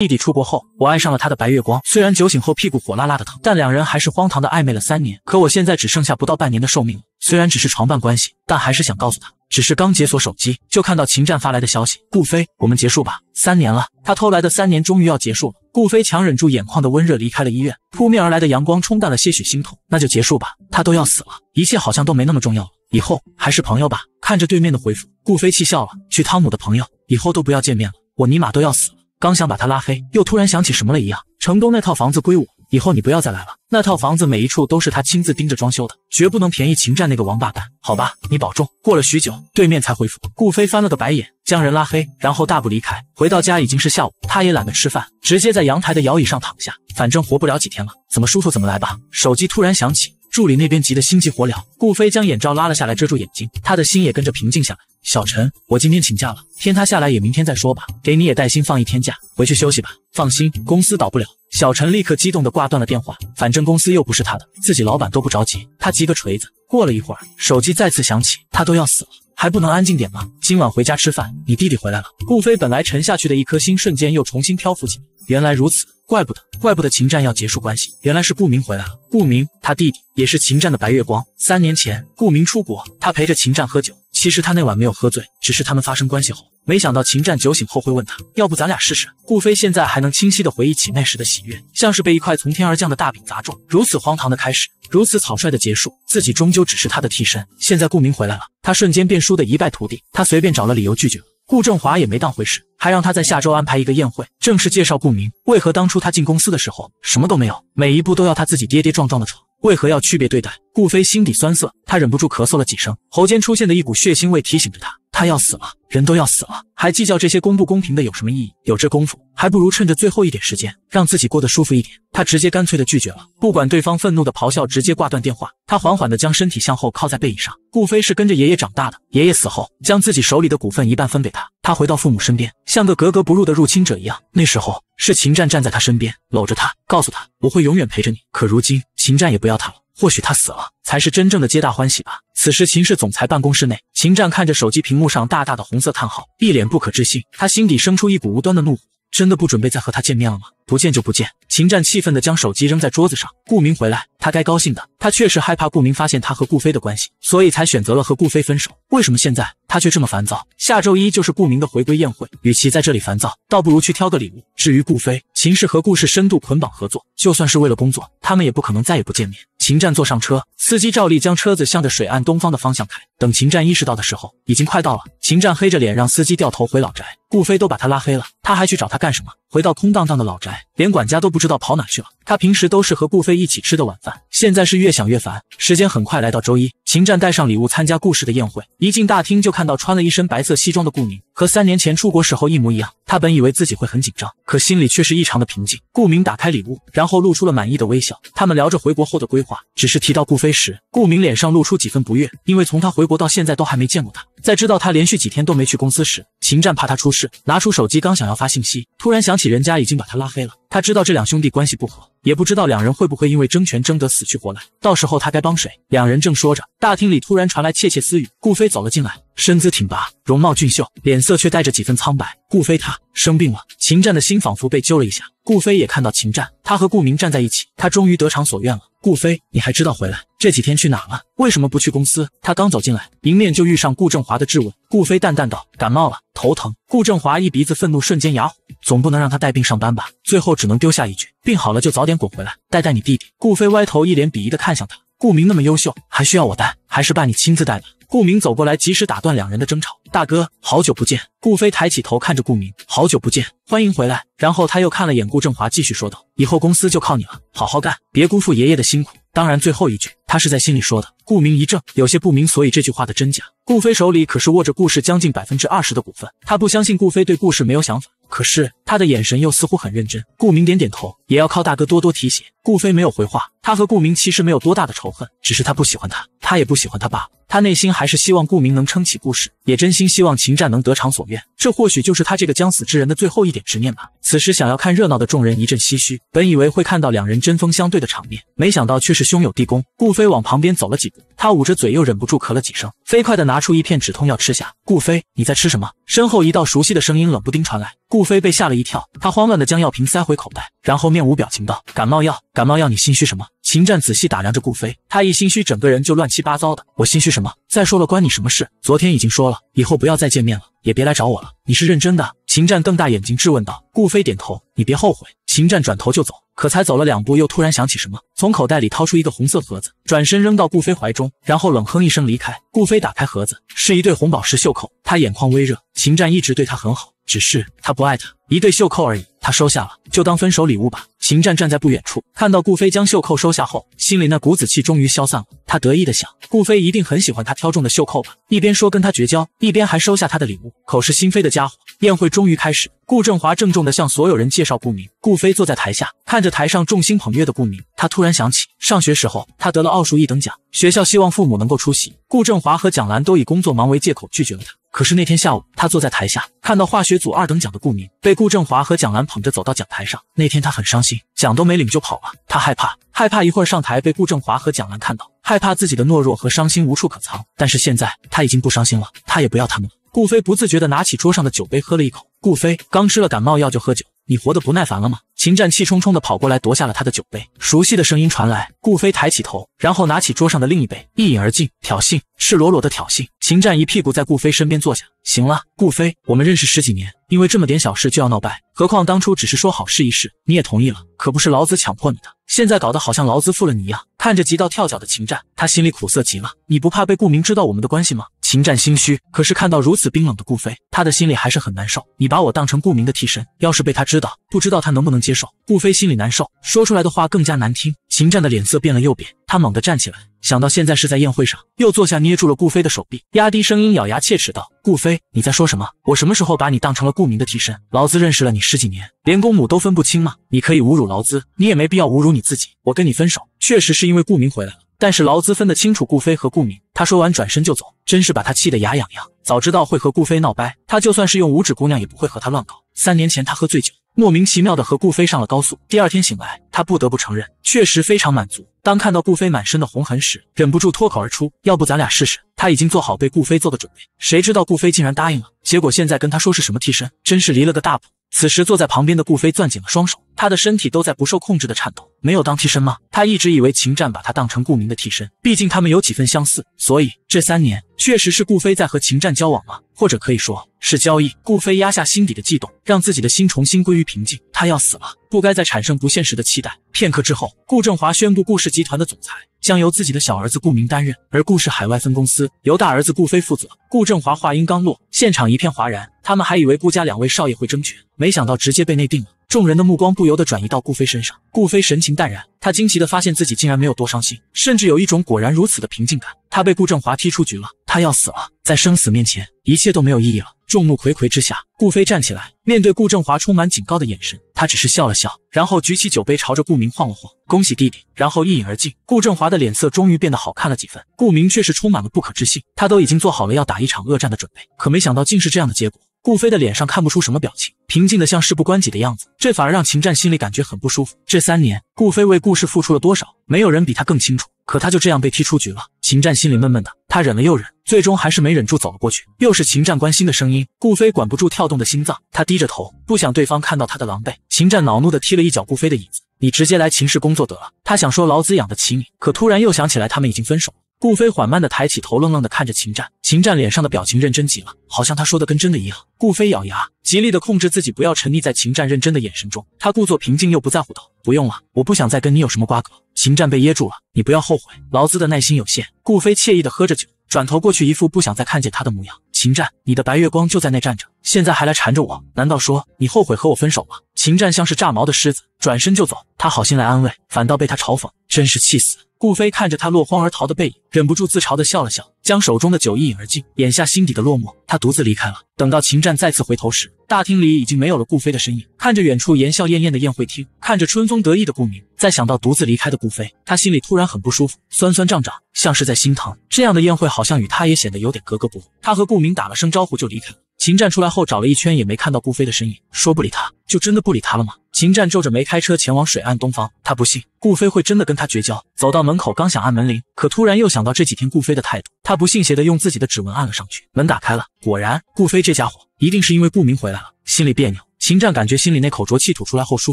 弟弟出国后，我爱上了他的白月光。虽然酒醒后屁股火辣辣的疼，但两人还是荒唐的暧昧了三年。可我现在只剩下不到半年的寿命了。虽然只是床伴关系，但还是想告诉他。只是刚解锁手机，就看到秦战发来的消息：“顾飞，我们结束吧。三年了，他偷来的三年终于要结束了。”顾飞强忍住眼眶的温热，离开了医院。扑面而来的阳光冲淡了些许心痛。那就结束吧，他都要死了，一切好像都没那么重要了。以后还是朋友吧。看着对面的回复，顾飞气笑了：“去汤姆的朋友，以后都不要见面了。我尼玛都要死！”刚想把他拉黑，又突然想起什么了一样。城东那套房子归我，以后你不要再来了。那套房子每一处都是他亲自盯着装修的，绝不能便宜秦战那个王八蛋。好吧，你保重。过了许久，对面才回复。顾飞翻了个白眼，将人拉黑，然后大步离开。回到家已经是下午，他也懒得吃饭，直接在阳台的摇椅上躺下。反正活不了几天了，怎么舒服怎么来吧。手机突然响起。助理那边急得心急火燎，顾飞将眼罩拉了下来遮住眼睛，他的心也跟着平静下来。小陈，我今天请假了，天塌下来也明天再说吧，给你也带薪放一天假，回去休息吧。放心，公司倒不了。小陈立刻激动地挂断了电话，反正公司又不是他的，自己老板都不着急，他急个锤子。过了一会儿，手机再次响起，他都要死了。还不能安静点吗？今晚回家吃饭，你弟弟回来了。顾飞本来沉下去的一颗心，瞬间又重新漂浮起。原来如此，怪不得，怪不得秦战要结束关系，原来是顾明回来了。顾明，他弟弟也是秦战的白月光。三年前，顾明出国，他陪着秦战喝酒。其实他那晚没有喝醉，只是他们发生关系后，没想到秦战酒醒后会问他，要不咱俩试试？顾飞现在还能清晰的回忆起那时的喜悦，像是被一块从天而降的大饼砸中。如此荒唐的开始，如此草率的结束，自己终究只是他的替身。现在顾明回来了，他瞬间便输得一败涂地。他随便找了理由拒绝了。顾正华也没当回事，还让他在下周安排一个宴会，正式介绍顾明。为何当初他进公司的时候什么都没有，每一步都要他自己跌跌撞撞的闯？为何要区别对待？顾飞心底酸涩，他忍不住咳嗽了几声，喉间出现的一股血腥味提醒着他，他要死了，人都要死了，还计较这些公不公平的有什么意义？有这功夫，还不如趁着最后一点时间，让自己过得舒服一点。他直接干脆的拒绝了，不管对方愤怒的咆哮，直接挂断电话。他缓缓的将身体向后靠在背椅上。顾飞是跟着爷爷长大的，爷爷死后，将自己手里的股份一半分给他。他回到父母身边，像个格格不入的入侵者一样。那时候是秦战站在他身边，搂着他，告诉他我会永远陪着你。可如今。秦战也不要他了，或许他死了，才是真正的皆大欢喜吧。此时，秦氏总裁办公室内，秦战看着手机屏幕上大大的红色叹号，一脸不可置信。他心底生出一股无端的怒火，真的不准备再和他见面了吗？不见就不见，秦战气愤地将手机扔在桌子上。顾明回来，他该高兴的。他确实害怕顾明发现他和顾飞的关系，所以才选择了和顾飞分手。为什么现在他却这么烦躁？下周一就是顾明的回归宴会，与其在这里烦躁，倒不如去挑个礼物。至于顾飞，秦氏和顾氏深度捆绑合作，就算是为了工作，他们也不可能再也不见面。秦战坐上车，司机照例将车子向着水岸东方的方向开。等秦战意识到的时候，已经快到了。秦战黑着脸让司机掉头回老宅。顾飞都把他拉黑了，他还去找他干什么？回到空荡荡的老宅。连管家都不知道跑哪去了。他平时都是和顾飞一起吃的晚饭，现在是越想越烦。时间很快来到周一，秦战带上礼物参加顾氏的宴会。一进大厅就看到穿了一身白色西装的顾明，和三年前出国时候一模一样。他本以为自己会很紧张，可心里却是异常的平静。顾明打开礼物，然后露出了满意的微笑。他们聊着回国后的规划，只是提到顾飞时，顾明脸上露出几分不悦，因为从他回国到现在都还没见过他。在知道他连续几天都没去公司时，秦战怕他出事，拿出手机，刚想要发信息，突然想起人家已经把他拉黑了。他知道这两兄弟关系不和，也不知道两人会不会因为争权争得死去活来，到时候他该帮谁？两人正说着，大厅里突然传来窃窃私语。顾飞走了进来。身姿挺拔，容貌俊秀，脸色却带着几分苍白。顾飞，他生病了。秦战的心仿佛被揪了一下。顾飞也看到秦战，他和顾明站在一起，他终于得偿所愿了。顾飞，你还知道回来？这几天去哪了？为什么不去公司？他刚走进来，迎面就遇上顾正华的质问。顾飞淡淡道：“感冒了，头疼。”顾正华一鼻子愤怒，瞬间哑火，总不能让他带病上班吧？最后只能丢下一句：“病好了就早点滚回来，带带你弟弟。”顾飞歪头，一脸鄙夷的看向他。顾明那么优秀，还需要我带？还是爸你亲自带吧。顾明走过来，及时打断两人的争吵。大哥，好久不见。顾飞抬起头看着顾明，好久不见，欢迎回来。然后他又看了眼顾正华，继续说道：“以后公司就靠你了，好好干，别辜负爷爷的辛苦。”当然，最后一句他是在心里说的。顾明一怔，有些不明所以这句话的真假。顾飞手里可是握着顾氏将近百分之二十的股份，他不相信顾飞对顾氏没有想法。可是他的眼神又似乎很认真。顾明点点头，也要靠大哥多多提携。顾飞没有回话。他和顾明其实没有多大的仇恨，只是他不喜欢他，他也不喜欢他罢了。他内心还是希望顾明能撑起故事，也真心希望秦战能得偿所愿。这或许就是他这个将死之人的最后一点执念吧。此时想要看热闹的众人一阵唏嘘，本以为会看到两人针锋相对的场面，没想到却是兄友弟恭。顾飞往旁边走了几步，他捂着嘴又忍不住咳了几声，飞快地拿出一片止痛药吃下。顾飞，你在吃什么？身后一道熟悉的声音冷不丁传来，顾飞被吓了一跳，他慌乱的将药瓶塞回口袋，然后面无表情道：“感冒药，感冒药，你心虚什么？”秦战仔细打量着顾飞，他一心虚，整个人就乱七八糟的。我心虚什么？再说了，关你什么事？昨天已经说了，以后不要再见面了，也别来找我了。你是认真的？秦战瞪大眼睛质问道。顾飞点头。你别后悔。秦战转头就走，可才走了两步，又突然想起什么，从口袋里掏出一个红色盒子，转身扔到顾飞怀中，然后冷哼一声离开。顾飞打开盒子，是一对红宝石袖扣。他眼眶微热。秦战一直对他很好，只是他不爱他。一对袖扣而已，他收下了，就当分手礼物吧。秦战站在不远处，看到顾飞将袖扣收下后，心里那股子气终于消散了。他得意的想：顾飞一定很喜欢他挑中的袖扣吧？一边说跟他绝交，一边还收下他的礼物，口是心非的家伙。宴会终于开始，顾振华郑重的向所有人介绍顾明。顾飞坐在台下，看着台上众星捧月的顾明，他突然想起上学时候，他得了奥数一等奖，学校希望父母能够出席，顾振华和蒋兰都以工作忙为借口拒绝了他。可是那天下午，他坐在台下，看到化学组二等奖的顾明被顾振华和蒋兰捧着走到讲台上。那天他很伤心，奖都没领就跑了。他害怕，害怕一会儿上台被顾振华和蒋兰看到，害怕自己的懦弱和伤心无处可藏。但是现在他已经不伤心了，他也不要他们了。顾飞不自觉地拿起桌上的酒杯喝了一口。顾飞刚吃了感冒药就喝酒，你活得不耐烦了吗？秦战气冲冲地跑过来，夺下了他的酒杯。熟悉的声音传来，顾飞抬起头，然后拿起桌上的另一杯，一饮而尽。挑衅，赤裸裸的挑衅。秦战一屁股在顾飞身边坐下。行了，顾飞，我们认识十几年，因为这么点小事就要闹掰，何况当初只是说好试一试，你也同意了，可不是老子强迫你的。现在搞得好像老子负了你一样。看着急到跳脚的秦战，他心里苦涩极了。你不怕被顾明知道我们的关系吗？秦战心虚，可是看到如此冰冷的顾飞，他的心里还是很难受。你把我当成顾明的替身，要是被他知道，不知道他能不能接受。顾飞心里难受，说出来的话更加难听。秦战的脸色变了又变，他猛地站起来，想到现在是在宴会上，又坐下，捏住了顾飞的手臂，压低声音，咬牙切齿道：“顾飞，你在说什么？我什么时候把你当成了顾明的替身？劳资认识了你十几年，连公母都分不清吗？你可以侮辱劳资，你也没必要侮辱你自己。我跟你分手，确实是因为顾明回来了。”但是劳资分得清楚，顾飞和顾敏。他说完转身就走，真是把他气得牙痒痒。早知道会和顾飞闹掰，他就算是用五指姑娘也不会和他乱搞。三年前他喝醉酒，莫名其妙的和顾飞上了高速。第二天醒来，他不得不承认，确实非常满足。当看到顾飞满身的红痕时，忍不住脱口而出：“要不咱俩试试？”他已经做好被顾飞揍的准备，谁知道顾飞竟然答应了。结果现在跟他说是什么替身，真是离了个大谱。此时坐在旁边的顾飞攥紧了双手，他的身体都在不受控制的颤抖。没有当替身吗？他一直以为秦战把他当成顾明的替身，毕竟他们有几分相似，所以这三年。确实是顾飞在和秦战交往吗？或者可以说是交易？顾飞压下心底的悸动，让自己的心重新归于平静。他要死了，不该再产生不现实的期待。片刻之后，顾振华宣布，顾氏集团的总裁将由自己的小儿子顾明担任，而顾氏海外分公司由大儿子顾飞负责。顾振华话音刚落，现场一片哗然。他们还以为顾家两位少爷会争权，没想到直接被内定了。众人的目光不由得转移到顾飞身上，顾飞神情淡然，他惊奇的发现自己竟然没有多伤心，甚至有一种果然如此的平静感。他被顾振华踢出局了，他要死了，在生死面前，一切都没有意义了。众目睽睽之下，顾飞站起来，面对顾振华充满警告的眼神，他只是笑了笑，然后举起酒杯朝着顾明晃了晃，恭喜弟弟，然后一饮而尽。顾振华的脸色终于变得好看了几分，顾明却是充满了不可置信，他都已经做好了要打一场恶战的准备，可没想到竟是这样的结果。顾飞的脸上看不出什么表情，平静的像事不关己的样子，这反而让秦战心里感觉很不舒服。这三年，顾飞为顾氏付出了多少，没有人比他更清楚。可他就这样被踢出局了。秦战心里闷闷的，他忍了又忍，最终还是没忍住走了过去。又是秦战关心的声音，顾飞管不住跳动的心脏，他低着头，不想对方看到他的狼狈。秦战恼怒的踢了一脚顾飞的椅子，你直接来秦氏工作得了。他想说老子养得起你，可突然又想起来他们已经分手。顾飞缓慢地抬起头，愣愣地看着秦战。秦战脸上的表情认真极了，好像他说的跟真的一样。顾飞咬牙，极力地控制自己不要沉溺在秦战认真的眼神中。他故作平静又不在乎道：“不用了，我不想再跟你有什么瓜葛。”秦战被噎住了，你不要后悔，劳资的耐心有限。顾飞惬意地喝着酒，转头过去，一副不想再看见他的模样。秦战，你的白月光就在那站着，现在还来缠着我？难道说你后悔和我分手吗？秦战像是炸毛的狮子，转身就走。他好心来安慰，反倒被他嘲讽，真是气死！顾飞看着他落荒而逃的背影，忍不住自嘲的笑了笑，将手中的酒一饮而尽。眼下心底的落寞，他独自离开了。等到秦战再次回头时。大厅里已经没有了顾飞的身影，看着远处言笑晏晏的宴会厅，看着春风得意的顾明，再想到独自离开的顾飞，他心里突然很不舒服，酸酸胀胀，像是在心疼。这样的宴会好像与他也显得有点格格不入。他和顾明打了声招呼就离开了。秦战出来后找了一圈也没看到顾飞的身影，说不理他，就真的不理他了吗？秦战皱着眉开车前往水岸东方，他不信顾飞会真的跟他绝交。走到门口，刚想按门铃，可突然又想到这几天顾飞的态度，他不信邪的用自己的指纹按了上去，门打开了。果然，顾飞这家伙一定是因为顾明回来了，心里别扭。秦战感觉心里那口浊气吐出来后舒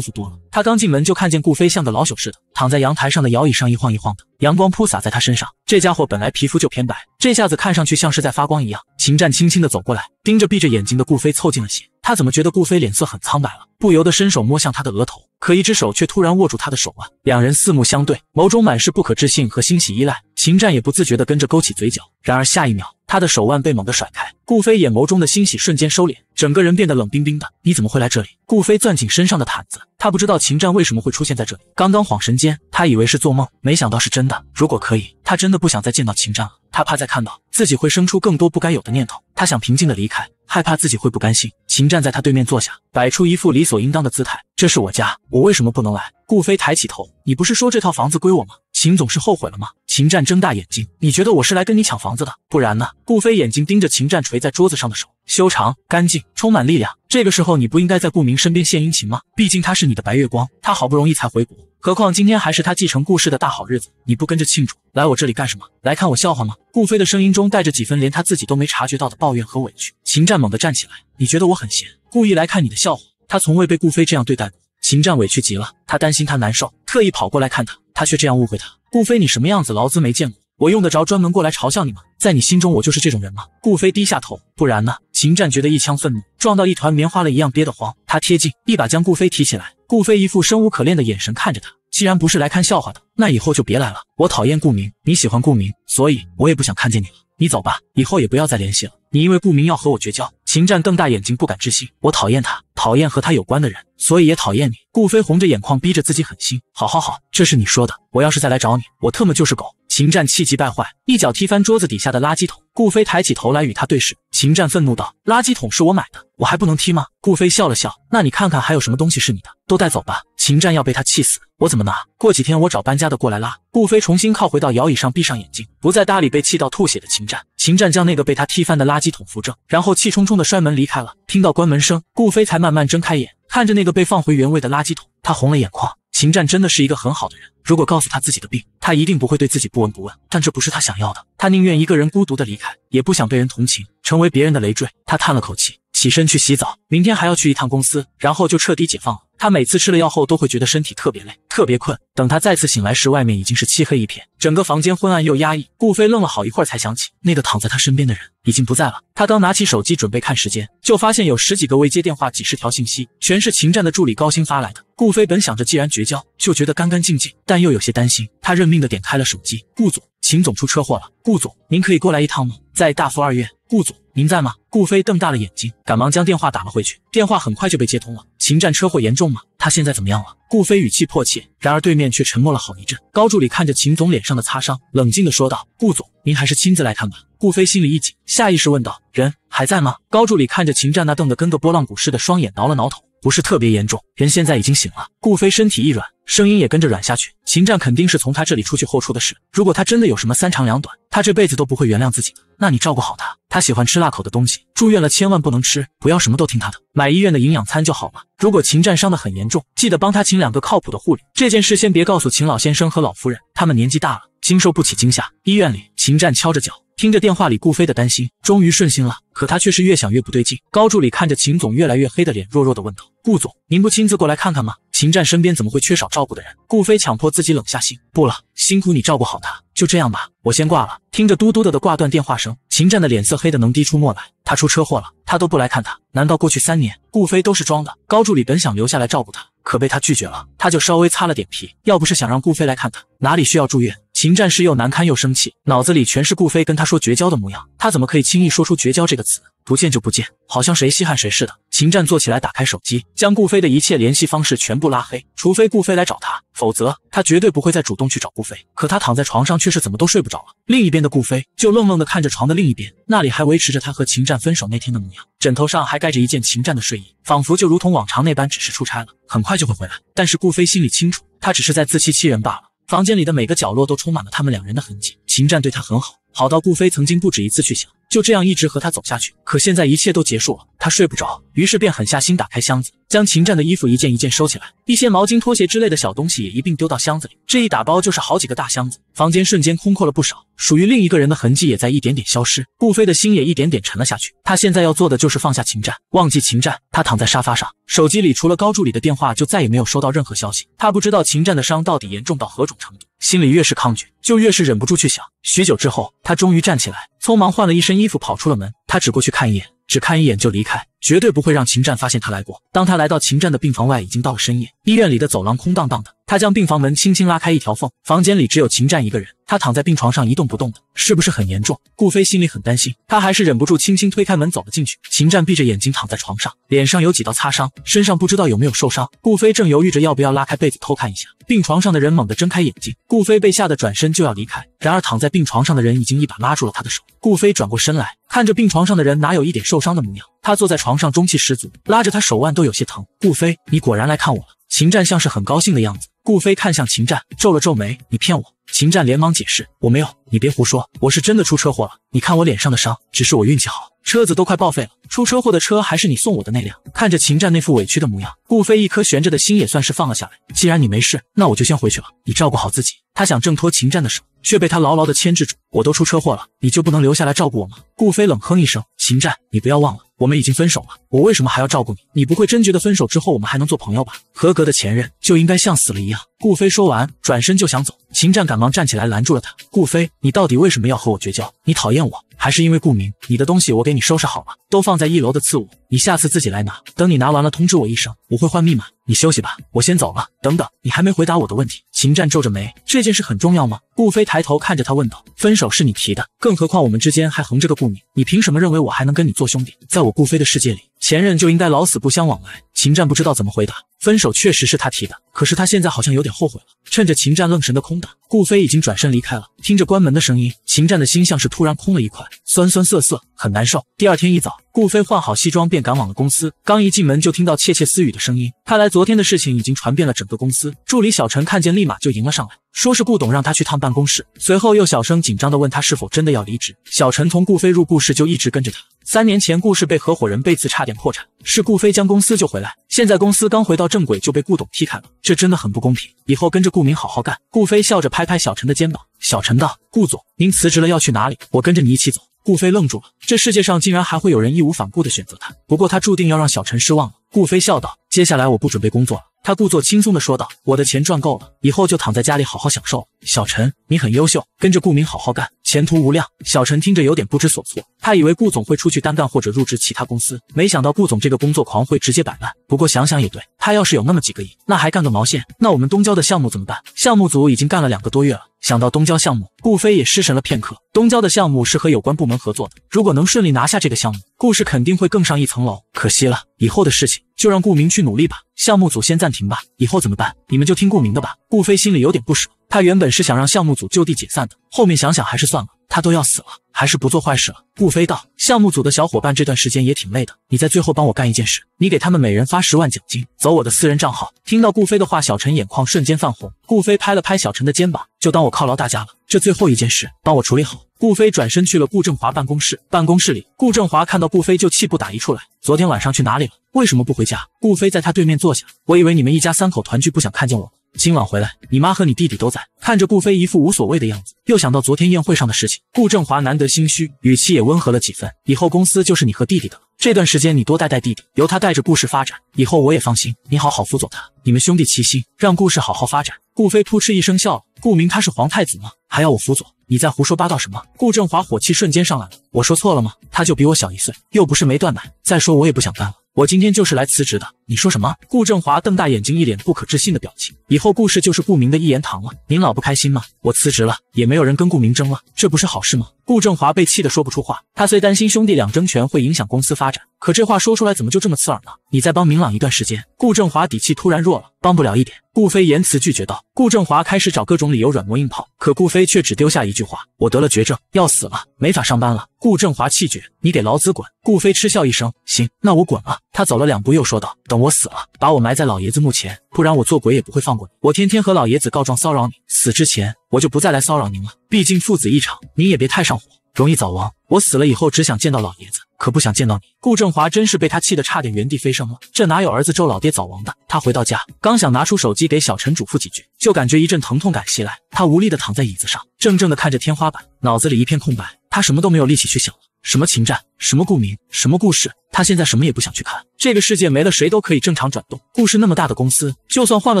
服多了。他刚进门就看见顾飞像个老朽似的躺在阳台上的摇椅上一晃一晃的，阳光扑洒在他身上，这家伙本来皮肤就偏白，这下子看上去像是在发光一样。秦战轻轻的走过来，盯着闭着眼睛的顾飞凑近了些，他怎么觉得顾飞脸色很苍白了，不由得伸手摸向他的额头。可一只手却突然握住他的手腕，两人四目相对，眸中满是不可置信和欣喜依赖。秦战也不自觉地跟着勾起嘴角。然而下一秒，他的手腕被猛地甩开，顾飞眼眸中的欣喜瞬间收敛，整个人变得冷冰冰的。你怎么会来这里？顾飞攥紧身上的毯子，他不知道秦战为什么会出现在这里。刚刚恍神间，他以为是做梦，没想到是真的。如果可以，他真的不想再见到秦战了。他怕再看到自己会生出更多不该有的念头。他想平静的离开。害怕自己会不甘心，秦站在他对面坐下，摆出一副理所应当的姿态。这是我家，我为什么不能来？顾飞抬起头，你不是说这套房子归我吗？秦总是后悔了吗？秦战睁大眼睛，你觉得我是来跟你抢房子的？不然呢？顾飞眼睛盯着秦战垂在桌子上的手，修长、干净、充满力量。这个时候你不应该在顾明身边献殷勤吗？毕竟他是你的白月光，他好不容易才回国。何况今天还是他继承顾氏的大好日子，你不跟着庆祝，来我这里干什么？来看我笑话吗？顾飞的声音中带着几分连他自己都没察觉到的抱怨和委屈。秦战猛地站起来，你觉得我很闲，故意来看你的笑话？他从未被顾飞这样对待过，秦战委屈极了，他担心他难受，特意跑过来看他，他却这样误会他。顾飞，你什么样子，劳资没见过，我用得着专门过来嘲笑你吗？在你心中，我就是这种人吗？顾飞低下头，不然呢？秦战觉得一腔愤怒撞到一团棉花了一样憋得慌，他贴近，一把将顾飞提起来，顾飞一副生无可恋的眼神看着他。既然不是来看笑话的，那以后就别来了。我讨厌顾明，你喜欢顾明，所以我也不想看见你了。你走吧，以后也不要再联系了。你因为顾明要和我绝交。秦战瞪大眼睛，不敢置信。我讨厌他，讨厌和他有关的人，所以也讨厌你。顾飞红着眼眶，逼着自己狠心。好好好，这是你说的。我要是再来找你，我特么就是狗。秦战气急败坏，一脚踢翻桌子底下的垃圾桶。顾飞抬起头来与他对视。秦战愤怒道：“垃圾桶是我买的，我还不能踢吗？”顾飞笑了笑：“那你看看还有什么东西是你的，都带走吧。”秦战要被他气死，我怎么拿？过几天我找搬家的过来拉。顾飞重新靠回到摇椅上，闭上眼睛，不再搭理被气到吐血的秦战。秦战将那个被他踢翻的垃圾桶扶正，然后气冲冲的摔门离开了。听到关门声，顾飞才慢慢睁开眼，看着那个被放回原位的垃圾桶，他红了眼眶。秦战真的是一个很好的人，如果告诉他自己的病，他一定不会对自己不闻不问。但这不是他想要的，他宁愿一个人孤独的离开，也不想被人同情，成为别人的累赘。他叹了口气。起身去洗澡，明天还要去一趟公司，然后就彻底解放了。他每次吃了药后都会觉得身体特别累，特别困。等他再次醒来时，外面已经是漆黑一片，整个房间昏暗又压抑。顾飞愣了好一会儿，才想起那个躺在他身边的人已经不在了。他刚拿起手机准备看时间，就发现有十几个未接电话，几十条信息，全是秦战的助理高鑫发来的。顾飞本想着既然绝交，就觉得干干净净，但又有些担心。他认命的点开了手机，顾总，秦总出车祸了，顾总，您可以过来一趟吗？在大福二院。顾总，您在吗？顾飞瞪大了眼睛，赶忙将电话打了回去。电话很快就被接通了。秦战车祸严重吗？他现在怎么样了？顾飞语气迫切。然而对面却沉默了好一阵。高助理看着秦总脸上的擦伤，冷静地说道：“顾总，您还是亲自来看吧。”顾飞心里一紧，下意识问道：“人还在吗？”高助理看着秦战那瞪得跟个波浪鼓似的双眼，挠了挠头。不是特别严重，人现在已经醒了。顾飞身体一软，声音也跟着软下去。秦战肯定是从他这里出去后出的事。如果他真的有什么三长两短，他这辈子都不会原谅自己的。那你照顾好他，他喜欢吃辣口的东西，住院了千万不能吃。不要什么都听他的，买医院的营养餐就好了。如果秦战伤得很严重，记得帮他请两个靠谱的护理。这件事先别告诉秦老先生和老夫人，他们年纪大了，经受不起惊吓。医院里，秦战敲着脚。听着电话里顾飞的担心，终于顺心了，可他却是越想越不对劲。高助理看着秦总越来越黑的脸，弱弱的问道：“顾总，您不亲自过来看看吗？秦战身边怎么会缺少照顾的人？”顾飞强迫自己冷下心：“不了，辛苦你照顾好他，就这样吧，我先挂了。”听着嘟嘟的的挂断电话声，秦战的脸色黑的能滴出墨来。他出车祸了，他都不来看他，难道过去三年顾飞都是装的？高助理本想留下来照顾他，可被他拒绝了，他就稍微擦了点皮。要不是想让顾飞来看看哪里需要住院。秦战是又难堪又生气，脑子里全是顾飞跟他说绝交的模样，他怎么可以轻易说出绝交这个词？不见就不见，好像谁稀罕谁似的。秦战坐起来，打开手机，将顾飞的一切联系方式全部拉黑，除非顾飞来找他，否则他绝对不会再主动去找顾飞。可他躺在床上却是怎么都睡不着了。另一边的顾飞就愣愣地看着床的另一边，那里还维持着他和秦战分手那天的模样，枕头上还盖着一件秦战的睡衣，仿佛就如同往常那般，只是出差了，很快就会回来。但是顾飞心里清楚，他只是在自欺欺人罢了。房间里的每个角落都充满了他们两人的痕迹。秦战对他很好，好到顾飞曾经不止一次去想。就这样一直和他走下去，可现在一切都结束了，他睡不着，于是便狠下心打开箱子，将秦战的衣服一件一件收起来，一些毛巾、拖鞋之类的小东西也一并丢到箱子里。这一打包就是好几个大箱子，房间瞬间空阔了不少，属于另一个人的痕迹也在一点点消失。顾飞的心也一点点沉了下去，他现在要做的就是放下秦战，忘记秦战。他躺在沙发上，手机里除了高助理的电话，就再也没有收到任何消息。他不知道秦战的伤到底严重到何种程度。心里越是抗拒，就越是忍不住去想。许久之后，他终于站起来，匆忙换了一身衣服，跑出了门。他只过去看一眼，只看一眼就离开。绝对不会让秦战发现他来过。当他来到秦战的病房外，已经到了深夜，医院里的走廊空荡荡的。他将病房门轻轻拉开一条缝，房间里只有秦战一个人，他躺在病床上一动不动的，是不是很严重？顾飞心里很担心，他还是忍不住轻轻推开门走了进去。秦战闭着眼睛躺在床上，脸上有几道擦伤，身上不知道有没有受伤。顾飞正犹豫着要不要拉开被子偷看一下，病床上的人猛地睁开眼睛，顾飞被吓得转身就要离开，然而躺在病床上的人已经一把拉住了他的手。顾飞转过身来看着病床上的人，哪有一点受伤的模样？他坐在床上，中气十足，拉着他手腕都有些疼。顾飞，你果然来看我了。秦战像是很高兴的样子。顾飞看向秦战，皱了皱眉：“你骗我？”秦战连忙解释：“我没有，你别胡说，我是真的出车祸了。你看我脸上的伤，只是我运气好，车子都快报废了。出车祸的车还是你送我的那辆。”看着秦战那副委屈的模样，顾飞一颗悬着的心也算是放了下来。既然你没事，那我就先回去了，你照顾好自己。他想挣脱秦战的手，却被他牢牢的牵制住。我都出车祸了，你就不能留下来照顾我吗？顾飞冷哼一声。秦战，你不要忘了，我们已经分手了，我为什么还要照顾你？你不会真觉得分手之后我们还能做朋友吧？合格的前任就应该像死了一样。顾飞说完，转身就想走。秦战赶忙站起来拦住了他。顾飞，你到底为什么要和我绝交？你讨厌我，还是因为顾明？你的东西我给你收拾好了，都放在一楼的次卧，你下次自己来拿。等你拿完了，通知我一声，我会换密码。你休息吧，我先走了。等等，你还没回答我的问题。秦战皱着眉，这件事很重要吗？顾飞抬头看着他问道。分手是你提的，更何况我们之间还横着个顾敏，你凭什么认为我还能跟你做兄弟？在我顾飞的世界里。前任就应该老死不相往来。秦战不知道怎么回答，分手确实是他提的，可是他现在好像有点后悔了。趁着秦战愣神的空档，顾飞已经转身离开了。听着关门的声音，秦战的心像是突然空了一块，酸酸涩涩，很难受。第二天一早，顾飞换好西装便赶往了公司，刚一进门就听到窃窃私语的声音，看来昨天的事情已经传遍了整个公司。助理小陈看见，立马就迎了上来，说是顾董让他去趟办公室，随后又小声紧张地问他是否真的要离职。小陈从顾飞入顾事就一直跟着他。三年前，顾氏被合伙人背刺，差点破产，是顾飞将公司救回来。现在公司刚回到正轨，就被顾董踢开了，这真的很不公平。以后跟着顾明好好干。顾飞笑着拍拍小陈的肩膀。小陈道：“顾总，您辞职了要去哪里？我跟着你一起走。”顾飞愣住了，这世界上竟然还会有人义无反顾的选择他。不过他注定要让小陈失望了。顾飞笑道：“接下来我不准备工作了。”他故作轻松地说道：“我的钱赚够了，以后就躺在家里好好享受。”小陈，你很优秀，跟着顾明好好干，前途无量。小陈听着有点不知所措，他以为顾总会出去单干或者入职其他公司，没想到顾总这个工作狂会直接摆烂。不过想想也对，他要是有那么几个亿，那还干个毛线？那我们东郊的项目怎么办？项目组已经干了两个多月了。想到东郊项目，顾飞也失神了片刻。东郊的项目是和有关部门合作的，如果能顺利拿下这个项目。故事肯定会更上一层楼，可惜了。以后的事情就让顾明去努力吧。项目组先暂停吧，以后怎么办？你们就听顾明的吧。顾飞心里有点不舍，他原本是想让项目组就地解散的，后面想想还是算了。他都要死了，还是不做坏事了。顾飞道：“项目组的小伙伴这段时间也挺累的，你在最后帮我干一件事，你给他们每人发十万奖金，走我的私人账号。”听到顾飞的话，小陈眼眶瞬间泛红。顾飞拍了拍小陈的肩膀，就当我犒劳大家了。这最后一件事，帮我处理好。顾飞转身去了顾正华办公室。办公室里，顾正华看到顾飞就气不打一处来。昨天晚上去哪里了？为什么不回家？顾飞在他对面坐下。我以为你们一家三口团聚，不想看见我。今晚回来，你妈和你弟弟都在。看着顾飞一副无所谓的样子，又想到昨天宴会上的事情，顾振华难得心虚，语气也温和了几分。以后公司就是你和弟弟的，了。这段时间你多带带弟弟，由他带着故事发展，以后我也放心。你好好辅佐他，你们兄弟齐心，让故事好好发展。顾飞扑哧一声笑了。顾明他是皇太子吗？还要我辅佐？你在胡说八道什么？顾振华火气瞬间上来了。我说错了吗？他就比我小一岁，又不是没断奶。再说我也不想干了，我今天就是来辞职的。你说什么？顾振华瞪大眼睛，一脸不可置信的表情。以后顾氏就是顾明的一言堂了。您老不开心吗？我辞职了，也没有人跟顾明争了，这不是好事吗？顾振华被气得说不出话。他虽担心兄弟两争权会影响公司发展，可这话说出来怎么就这么刺耳呢？你再帮明朗一段时间。顾振华底气突然弱了，帮不了一点。顾飞言辞拒绝道。顾振华开始找各种理由软磨硬泡，可顾飞却只丢下一句话：我得了绝症，要死了，没法上班了。顾振华气绝，你给老子滚！顾飞嗤笑一声：行，那我滚了。他走了两步，又说道。等我死了，把我埋在老爷子墓前，不然我做鬼也不会放过你。我天天和老爷子告状骚扰你，死之前我就不再来骚扰您了。毕竟父子一场，您也别太上火，容易早亡。我死了以后只想见到老爷子，可不想见到你。顾振华真是被他气得差点原地飞升了，这哪有儿子咒老爹早亡的？他回到家，刚想拿出手机给小陈嘱咐几句，就感觉一阵疼痛感袭来，他无力的躺在椅子上，怔怔的看着天花板，脑子里一片空白，他什么都没有力气去想了。什么秦战，什么顾明，什么故事？他现在什么也不想去看。这个世界没了谁都可以正常转动。故事那么大的公司，就算换了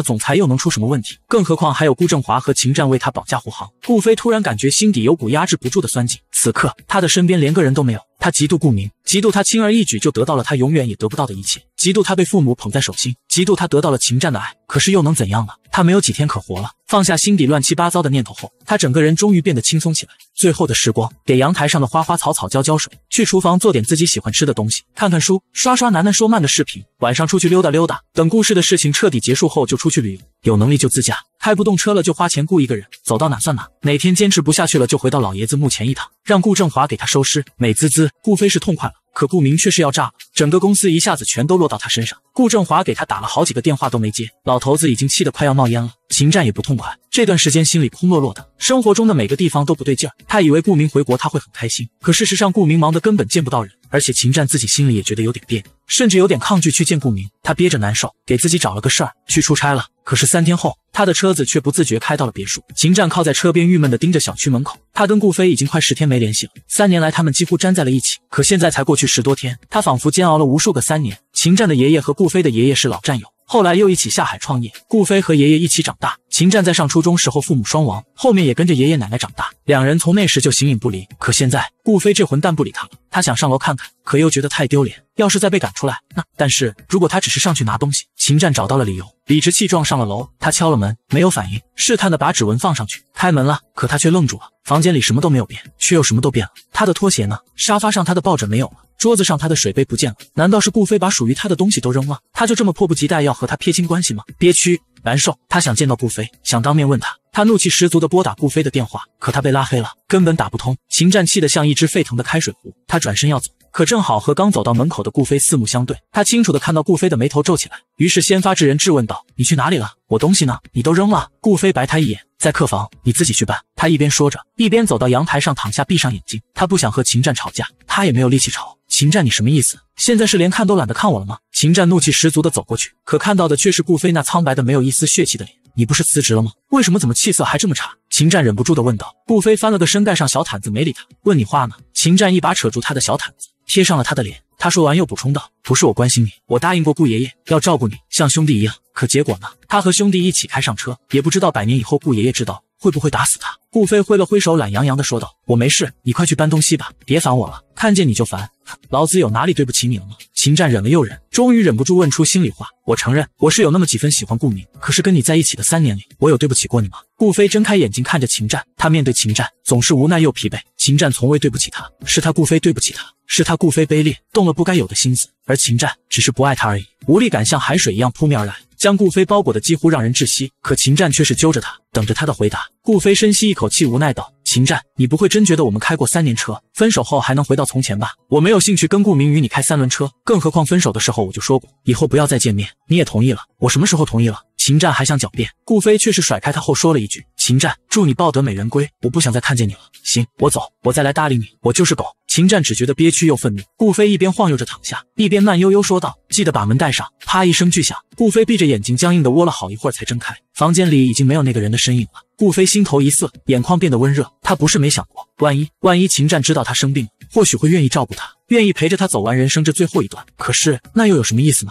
总裁，又能出什么问题？更何况还有顾正华和秦战为他保驾护航。顾飞突然感觉心底有股压制不住的酸劲。此刻他的身边连个人都没有，他嫉妒顾明，嫉妒他轻而易举就得到了他永远也得不到的一切，嫉妒他被父母捧在手心，嫉妒他得到了秦战的爱。可是又能怎样呢？他没有几天可活了。放下心底乱七八糟的念头后，他整个人终于变得轻松起来。最后的时光，给阳台上的花花草草浇浇水，去厨房做点自己喜欢吃的东西，看看书，刷刷楠楠说慢的视频。晚上出去溜达溜达，等故事的事情彻底结束后，就出去旅游。有能力就自驾，开不动车了就花钱雇一个人，走到哪算哪。哪天坚持不下去了，就回到老爷子墓前一趟，让顾正华给他收尸，美滋滋。顾飞是痛快了。可顾明却是要炸了，整个公司一下子全都落到他身上。顾振华给他打了好几个电话都没接，老头子已经气得快要冒烟了。秦战也不痛快，这段时间心里空落落的，生活中的每个地方都不对劲儿。他以为顾明回国他会很开心，可事实上顾明忙得根本见不到人，而且秦战自己心里也觉得有点别扭，甚至有点抗拒去见顾明。他憋着难受，给自己找了个事儿去出差了。可是三天后，他的车子却不自觉开到了别墅。秦战靠在车边，郁闷的盯着小区门口。他跟顾飞已经快十天没联系了。三年来，他们几乎粘在了一起。可现在才过去十多天，他仿佛煎熬了无数个三年。秦战的爷爷和顾飞的爷爷是老战友，后来又一起下海创业。顾飞和爷爷一起长大，秦战在上初中时候父母双亡，后面也跟着爷爷奶奶长大。两人从那时就形影不离。可现在，顾飞这混蛋不理他。了，他想上楼看看，可又觉得太丢脸。要是再被赶出来，那但是如果他只是上去拿东西，秦战找到了理由，理直气壮上了楼。他敲了门，没有反应，试探的把指纹放上去，开门了。可他却愣住了，房间里什么都没有变，却又什么都变了。他的拖鞋呢？沙发上他的抱枕没有了，桌子上他的水杯不见了。难道是顾飞把属于他的东西都扔了？他就这么迫不及待要和他撇清关系吗？憋屈。难受，他想见到顾飞，想当面问他。他怒气十足地拨打顾飞的电话，可他被拉黑了，根本打不通。秦战气得像一只沸腾的开水壶，他转身要走，可正好和刚走到门口的顾飞四目相对。他清楚地看到顾飞的眉头皱起来，于是先发制人质问道：“你去哪里了？我东西呢？你都扔了？”顾飞白他一眼，在客房，你自己去办。他一边说着，一边走到阳台上躺下，闭上眼睛。他不想和秦战吵架，他也没有力气吵。秦战，你什么意思？现在是连看都懒得看我了吗？秦战怒气十足的走过去，可看到的却是顾飞那苍白的、没有一丝血气的脸。你不是辞职了吗？为什么怎么气色还这么差？秦战忍不住的问道。顾飞翻了个身，盖上小毯子，没理他。问你话呢？秦战一把扯住他的小毯子，贴上了他的脸。他说完又补充道：不是我关心你，我答应过顾爷爷要照顾你，像兄弟一样。可结果呢？他和兄弟一起开上车，也不知道百年以后顾爷爷知道。会不会打死他？顾飞挥了挥手，懒洋洋地说道：“我没事，你快去搬东西吧，别烦我了，看见你就烦。老子有哪里对不起你了吗？”秦战忍了又忍，终于忍不住问出心里话：“我承认我是有那么几分喜欢顾明，可是跟你在一起的三年里，我有对不起过你吗？”顾飞睁开眼睛看着秦战，他面对秦战总是无奈又疲惫。秦战从未对不起他，是他顾飞对不起他，是他顾飞卑劣，动了不该有的心思，而秦战只是不爱他而已。无力感像海水一样扑面而来。将顾飞包裹的几乎让人窒息，可秦战却是揪着他，等着他的回答。顾飞深吸一口气，无奈道：“秦战，你不会真觉得我们开过三年车，分手后还能回到从前吧？我没有兴趣跟顾明与你开三轮车，更何况分手的时候我就说过，以后不要再见面，你也同意了。我什么时候同意了？”秦战还想狡辩，顾飞却是甩开他后说了一句。秦战，祝你抱得美人归。我不想再看见你了。行，我走，我再来搭理你。我就是狗。秦战只觉得憋屈又愤怒。顾飞一边晃悠着躺下，一边慢悠悠说道：“记得把门带上。”啪一声巨响，顾飞闭着眼睛，僵硬的窝了好一会儿才睁开。房间里已经没有那个人的身影了。顾飞心头一涩，眼眶变得温热。他不是没想过，万一万一秦战知道他生病了，或许会愿意照顾他，愿意陪着他走完人生这最后一段。可是那又有什么意思呢？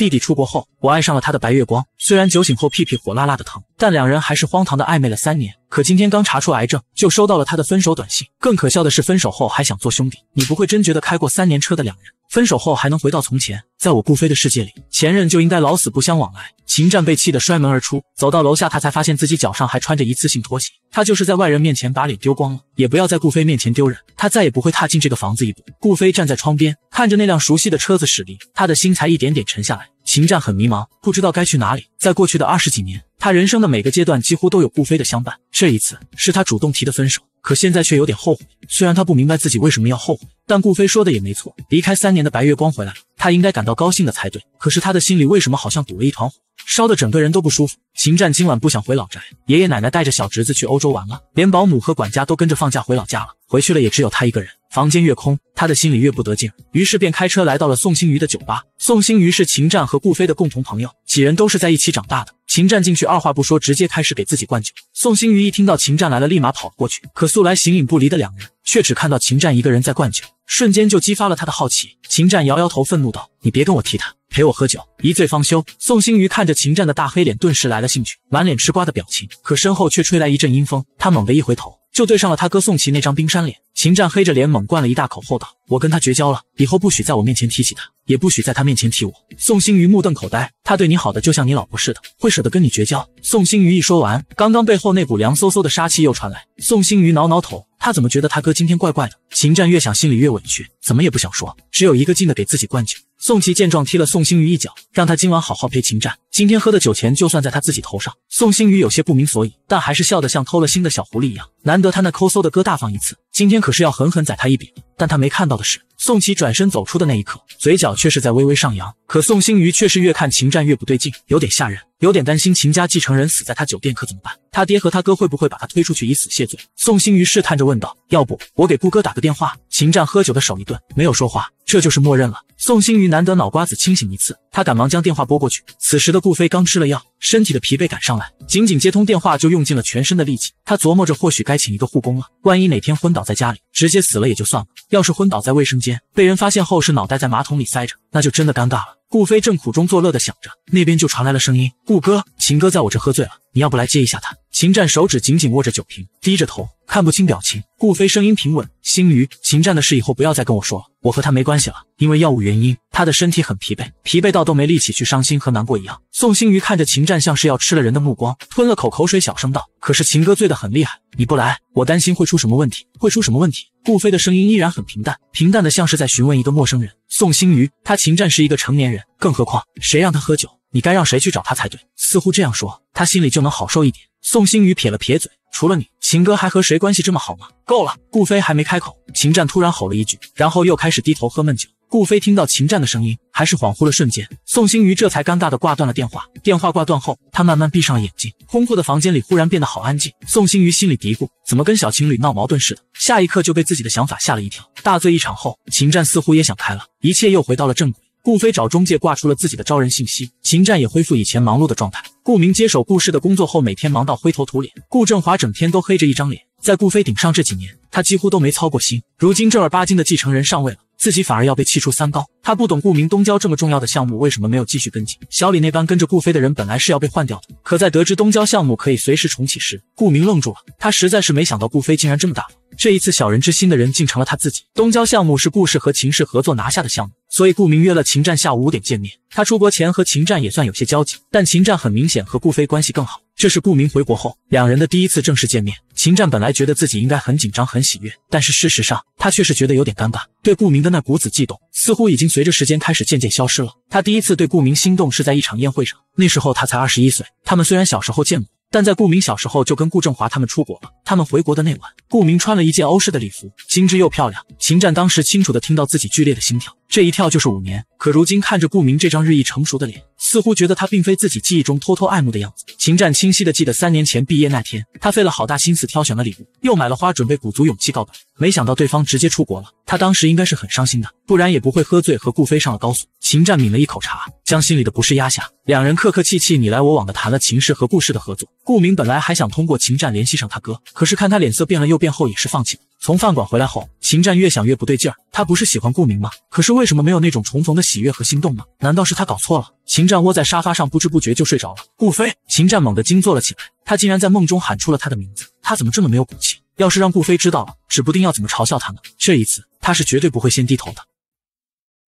弟弟出国后，我爱上了他的白月光。虽然酒醒后屁屁火辣辣的疼，但两人还是荒唐的暧昧了三年。可今天刚查出癌症，就收到了他的分手短信。更可笑的是，分手后还想做兄弟。你不会真觉得开过三年车的两人？分手后还能回到从前，在我顾飞的世界里，前任就应该老死不相往来。秦战被气得摔门而出，走到楼下，他才发现自己脚上还穿着一次性拖鞋。他就是在外人面前把脸丢光了，也不要在顾飞面前丢人。他再也不会踏进这个房子一步。顾飞站在窗边，看着那辆熟悉的车子驶离，他的心才一点点沉下来。秦战很迷茫，不知道该去哪里。在过去的二十几年，他人生的每个阶段几乎都有顾飞的相伴。这一次是他主动提的分手。可现在却有点后悔。虽然他不明白自己为什么要后悔，但顾飞说的也没错。离开三年的白月光回来了。他应该感到高兴的才对，可是他的心里为什么好像堵了一团火，烧的整个人都不舒服？秦战今晚不想回老宅，爷爷奶奶带着小侄子去欧洲玩了，连保姆和管家都跟着放假回老家了，回去了也只有他一个人，房间越空，他的心里越不得劲，于是便开车来到了宋星宇的酒吧。宋星宇是秦战和顾飞的共同朋友，几人都是在一起长大的。秦战进去二话不说，直接开始给自己灌酒。宋星宇一听到秦战来了，立马跑了过去，可素来形影不离的两人，却只看到秦战一个人在灌酒。瞬间就激发了他的好奇。秦战摇摇头，愤怒道：“你别跟我提他，陪我喝酒，一醉方休。”宋星瑜看着秦战的大黑脸，顿时来了兴趣，满脸吃瓜的表情。可身后却吹来一阵阴风，他猛地一回头，就对上了他哥宋奇那张冰山脸。秦战黑着脸猛灌了一大口，后道：“我跟他绝交了，以后不许在我面前提起他，也不许在他面前提我。”宋星瑜目瞪口呆，他对你好的就像你老婆似的，会舍得跟你绝交？宋星瑜一说完，刚刚背后那股凉飕飕的杀气又传来。宋星瑜挠挠头，他怎么觉得他哥今天怪怪的？秦战越想心里越委屈，怎么也不想说，只有一个劲的给自己灌酒。宋琦见状踢了宋星宇一脚，让他今晚好好陪秦战。今天喝的酒钱就算在他自己头上。宋星宇有些不明所以，但还是笑得像偷了心的小狐狸一样。难得他那抠搜的哥大方一次。今天可是要狠狠宰他一笔但他没看到的是，宋琦转身走出的那一刻，嘴角却是在微微上扬。可宋星瑜却是越看秦战越不对劲，有点吓人，有点担心秦家继承人死在他酒店可怎么办？他爹和他哥会不会把他推出去以死谢罪？宋星瑜试探着问道：“要不我给顾哥打个电话？”秦战喝酒的手一顿，没有说话，这就是默认了。宋星瑜难得脑瓜子清醒一次，他赶忙将电话拨过去。此时的顾飞刚吃了药，身体的疲惫赶上来，仅仅接通电话就用尽了全身的力气。他琢磨着，或许该请一个护工了，万一哪天昏倒在家里，直接死了也就算了。要是昏倒在卫生间，被人发现后是脑袋在马桶里塞着，那就真的尴尬了。顾飞正苦中作乐的想着，那边就传来了声音：“顾哥，秦哥在我这喝醉了，你要不来接一下他？”秦战手指紧紧握着酒瓶，低着头，看不清表情。顾飞声音平稳：“星鱼，秦战的事以后不要再跟我说了，我和他没关系了。因为药物原因，他的身体很疲惫，疲惫到都没力气去伤心和难过一样。”宋星鱼看着秦战像是要吃了人的目光，吞了口口水，小声道：“可是秦哥醉得很厉害。”你不来，我担心会出什么问题。会出什么问题？顾飞的声音依然很平淡，平淡的像是在询问一个陌生人。宋星宇，他秦战是一个成年人，更何况谁让他喝酒？你该让谁去找他才对？似乎这样说，他心里就能好受一点。宋星宇撇了撇嘴，除了你，秦哥还和谁关系这么好吗？够了！顾飞还没开口，秦战突然吼了一句，然后又开始低头喝闷酒。顾飞听到秦战的声音，还是恍惚了瞬间。宋星瑜这才尴尬的挂断了电话。电话挂断后，他慢慢闭上了眼睛。空阔的房间里忽然变得好安静。宋星瑜心里嘀咕，怎么跟小情侣闹矛盾似的？下一刻就被自己的想法吓了一跳。大醉一场后，秦战似乎也想开了，一切又回到了正轨。顾飞找中介挂出了自己的招人信息。秦战也恢复以前忙碌的状态。顾明接手顾氏的工作后，每天忙到灰头土脸。顾振华整天都黑着一张脸，在顾飞顶上这几年，他几乎都没操过心。如今正儿八经的继承人上位了。自己反而要被气出三高。他不懂顾明东郊这么重要的项目为什么没有继续跟进。小李那班跟着顾飞的人本来是要被换掉的，可在得知东郊项目可以随时重启时，顾明愣住了。他实在是没想到顾飞竟然这么大方。这一次，小人之心的人竟成了他自己。东郊项目是顾氏和秦氏合作拿下的项目，所以顾明约了秦战下午五点见面。他出国前和秦战也算有些交集，但秦战很明显和顾飞关系更好。这是顾明回国后两人的第一次正式见面。秦战本来觉得自己应该很紧张、很喜悦，但是事实上他却是觉得有点尴尬。对顾明的那股子悸动，似乎已经随着时间开始渐渐消失了。他第一次对顾明心动是在一场宴会上，那时候他才二十一岁。他们虽然小时候见过。但在顾明小时候就跟顾正华他们出国了。他们回国的那晚，顾明穿了一件欧式的礼服，精致又漂亮。秦战当时清楚的听到自己剧烈的心跳，这一跳就是五年。可如今看着顾明这张日益成熟的脸，似乎觉得他并非自己记忆中偷偷爱慕的样子。秦战清晰的记得三年前毕业那天，他费了好大心思挑选了礼物，又买了花，准备鼓足勇气告白，没想到对方直接出国了。他当时应该是很伤心的，不然也不会喝醉和顾飞上了高速。秦战抿了一口茶，将心里的不是压下。两人客客气气，你来我往的谈了秦氏和顾氏的合作。顾明本来还想通过秦战联系上他哥，可是看他脸色变了又变后，也是放弃了。从饭馆回来后，秦战越想越不对劲儿。他不是喜欢顾明吗？可是为什么没有那种重逢的喜悦和心动呢？难道是他搞错了？秦战窝在沙发上，不知不觉就睡着了。顾飞，秦战猛地惊坐了起来，他竟然在梦中喊出了他的名字。他怎么这么没有骨气？要是让顾飞知道了，指不定要怎么嘲笑他呢。这一次。他是绝对不会先低头的。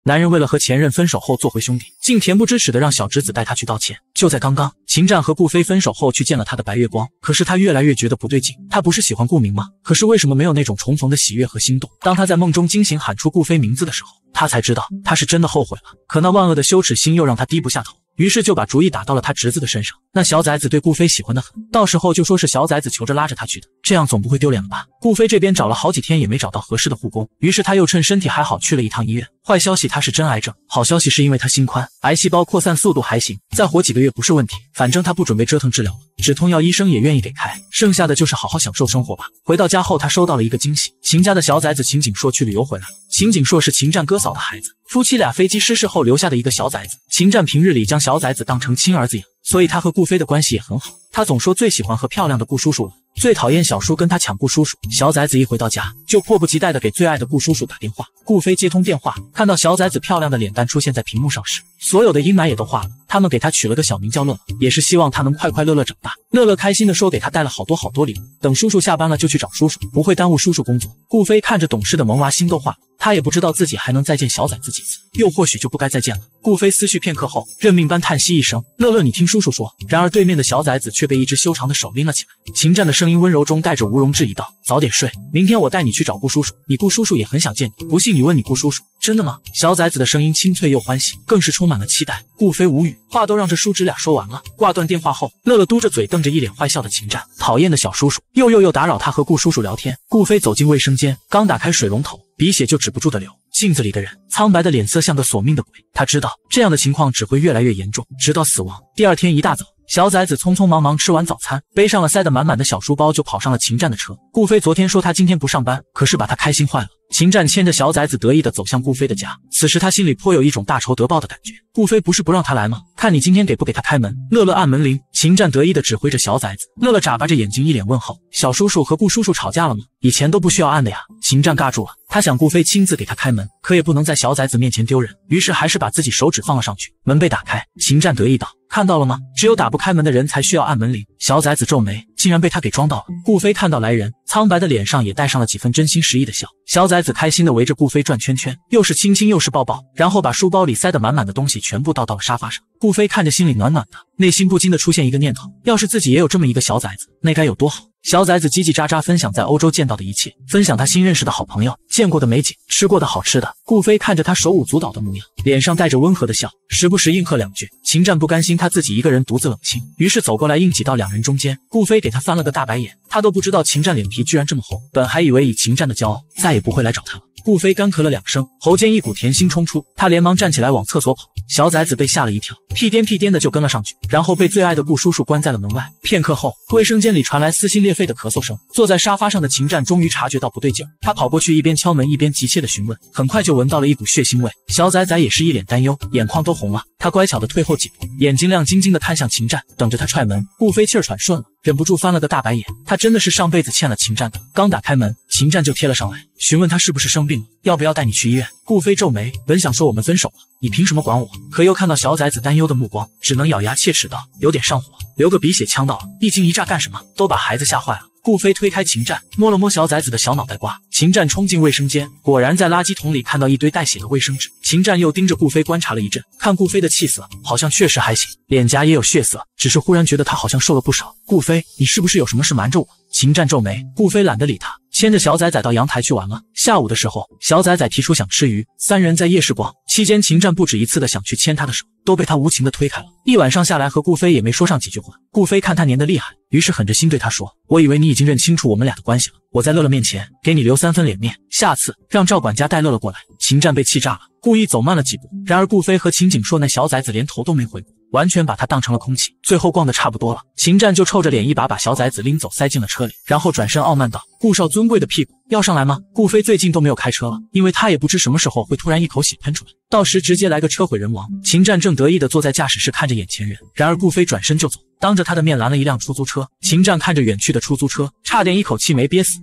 男人为了和前任分手后做回兄弟，竟恬不知耻的让小侄子带他去道歉。就在刚刚，秦战和顾飞分手后去见了他的白月光，可是他越来越觉得不对劲。他不是喜欢顾明吗？可是为什么没有那种重逢的喜悦和心动？当他在梦中惊醒，喊出顾飞名字的时候，他才知道他是真的后悔了。可那万恶的羞耻心又让他低不下头。于是就把主意打到了他侄子的身上。那小崽子对顾飞喜欢的很，到时候就说是小崽子求着拉着他去的，这样总不会丢脸了吧？顾飞这边找了好几天也没找到合适的护工，于是他又趁身体还好去了一趟医院。坏消息他是真癌症，好消息是因为他心宽，癌细胞扩散速度还行，再活几个月不是问题。反正他不准备折腾治疗了，止痛药医生也愿意给开，剩下的就是好好享受生活吧。回到家后，他收到了一个惊喜，秦家的小崽子秦景硕去旅游回来。秦景硕是秦战哥嫂的孩子，夫妻俩飞机失事后留下的一个小崽子。秦战平日里将小崽子当成亲儿子养，所以他和顾飞的关系也很好。他总说最喜欢和漂亮的顾叔叔了。最讨厌小叔跟他抢顾叔叔，小崽子一回到家就迫不及待的给最爱的顾叔叔打电话。顾飞接通电话，看到小崽子漂亮的脸蛋出现在屏幕上时，所有的阴霾也都化了。他们给他取了个小名叫乐乐，也是希望他能快快乐乐长大。乐乐开心的说：“给他带了好多好多礼物，等叔叔下班了就去找叔叔，不会耽误叔叔工作。”顾飞看着懂事的萌娃，心都化了。他也不知道自己还能再见小崽子几次，又或许就不该再见了。顾飞思绪片刻后，认命般叹息一声：“乐乐，你听叔叔说。”然而对面的小崽子却被一只修长的手拎了起来。秦战的声音温柔中带着毋容置疑道：“早点睡，明天我带你去找顾叔叔，你顾叔叔也很想见你。不信你问你顾叔叔，真的吗？”小崽子的声音清脆又欢喜，更是充满了期待。顾飞无语，话都让这叔侄俩说完了。挂断电话后，乐乐嘟着嘴瞪着一脸坏笑的秦战，讨厌的小叔叔又又又打扰他和顾叔叔聊天。顾飞走进卫生间，刚打开水龙头，鼻血就止不住的流。镜子里的人苍白的脸色像个索命的鬼，他知道这样的情况只会越来越严重，直到死亡。第二天一大早，小崽子匆匆忙忙吃完早餐，背上了塞得满满的小书包，就跑上了秦战的车。顾飞昨天说他今天不上班，可是把他开心坏了。秦战牵着小崽子得意的走向顾飞的家，此时他心里颇有一种大仇得报的感觉。顾飞不是不让他来吗？看你今天给不给他开门？乐乐按门铃，秦战得意的指挥着小崽子。乐乐眨巴着眼睛，一脸问候：“小叔叔和顾叔叔吵架了吗？以前都不需要按的呀。”秦战尬住了，他想顾飞亲自给他开门，可也不能在小崽子面前丢人，于是还是把自己手指放了上去。门被打开，秦战得意道：“看到了吗？只有打不开门的人才需要按门铃。”小崽子皱眉，竟然被他给装到了。顾飞看到来人。苍白的脸上也带上了几分真心实意的笑，小崽子开心的围着顾飞转圈圈，又是亲亲又是抱抱，然后把书包里塞得满满的东西全部倒到了沙发上。顾飞看着心里暖暖的，内心不禁的出现一个念头：要是自己也有这么一个小崽子，那该有多好！小崽子叽叽喳喳分享在欧洲见到的一切，分享他新认识的好朋友，见过的美景，吃过的好吃的。顾飞看着他手舞足蹈的模样，脸上带着温和的笑，时不时应和两句。秦战不甘心他自己一个人独自冷清，于是走过来硬挤到两人中间。顾飞给他翻了个大白眼，他都不知道秦战脸皮。居然这么红，本还以为以秦战的骄傲，再也不会来找他了。顾飞干咳了两声，喉间一股甜腥冲出，他连忙站起来往厕所跑。小崽子被吓了一跳，屁颠屁颠的就跟了上去，然后被最爱的顾叔叔关在了门外。片刻后，卫生间里传来撕心裂肺的咳嗽声。坐在沙发上的秦战终于察觉到不对劲，他跑过去，一边敲门一边急切的询问。很快就闻到了一股血腥味，小崽崽也是一脸担忧，眼眶都红了。他乖巧的退后几步，眼睛亮晶晶的看向秦战，等着他踹门。顾飞气儿喘顺了，忍不住翻了个大白眼，他真的是上辈子欠了秦战的。刚打开门，秦战就贴了上来。询问他是不是生病了，要不要带你去医院？顾飞皱眉，本想说我们分手了，你凭什么管我？可又看到小崽子担忧的目光，只能咬牙切齿道：“有点上火，流个鼻血，呛到了，一惊一乍干什么？都把孩子吓坏了。”顾飞推开秦战，摸了摸小崽子的小脑袋瓜。秦战冲进卫生间，果然在垃圾桶里看到一堆带血的卫生纸。秦战又盯着顾飞观察了一阵，看顾飞的气色好像确实还行，脸颊也有血色，只是忽然觉得他好像瘦了不少。顾飞，你是不是有什么事瞒着我？秦战皱眉，顾飞懒得理他，牵着小仔仔到阳台去玩了。下午的时候，小仔仔提出想吃鱼，三人在夜市逛期间，秦战不止一次的想去牵他的手，都被他无情的推开了。一晚上下来，和顾飞也没说上几句话。顾飞看他黏的厉害，于是狠着心对他说：“我以为你已经认清楚我们俩的关系了，我在乐乐面前给你留三分脸面，下次让赵管家带乐乐过来。”秦战被气炸了，故意走慢了几步。然而顾飞和秦景硕那小崽子连头都没回过。完全把他当成了空气，最后逛的差不多了，秦战就臭着脸一把把小崽子拎走，塞进了车里，然后转身傲慢道：“顾少尊贵的屁股要上来吗？”顾飞最近都没有开车了，因为他也不知什么时候会突然一口血喷出来，到时直接来个车毁人亡。秦战正得意的坐在驾驶室看着眼前人，然而顾飞转身就走，当着他的面拦了一辆出租车。秦战看着远去的出租车，差点一口气没憋死。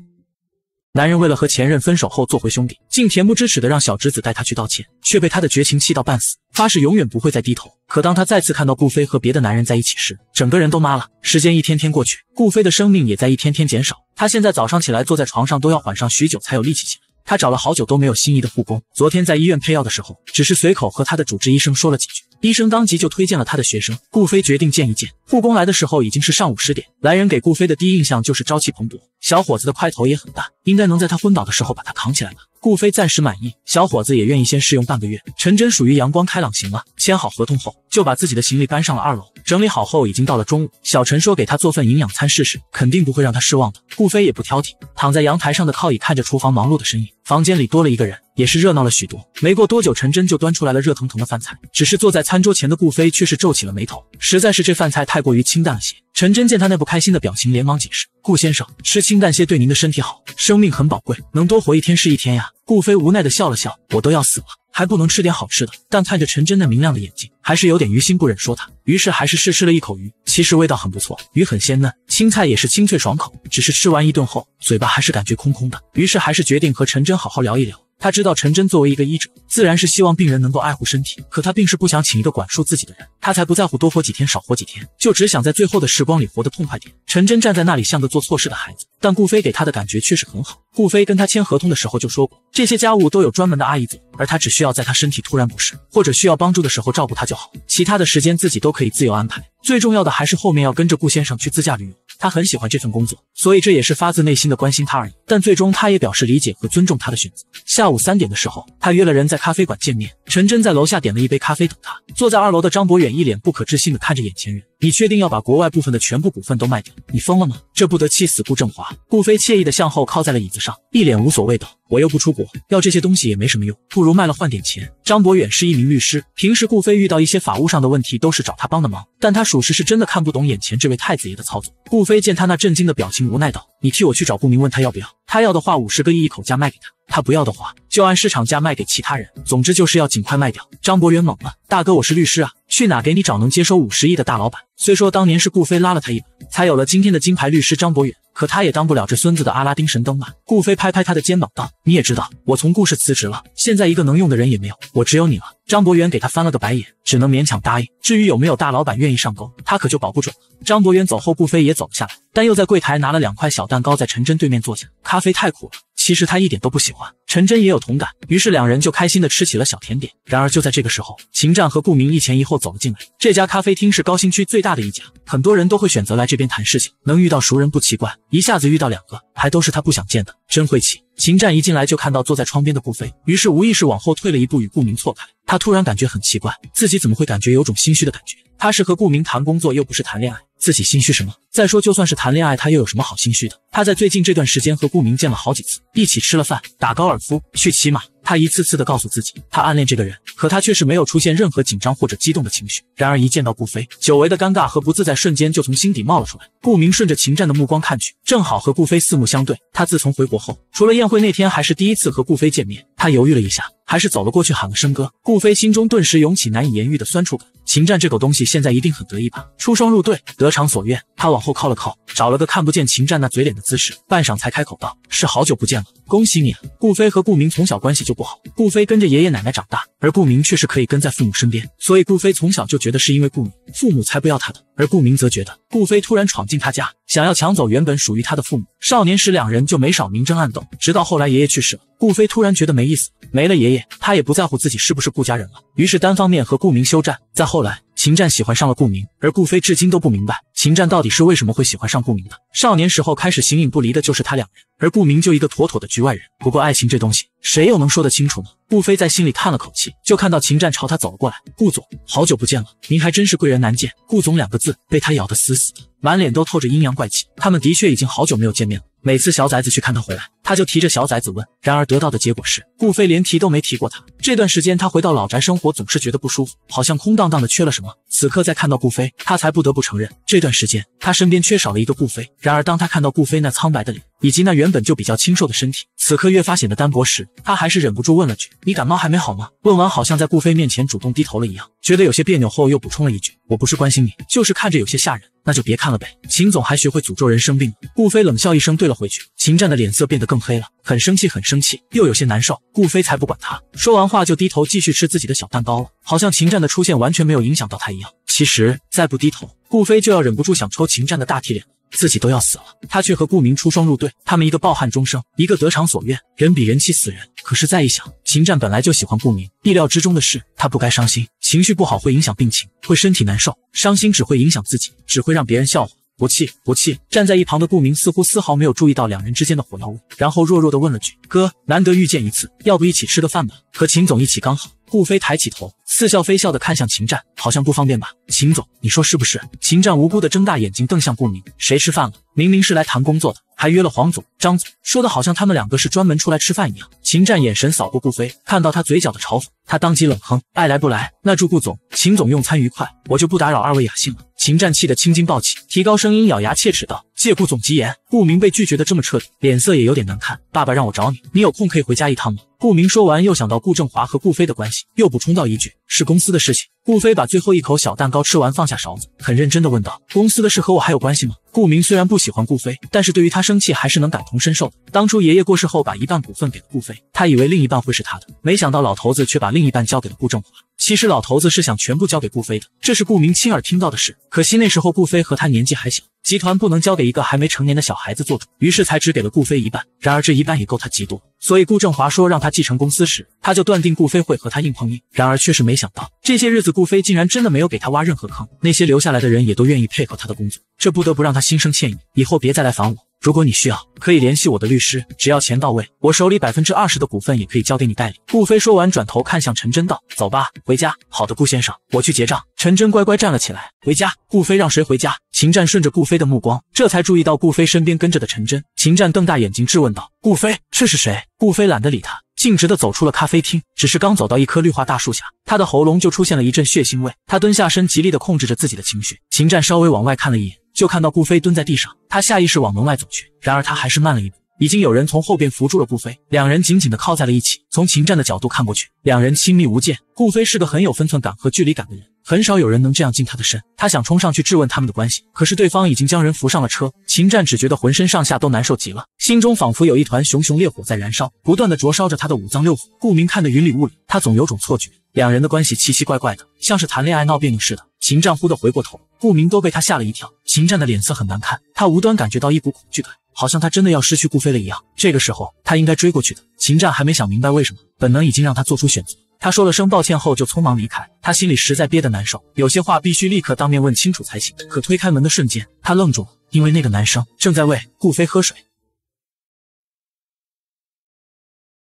男人为了和前任分手后做回兄弟，竟恬不知耻的让小侄子带他去道歉，却被他的绝情气到半死，发誓永远不会再低头。可当他再次看到顾飞和别的男人在一起时，整个人都麻了。时间一天天过去，顾飞的生命也在一天天减少。他现在早上起来坐在床上都要缓上许久才有力气起来。他找了好久都没有心仪的护工。昨天在医院配药的时候，只是随口和他的主治医生说了几句。医生当即就推荐了他的学生顾飞，决定见一见。护工来的时候已经是上午十点。来人给顾飞的第一印象就是朝气蓬勃，小伙子的块头也很大，应该能在他昏倒的时候把他扛起来吧。顾飞暂时满意，小伙子也愿意先试用半个月。陈真属于阳光开朗型了，签好合同后就把自己的行李搬上了二楼，整理好后已经到了中午。小陈说给他做份营养餐试试，肯定不会让他失望的。顾飞也不挑剔，躺在阳台上的靠椅看着厨房忙碌的身影，房间里多了一个人，也是热闹了许多。没过多久，陈真就端出来了热腾腾的饭菜，只是坐在餐桌前的顾飞却是皱起了眉头，实在是这饭菜太过于清淡了些。陈真见他那不开心的表情，连忙解释：“顾先生，吃清淡些对您的身体好，生命很宝贵，能多活一天是一天呀。”顾飞无奈地笑了笑：“我都要死了，还不能吃点好吃的？”但看着陈真那明亮的眼睛，还是有点于心不忍，说他，于是还是试吃了一口鱼，其实味道很不错，鱼很鲜嫩，青菜也是清脆爽口，只是吃完一顿后，嘴巴还是感觉空空的，于是还是决定和陈真好好聊一聊。他知道陈真作为一个医者，自然是希望病人能够爱护身体，可他并是不想请一个管束自己的人，他才不在乎多活几天少活几天，就只想在最后的时光里活得痛快点。陈真站在那里像个做错事的孩子，但顾飞给他的感觉却是很好。顾飞跟他签合同的时候就说过，这些家务都有专门的阿姨做，而他只需要在他身体突然不适或者需要帮助的时候照顾他就好，其他的时间自己都可以自由安排。最重要的还是后面要跟着顾先生去自驾旅游。他很喜欢这份工作，所以这也是发自内心的关心他而已。但最终，他也表示理解和尊重他的选择。下午三点的时候，他约了人在咖啡馆见面。陈真在楼下点了一杯咖啡等他。坐在二楼的张博远一脸不可置信的看着眼前人：“你确定要把国外部分的全部股份都卖掉？你疯了吗？这不得气死顾振华？”顾飞惬意的向后靠在了椅子上，一脸无所谓道。我又不出国，要这些东西也没什么用，不如卖了换点钱。张博远是一名律师，平时顾飞遇到一些法务上的问题都是找他帮的忙，但他属实是真的看不懂眼前这位太子爷的操作。顾飞见他那震惊的表情，无奈道：“你替我去找顾明，问他要不要。”他要的话，五十个亿一口价卖给他；他不要的话，就按市场价卖给其他人。总之就是要尽快卖掉。张博远懵了，大哥，我是律师啊，去哪给你找能接收五十亿的大老板？虽说当年是顾飞拉了他一把，才有了今天的金牌律师张博远，可他也当不了这孙子的阿拉丁神灯吧？顾飞拍拍他的肩膀道：“你也知道，我从顾氏辞职了，现在一个能用的人也没有，我只有你了。”张博远给他翻了个白眼，只能勉强答应。至于有没有大老板愿意上钩，他可就保不准了。张博远走后，顾飞也走了下来。但又在柜台拿了两块小蛋糕，在陈真对面坐下。咖啡太苦了，其实他一点都不喜欢。陈真也有同感，于是两人就开心地吃起了小甜点。然而就在这个时候，秦战和顾明一前一后走了进来。这家咖啡厅是高新区最大的一家，很多人都会选择来这边谈事情，能遇到熟人不奇怪。一下子遇到两个，还都是他不想见的。真晦气！秦战一进来就看到坐在窗边的顾飞，于是无意识往后退了一步，与顾明错开。他突然感觉很奇怪，自己怎么会感觉有种心虚的感觉？他是和顾明谈工作，又不是谈恋爱，自己心虚什么？再说就算是谈恋爱，他又有什么好心虚的？他在最近这段时间和顾明见了好几次，一起吃了饭，打高尔夫，去骑马。他一次次地告诉自己，他暗恋这个人，可他却是没有出现任何紧张或者激动的情绪。然而一见到顾飞，久违的尴尬和不自在瞬间就从心底冒了出来。顾明顺着秦战的目光看去，正好和顾飞四目相对。他自从回国后，除了宴会那天，还是第一次和顾飞见面。他犹豫了一下。还是走了过去，喊了声哥。顾飞心中顿时涌起难以言喻的酸楚感。秦战这狗东西现在一定很得意吧？出双入对，得偿所愿。他往后靠了靠，找了个看不见秦战那嘴脸的姿势，半晌才开口道：“是好久不见了，恭喜你。”啊！”顾飞和顾明从小关系就不好。顾飞跟着爷爷奶奶长大，而顾明却是可以跟在父母身边，所以顾飞从小就觉得是因为顾明父母才不要他的，而顾明则觉得顾飞突然闯进他家，想要抢走原本属于他的父母。少年时两人就没少明争暗斗，直到后来爷爷去世了。顾飞突然觉得没意思，没了爷爷，他也不在乎自己是不是顾家人了。于是单方面和顾明休战。再后来，秦战喜欢上了顾明，而顾飞至今都不明白秦战到底是为什么会喜欢上顾明的。少年时候开始形影不离的就是他两人，而顾明就一个妥妥的局外人。不过爱情这东西，谁又能说得清楚呢？顾飞在心里叹了口气，就看到秦战朝他走了过来。顾总，好久不见了，您还真是贵人难见。顾总两个字被他咬得死死的，满脸都透着阴阳怪气。他们的确已经好久没有见面了。每次小崽子去看他回来，他就提着小崽子问，然而得到的结果是顾飞连提都没提过他。这段时间他回到老宅生活，总是觉得不舒服，好像空荡荡的缺了什么。此刻再看到顾飞，他才不得不承认，这段时间他身边缺少了一个顾飞。然而当他看到顾飞那苍白的脸，以及那原本就比较清瘦的身体，此刻越发显得单薄时，他还是忍不住问了句：“你感冒还没好吗？”问完，好像在顾飞面前主动低头了一样，觉得有些别扭，后又补充了一句：“我不是关心你，就是看着有些吓人。”那就别看了呗。秦总还学会诅咒人生病了。顾飞冷笑一声，怼了回去。秦战的脸色变得更黑了，很生气，很生气，又有些难受。顾飞才不管他，说完话就低头继续吃自己的小蛋糕了，好像秦战的出现完全没有影响到他一样。其实再不低头，顾飞就要忍不住想抽秦战的大体脸。自己都要死了，他却和顾明出双入对，他们一个抱憾终生，一个得偿所愿，人比人气死人。可是再一想，秦战本来就喜欢顾明，意料之中的事，他不该伤心，情绪不好会影响病情，会身体难受，伤心只会影响自己，只会让别人笑话。不气，不气。站在一旁的顾明似乎丝毫没有注意到两人之间的火药味，然后弱弱的问了句：“哥，难得遇见一次，要不一起吃个饭吧？和秦总一起刚好。”顾飞抬起头。似笑非笑地看向秦战，好像不方便吧？秦总，你说是不是？秦战无辜地睁大眼睛瞪向顾明，谁吃饭了？明明是来谈工作的，还约了黄总、张总，说的好像他们两个是专门出来吃饭一样。秦战眼神扫过顾飞，看到他嘴角的嘲讽，他当即冷哼，爱来不来。那祝顾总、秦总用餐愉快，我就不打扰二位雅兴了。秦战气得青筋暴起，提高声音，咬牙切齿道：“借顾总吉言。”顾明被拒绝的这么彻底，脸色也有点难看。爸爸让我找你，你有空可以回家一趟吗？顾明说完，又想到顾正华和顾飞的关系，又补充道一句：“是公司的事情。”顾飞把最后一口小蛋糕吃完，放下勺子，很认真地问道：“公司的事和我还有关系吗？”顾明虽然不喜欢顾飞，但是对于他生气还是能感同身受。的。当初爷爷过世后，把一半股份给了顾飞，他以为另一半会是他的，没想到老头子却把另一半交给了顾正华。其实老头子是想全部交给顾飞的，这是顾明亲耳听到的事。可惜那时候顾飞和他年纪还小。集团不能交给一个还没成年的小孩子做主，于是才只给了顾飞一半。然而这一半也够他极多，所以顾振华说让他继承公司时，他就断定顾飞会和他硬碰硬。然而却是没想到，这些日子顾飞竟然真的没有给他挖任何坑，那些留下来的人也都愿意配合他的工作，这不得不让他心生歉意。以后别再来烦我。如果你需要，可以联系我的律师，只要钱到位，我手里百分之二十的股份也可以交给你代理。顾飞说完，转头看向陈真道：“走吧，回家。”“好的，顾先生，我去结账。”陈真乖乖站了起来，回家。顾飞让谁回家？秦战顺着顾飞的目光，这才注意到顾飞身边跟着的陈真。秦战瞪大眼睛质问道：“顾飞，这是谁？”顾飞懒得理他，径直的走出了咖啡厅。只是刚走到一棵绿化大树下，他的喉咙就出现了一阵血腥味。他蹲下身，极力的控制着自己的情绪。秦战稍微往外看了一眼。就看到顾飞蹲在地上，他下意识往门外走去，然而他还是慢了一步，已经有人从后边扶住了顾飞，两人紧紧的靠在了一起。从秦战的角度看过去，两人亲密无间。顾飞是个很有分寸感和距离感的人，很少有人能这样近他的身。他想冲上去质问他们的关系，可是对方已经将人扶上了车。秦战只觉得浑身上下都难受极了，心中仿佛有一团熊熊烈火在燃烧，不断的灼烧着他的五脏六腑。顾明看得云里雾里，他总有种错觉，两人的关系奇奇怪怪的，像是谈恋爱闹别扭似的。秦战忽的回过头，顾明都被他吓了一跳。秦战的脸色很难看，他无端感觉到一股恐惧感，好像他真的要失去顾飞了一样。这个时候，他应该追过去的。秦战还没想明白为什么，本能已经让他做出选择。他说了声抱歉后，就匆忙离开。他心里实在憋得难受，有些话必须立刻当面问清楚才行。可推开门的瞬间，他愣住了，因为那个男生正在喂顾飞喝水。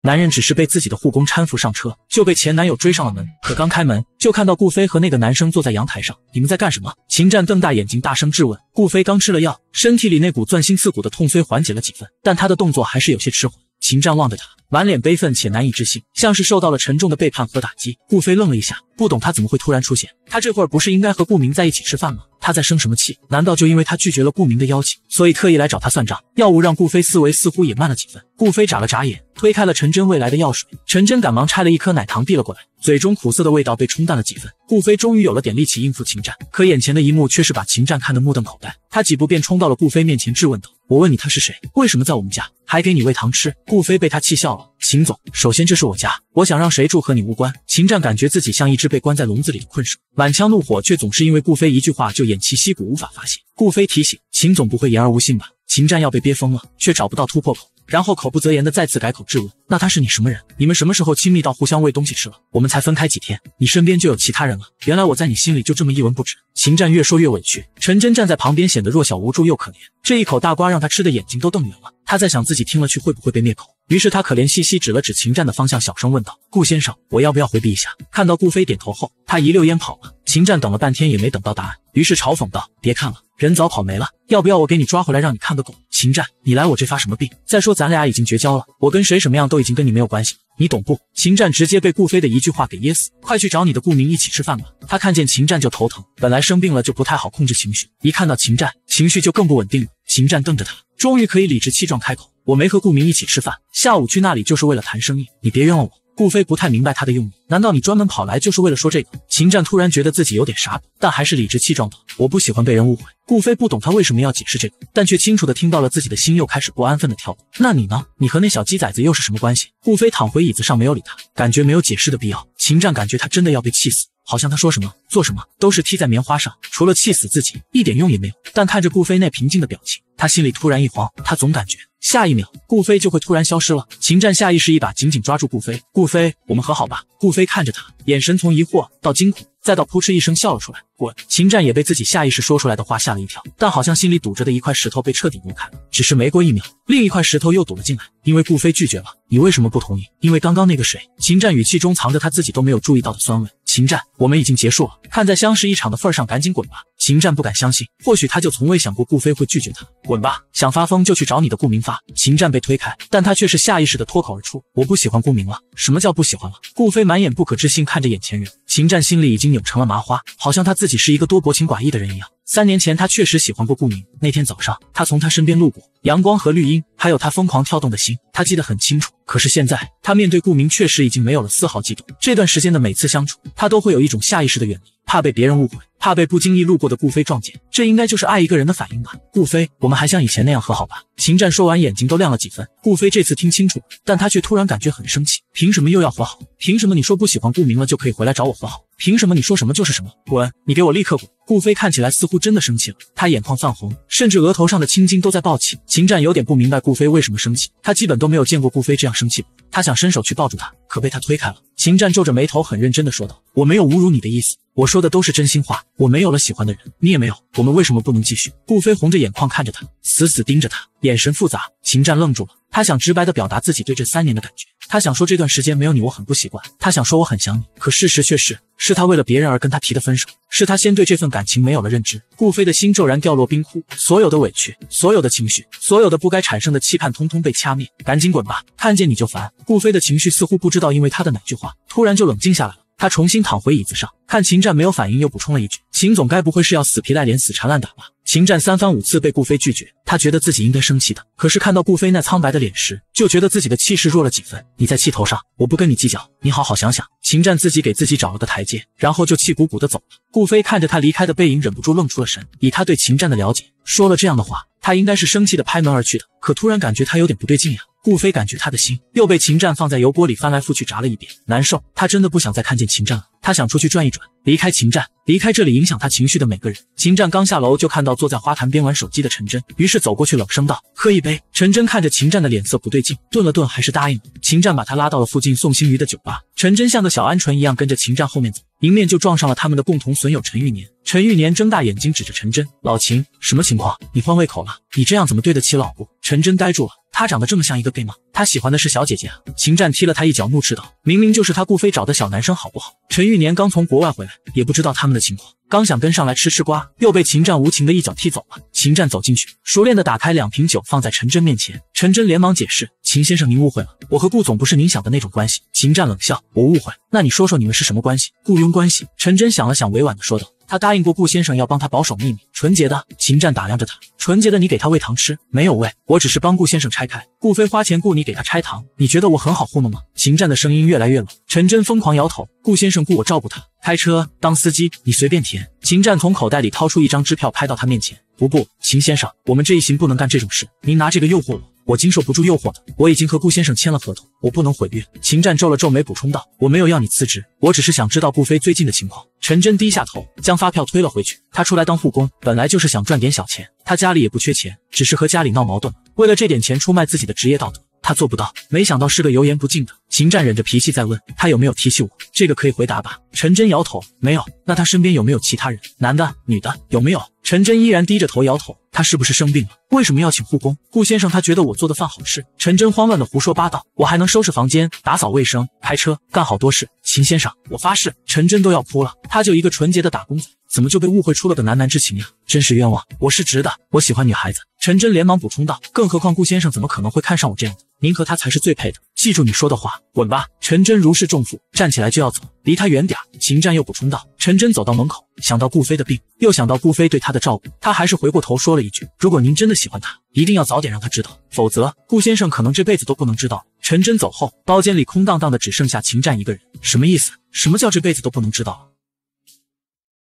男人只是被自己的护工搀扶上车，就被前男友追上了门。可刚开门，就看到顾飞和那个男生坐在阳台上。你们在干什么？秦战瞪大眼睛，大声质问。顾飞刚吃了药，身体里那股钻心刺骨的痛虽缓解了几分，但他的动作还是有些迟缓。秦战望着他，满脸悲愤且难以置信，像是受到了沉重的背叛和打击。顾飞愣了一下，不懂他怎么会突然出现。他这会儿不是应该和顾明在一起吃饭吗？他在生什么气？难道就因为他拒绝了顾明的邀请，所以特意来找他算账？药物让顾飞思维似乎也慢了几分。顾飞眨了眨眼，推开了陈真未来的药水。陈真赶忙拆了一颗奶糖递了过来，嘴中苦涩的味道被冲淡了几分。顾飞终于有了点力气应付秦战，可眼前的一幕却是把秦战看得目瞪口呆。他几步便冲到了顾飞面前，质问道：“我问你，他是谁？为什么在我们家还给你喂糖吃？”顾飞被他气笑了。秦总，首先这是我家，我想让谁住和你无关。秦战感觉自己像一只被关在笼子里的困兽，满腔怒火却总是因为顾飞一句话就偃旗息鼓，无法发泄。顾飞提醒秦总不会言而无信吧？秦战要被憋疯了，却找不到突破口，然后口不择言的再次改口质问：那他是你什么人？你们什么时候亲密到互相喂东西吃了？我们才分开几天，你身边就有其他人了？原来我在你心里就这么一文不值？秦战越说越委屈，陈真站在旁边显得弱小无助又可怜，这一口大瓜让他吃的眼睛都瞪圆了。他在想自己听了去会不会被灭口，于是他可怜兮兮指了指秦战的方向，小声问道：“顾先生，我要不要回避一下？”看到顾飞点头后，他一溜烟跑了。秦战等了半天也没等到答案，于是嘲讽道：“别看了，人早跑没了。要不要我给你抓回来，让你看个够？”秦战，你来我这发什么病？再说咱俩已经绝交了，我跟谁什么样都已经跟你没有关系，你懂不？秦战直接被顾飞的一句话给噎死。快去找你的顾明一起吃饭吧。他看见秦战就头疼，本来生病了就不太好控制情绪，一看到秦战，情绪就更不稳定了。秦战瞪着他，终于可以理直气壮开口：“我没和顾明一起吃饭，下午去那里就是为了谈生意，你别冤枉我。”顾飞不太明白他的用意，难道你专门跑来就是为了说这个？秦战突然觉得自己有点傻，但还是理直气壮的：“我不喜欢被人误会。”顾飞不懂他为什么要解释这个，但却清楚的听到了自己的心又开始不安分的跳。那你呢？你和那小鸡崽子又是什么关系？顾飞躺回椅子上，没有理他，感觉没有解释的必要。秦战感觉他真的要被气死。好像他说什么做什么都是踢在棉花上，除了气死自己一点用也没有。但看着顾飞那平静的表情，他心里突然一慌，他总感觉下一秒顾飞就会突然消失了。秦战下意识一把紧紧抓住顾飞，顾飞，我们和好吧。顾飞看着他，眼神从疑惑到惊恐。再到扑哧一声笑了出来，滚！秦战也被自己下意识说出来的话吓了一跳，但好像心里堵着的一块石头被彻底挪开了。只是没过一秒，另一块石头又堵了进来，因为顾飞拒绝了你，为什么不同意？因为刚刚那个谁……秦战语气中藏着他自己都没有注意到的酸味。秦战，我们已经结束了，看在相识一场的份上，赶紧滚吧。秦战不敢相信，或许他就从未想过顾飞会拒绝他。滚吧，想发疯就去找你的顾明发。秦战被推开，但他却是下意识的脱口而出：“我不喜欢顾明了。”什么叫不喜欢了？顾飞满眼不可置信看着眼前人。秦战心里已经扭成了麻花，好像他自己是一个多薄情寡义的人一样。三年前，他确实喜欢过顾明。那天早上，他从他身边路过，阳光和绿荫，还有他疯狂跳动的心，他记得很清楚。可是现在，他面对顾明，确实已经没有了丝毫激动。这段时间的每次相处，他都会有一种下意识的远离，怕被别人误会。怕被不经意路过的顾飞撞见，这应该就是爱一个人的反应吧？顾飞，我们还像以前那样和好吧？秦战说完，眼睛都亮了几分。顾飞这次听清楚了，但他却突然感觉很生气。凭什么又要和好？凭什么你说不喜欢顾明了就可以回来找我和好？凭什么你说什么就是什么？滚！你给我立刻滚！顾飞看起来似乎真的生气了，他眼眶泛红，甚至额头上的青筋都在暴起。秦战有点不明白顾飞为什么生气，他基本都没有见过顾飞这样生气。他想伸手去抱住他，可被他推开了。秦战皱着眉头，很认真的说道：“我没有侮辱你的意思。”我说的都是真心话，我没有了喜欢的人，你也没有，我们为什么不能继续？顾飞红着眼眶看着他，死死盯着他，眼神复杂。秦战愣住了，他想直白的表达自己对这三年的感觉，他想说这段时间没有你，我很不习惯，他想说我很想你，可事实却是，是他为了别人而跟他提的分手，是他先对这份感情没有了认知。顾飞的心骤然掉落冰窟，所有的委屈，所有的情绪，所有的不该产生的期盼，通通被掐灭。赶紧滚吧，看见你就烦。顾飞的情绪似乎不知道因为他的哪句话，突然就冷静下来了。他重新躺回椅子上，看秦战没有反应，又补充了一句：“秦总，该不会是要死皮赖脸、死缠烂打吧？”秦战三番五次被顾飞拒绝，他觉得自己应该生气的。可是看到顾飞那苍白的脸时，就觉得自己的气势弱了几分。你在气头上，我不跟你计较，你好好想想。秦战自己给自己找了个台阶，然后就气鼓鼓的走了。顾飞看着他离开的背影，忍不住愣出了神。以他对秦战的了解，说了这样的话，他应该是生气的拍门而去的。可突然感觉他有点不对劲呀。顾飞感觉他的心又被秦战放在油锅里翻来覆去炸了一遍，难受。他真的不想再看见秦战了，他想出去转一转，离开秦战，离开这里影响他情绪的每个人。秦战刚下楼就看到坐在花坛边玩手机的陈真，于是走过去冷声道：“喝一杯。”陈真看着秦战的脸色不对劲，顿了顿，还是答应了。秦战把他拉到了附近宋星鱼的酒吧。陈真像个小鹌鹑一样跟着秦战后面走，迎面就撞上了他们的共同损友陈玉年。陈玉年睁大眼睛指着陈真：“老秦，什么情况？你换胃口了？你这样怎么对得起老顾？”陈真呆住了，他长得这么像一个 gay 吗？他喜欢的是小姐姐啊！秦战踢了他一脚，怒斥道：“明明就是他顾飞找的小男生，好不好？”陈玉年刚从国外回来，也不知道他们的情况，刚想跟上来吃吃瓜，又被秦战无情的一脚踢走了。秦战走进去，熟练的打开两瓶酒，放在陈真面前。陈真连忙解释：“秦先生，您误会了，我和顾总不是您想的那种关系。”秦战冷笑：“我误会。”那你说说你们是什么关系？雇佣关系。陈真想了想，委婉地说道：“他答应过顾先生要帮他保守秘密，纯洁的。”秦战打量着他，纯洁的你给他喂糖吃？没有喂，我只是帮顾先生拆开。顾飞花钱雇你给他拆糖，你觉得我很好糊弄吗？秦战的声音越来越冷。陈真疯狂摇头。顾先生雇我照顾他，开车当司机，你随便填。秦战从口袋里掏出一张支票，拍到他面前。不不，秦先生，我们这一行不能干这种事，您拿这个诱惑我。我经受不住诱惑的，我已经和顾先生签了合同，我不能毁约。秦战皱了皱眉，补充道：“我没有要你辞职，我只是想知道顾飞最近的情况。”陈真低下头，将发票推了回去。他出来当护工，本来就是想赚点小钱，他家里也不缺钱，只是和家里闹矛盾，为了这点钱出卖自己的职业道德。他做不到，没想到是个油盐不进的。秦战忍着脾气再问他有没有提起我，这个可以回答吧？陈真摇头，没有。那他身边有没有其他人？男的、女的，有没有？陈真依然低着头摇头。他是不是生病了？为什么要请护工？顾先生，他觉得我做的饭好吃。陈真慌乱的胡说八道，我还能收拾房间、打扫卫生、开车，干好多事。秦先生，我发誓。陈真都要哭了，他就一个纯洁的打工仔，怎么就被误会出了个男男之情呀？真是冤枉！我是直的，我喜欢女孩子。陈真连忙补充道：“更何况顾先生怎么可能会看上我这样子？您和他才是最配的。记住你说的话，滚吧！”陈真如释重负，站起来就要走。离他远点。秦战又补充道。陈真走到门口，想到顾飞的病，又想到顾飞对他的照顾，他还是回过头说了一句：“如果您真的喜欢他，一定要早点让他知道，否则顾先生可能这辈子都不能知道。”陈真走后，包间里空荡荡的，只剩下秦战一个人。什么意思？什么叫这辈子都不能知道了？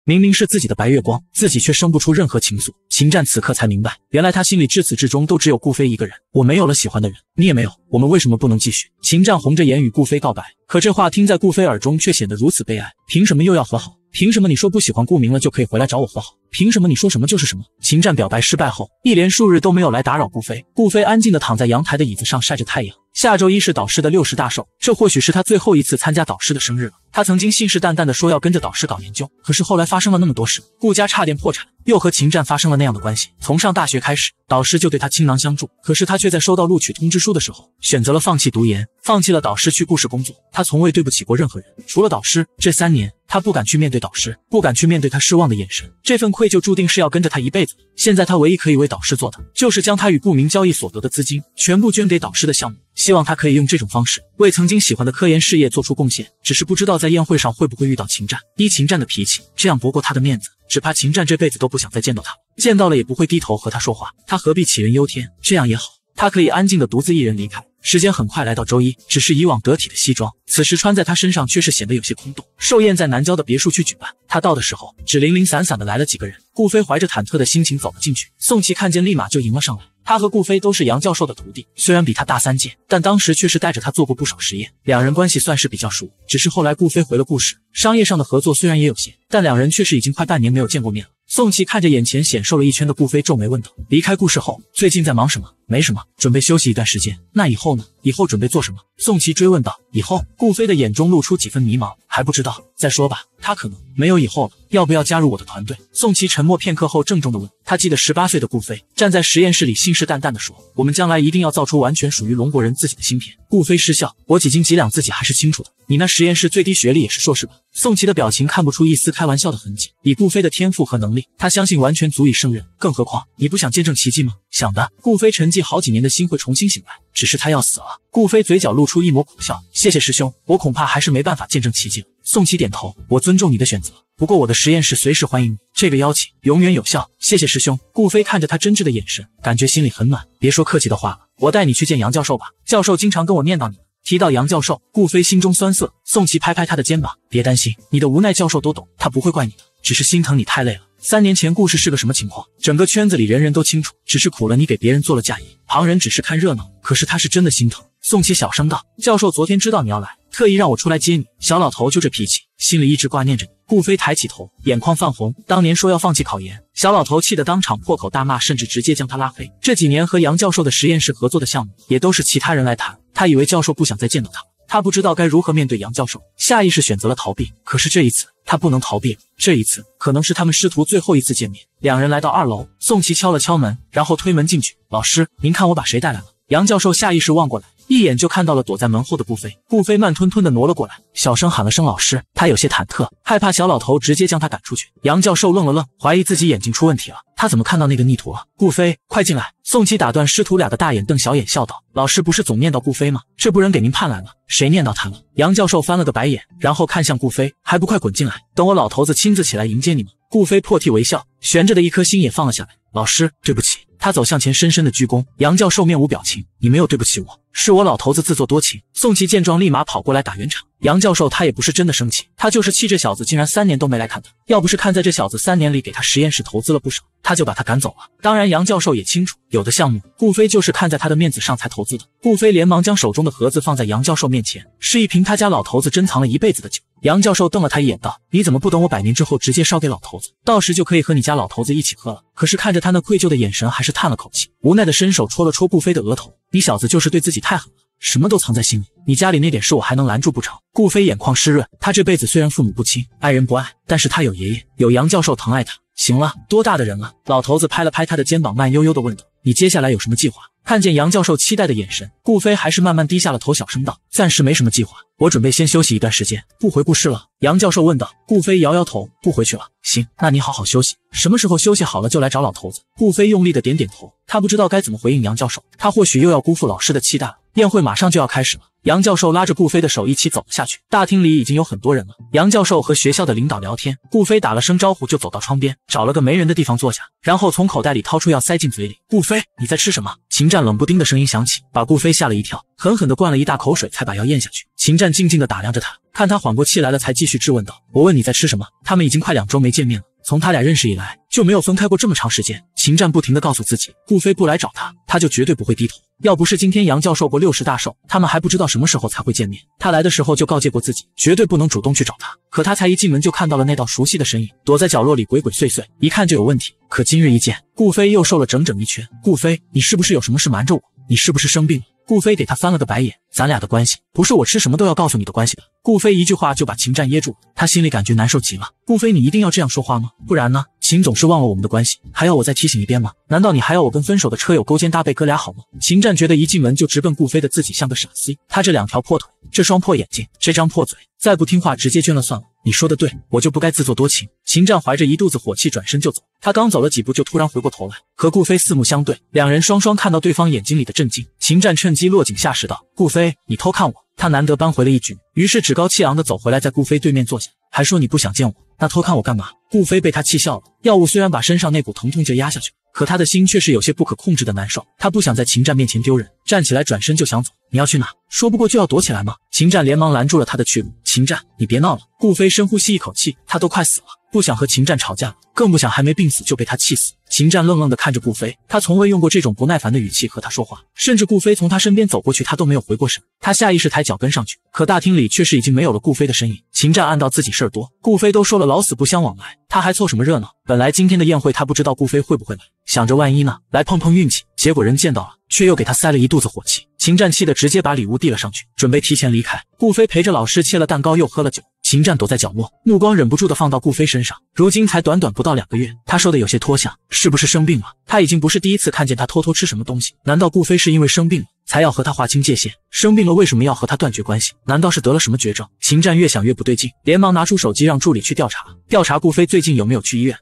明明是自己的白月光，自己却生不出任何情愫。秦战此刻才明白，原来他心里至此至终都只有顾飞一个人。我没有了喜欢的人，你也没有，我们为什么不能继续？秦战红着眼与顾飞告白，可这话听在顾飞耳中却显得如此悲哀。凭什么又要和好？凭什么你说不喜欢顾明了就可以回来找我和好？凭什么你说什么就是什么？秦战表白失败后，一连数日都没有来打扰顾飞。顾飞安静的躺在阳台的椅子上晒着太阳。下周一是导师的六十大寿，这或许是他最后一次参加导师的生日了。他曾经信誓旦旦的说要跟着导师搞研究，可是后来发生了那么多事，顾家差点破产，又和秦战发生了那样的关系。从上大学开始，导师就对他倾囊相助，可是他却在收到录取通知书的时候，选择了放弃读研，放弃了导师去顾氏工作。他从未对不起过任何人，除了导师。这三年。他不敢去面对导师，不敢去面对他失望的眼神，这份愧疚注定是要跟着他一辈子。现在他唯一可以为导师做的，就是将他与顾明交易所得的资金全部捐给导师的项目，希望他可以用这种方式为曾经喜欢的科研事业做出贡献。只是不知道在宴会上会不会遇到秦战，依秦战的脾气，这样驳过他的面子，只怕秦战这辈子都不想再见到他，见到了也不会低头和他说话。他何必杞人忧天？这样也好，他可以安静的独自一人离开。时间很快来到周一，只是以往得体的西装，此时穿在他身上却是显得有些空洞。寿宴在南郊的别墅区举办，他到的时候只零零散散的来了几个人。顾飞怀着忐忑的心情走了进去，宋琪看见立马就迎了上来。他和顾飞都是杨教授的徒弟，虽然比他大三届，但当时却是带着他做过不少实验，两人关系算是比较熟。只是后来顾飞回了顾氏，商业上的合作虽然也有些，但两人却是已经快半年没有见过面了。宋琪看着眼前显瘦了一圈的顾飞，皱眉问道：“离开顾氏后，最近在忙什么？”没什么，准备休息一段时间。那以后呢？以后准备做什么？宋奇追问道。以后，顾飞的眼中露出几分迷茫，还不知道，再说吧。他可能没有以后了。要不要加入我的团队？宋奇沉默片刻后，郑重的问。他记得十八岁的顾飞站在实验室里，信誓旦旦的说：“我们将来一定要造出完全属于龙国人自己的芯片。”顾飞失笑，我几斤几两自己还是清楚的。你那实验室最低学历也是硕士吧？宋奇的表情看不出一丝开玩笑的痕迹。以顾飞的天赋和能力，他相信完全足以胜任。更何况，你不想见证奇迹吗？想的。顾飞沉静。好几年的心会重新醒来，只是他要死了。顾飞嘴角露出一抹苦笑，谢谢师兄，我恐怕还是没办法见证奇迹。宋奇点头，我尊重你的选择，不过我的实验室随时欢迎你，这个邀请永远有效。谢谢师兄。顾飞看着他真挚的眼神，感觉心里很暖。别说客气的话了，我带你去见杨教授吧。教授经常跟我念叨你，提到杨教授，顾飞心中酸涩。宋奇拍拍他的肩膀，别担心，你的无奈教授都懂，他不会怪你的，只是心疼你太累了。三年前故事是个什么情况？整个圈子里人人都清楚，只是苦了你给别人做了嫁衣，旁人只是看热闹。可是他是真的心疼。宋琪小声道：“教授昨天知道你要来，特意让我出来接你。小老头就这脾气，心里一直挂念着你。”顾飞抬起头，眼眶泛红。当年说要放弃考研，小老头气得当场破口大骂，甚至直接将他拉黑。这几年和杨教授的实验室合作的项目，也都是其他人来谈。他以为教授不想再见到他。他不知道该如何面对杨教授，下意识选择了逃避。可是这一次，他不能逃避了。这一次，可能是他们师徒最后一次见面。两人来到二楼，宋琦敲了敲门，然后推门进去。老师，您看我把谁带来了？杨教授下意识望过来。一眼就看到了躲在门后的顾飞，顾飞慢吞吞地挪了过来，小声喊了声“老师”，他有些忐忑，害怕小老头直接将他赶出去。杨教授愣了愣，怀疑自己眼睛出问题了，他怎么看到那个逆徒了？顾飞，快进来！宋琪打断师徒俩的大眼瞪小眼，笑道：“老师不是总念叨顾飞吗？这不人给您盼来了，谁念叨他了？”杨教授翻了个白眼，然后看向顾飞，还不快滚进来，等我老头子亲自起来迎接你们。顾飞破涕为笑，悬着的一颗心也放了下来。老师，对不起。他走向前，深深的鞠躬。杨教授面无表情：“你没有对不起我，是我老头子自作多情。”宋琦见状，立马跑过来打圆场。杨教授他也不是真的生气，他就是气这小子竟然三年都没来看他。要不是看在这小子三年里给他实验室投资了不少，他就把他赶走了。当然，杨教授也清楚，有的项目顾飞就是看在他的面子上才投资的。顾飞连忙将手中的盒子放在杨教授面前，是一瓶他家老头子珍藏了一辈子的酒。杨教授瞪了他一眼，道：“你怎么不等我百年之后，直接烧给老头子？到时就可以和你家老头子一起喝了。”可是看着他那愧疚的眼神，还是叹了口气，无奈的伸手戳了戳顾飞的额头：“你小子就是对自己太狠了，什么都藏在心里。你家里那点事，我还能拦住不成？”顾飞眼眶湿润，他这辈子虽然父母不亲，爱人不爱，但是他有爷爷，有杨教授疼爱他。行了，多大的人了？老头子拍了拍他的肩膀，慢悠悠的问道。你接下来有什么计划？看见杨教授期待的眼神，顾飞还是慢慢低下了头，小声道：“暂时没什么计划，我准备先休息一段时间，不回顾室了。”杨教授问道。顾飞摇摇头：“不回去了。”行，那你好好休息。什么时候休息好了就来找老头子。顾飞用力的点点头，他不知道该怎么回应杨教授，他或许又要辜负老师的期待了。宴会马上就要开始了。杨教授拉着顾飞的手一起走了下去，大厅里已经有很多人了。杨教授和学校的领导聊天，顾飞打了声招呼就走到窗边，找了个没人的地方坐下，然后从口袋里掏出药塞进嘴里。顾飞，你在吃什么？秦战冷不丁的声音响起，把顾飞吓了一跳，狠狠地灌了一大口水才把药咽下去。秦战静静的打量着他，看他缓过气来了，才继续质问道：我问你在吃什么？他们已经快两周没见面了。从他俩认识以来就没有分开过这么长时间。秦战不停的告诉自己，顾飞不来找他，他就绝对不会低头。要不是今天杨教授过六十大寿，他们还不知道什么时候才会见面。他来的时候就告诫过自己，绝对不能主动去找他。可他才一进门就看到了那道熟悉的身影，躲在角落里鬼鬼祟祟，一看就有问题。可今日一见，顾飞又瘦了整整一圈。顾飞，你是不是有什么事瞒着我？你是不是生病了？顾飞给他翻了个白眼，咱俩的关系不是我吃什么都要告诉你的关系吧？顾飞一句话就把秦战噎住，他心里感觉难受极了。顾飞，你一定要这样说话吗？不然呢？秦总是忘了我们的关系，还要我再提醒一遍吗？难道你还要我跟分手的车友勾肩搭背哥俩好吗？秦战觉得一进门就直奔顾飞的自己像个傻 C，他这两条破腿，这双破眼睛，这张破嘴，再不听话直接捐了算了。你说的对，我就不该自作多情。秦战怀着一肚子火气转身就走，他刚走了几步就突然回过头来，和顾飞四目相对，两人双双看到对方眼睛里的震惊。秦战趁机落井下石道：“顾飞，你偷看我。”他难得扳回了一局，于是趾高气昂的走回来，在顾飞对面坐下，还说：“你不想见我，那偷看我干嘛？”顾飞被他气笑了。药物虽然把身上那股疼痛就压下去，可他的心却是有些不可控制的难受。他不想在秦战面前丢人，站起来转身就想走。你要去哪？说不过就要躲起来吗？秦战连忙拦住了他的去路。秦战，你别闹了。顾飞深呼吸一口气，他都快死了。不想和秦战吵架，更不想还没病死就被他气死。秦战愣愣地看着顾飞，他从未用过这种不耐烦的语气和他说话，甚至顾飞从他身边走过去，他都没有回过神。他下意识抬脚跟上去，可大厅里却是已经没有了顾飞的身影。秦战暗道自己事儿多，顾飞都说了老死不相往来，他还凑什么热闹？本来今天的宴会他不知道顾飞会不会来，想着万一呢，来碰碰运气。结果人见到了，却又给他塞了一肚子火气。秦战气得直接把礼物递了上去，准备提前离开。顾飞陪着老师切了蛋糕，又喝了酒。秦战躲在角落，目光忍不住的放到顾飞身上。如今才短短不到两个月，他瘦的有些脱相，是不是生病了？他已经不是第一次看见他偷偷吃什么东西。难道顾飞是因为生病了，才要和他划清界限？生病了为什么要和他断绝关系？难道是得了什么绝症？秦战越想越不对劲，连忙拿出手机让助理去调查，调查顾飞最近有没有去医院。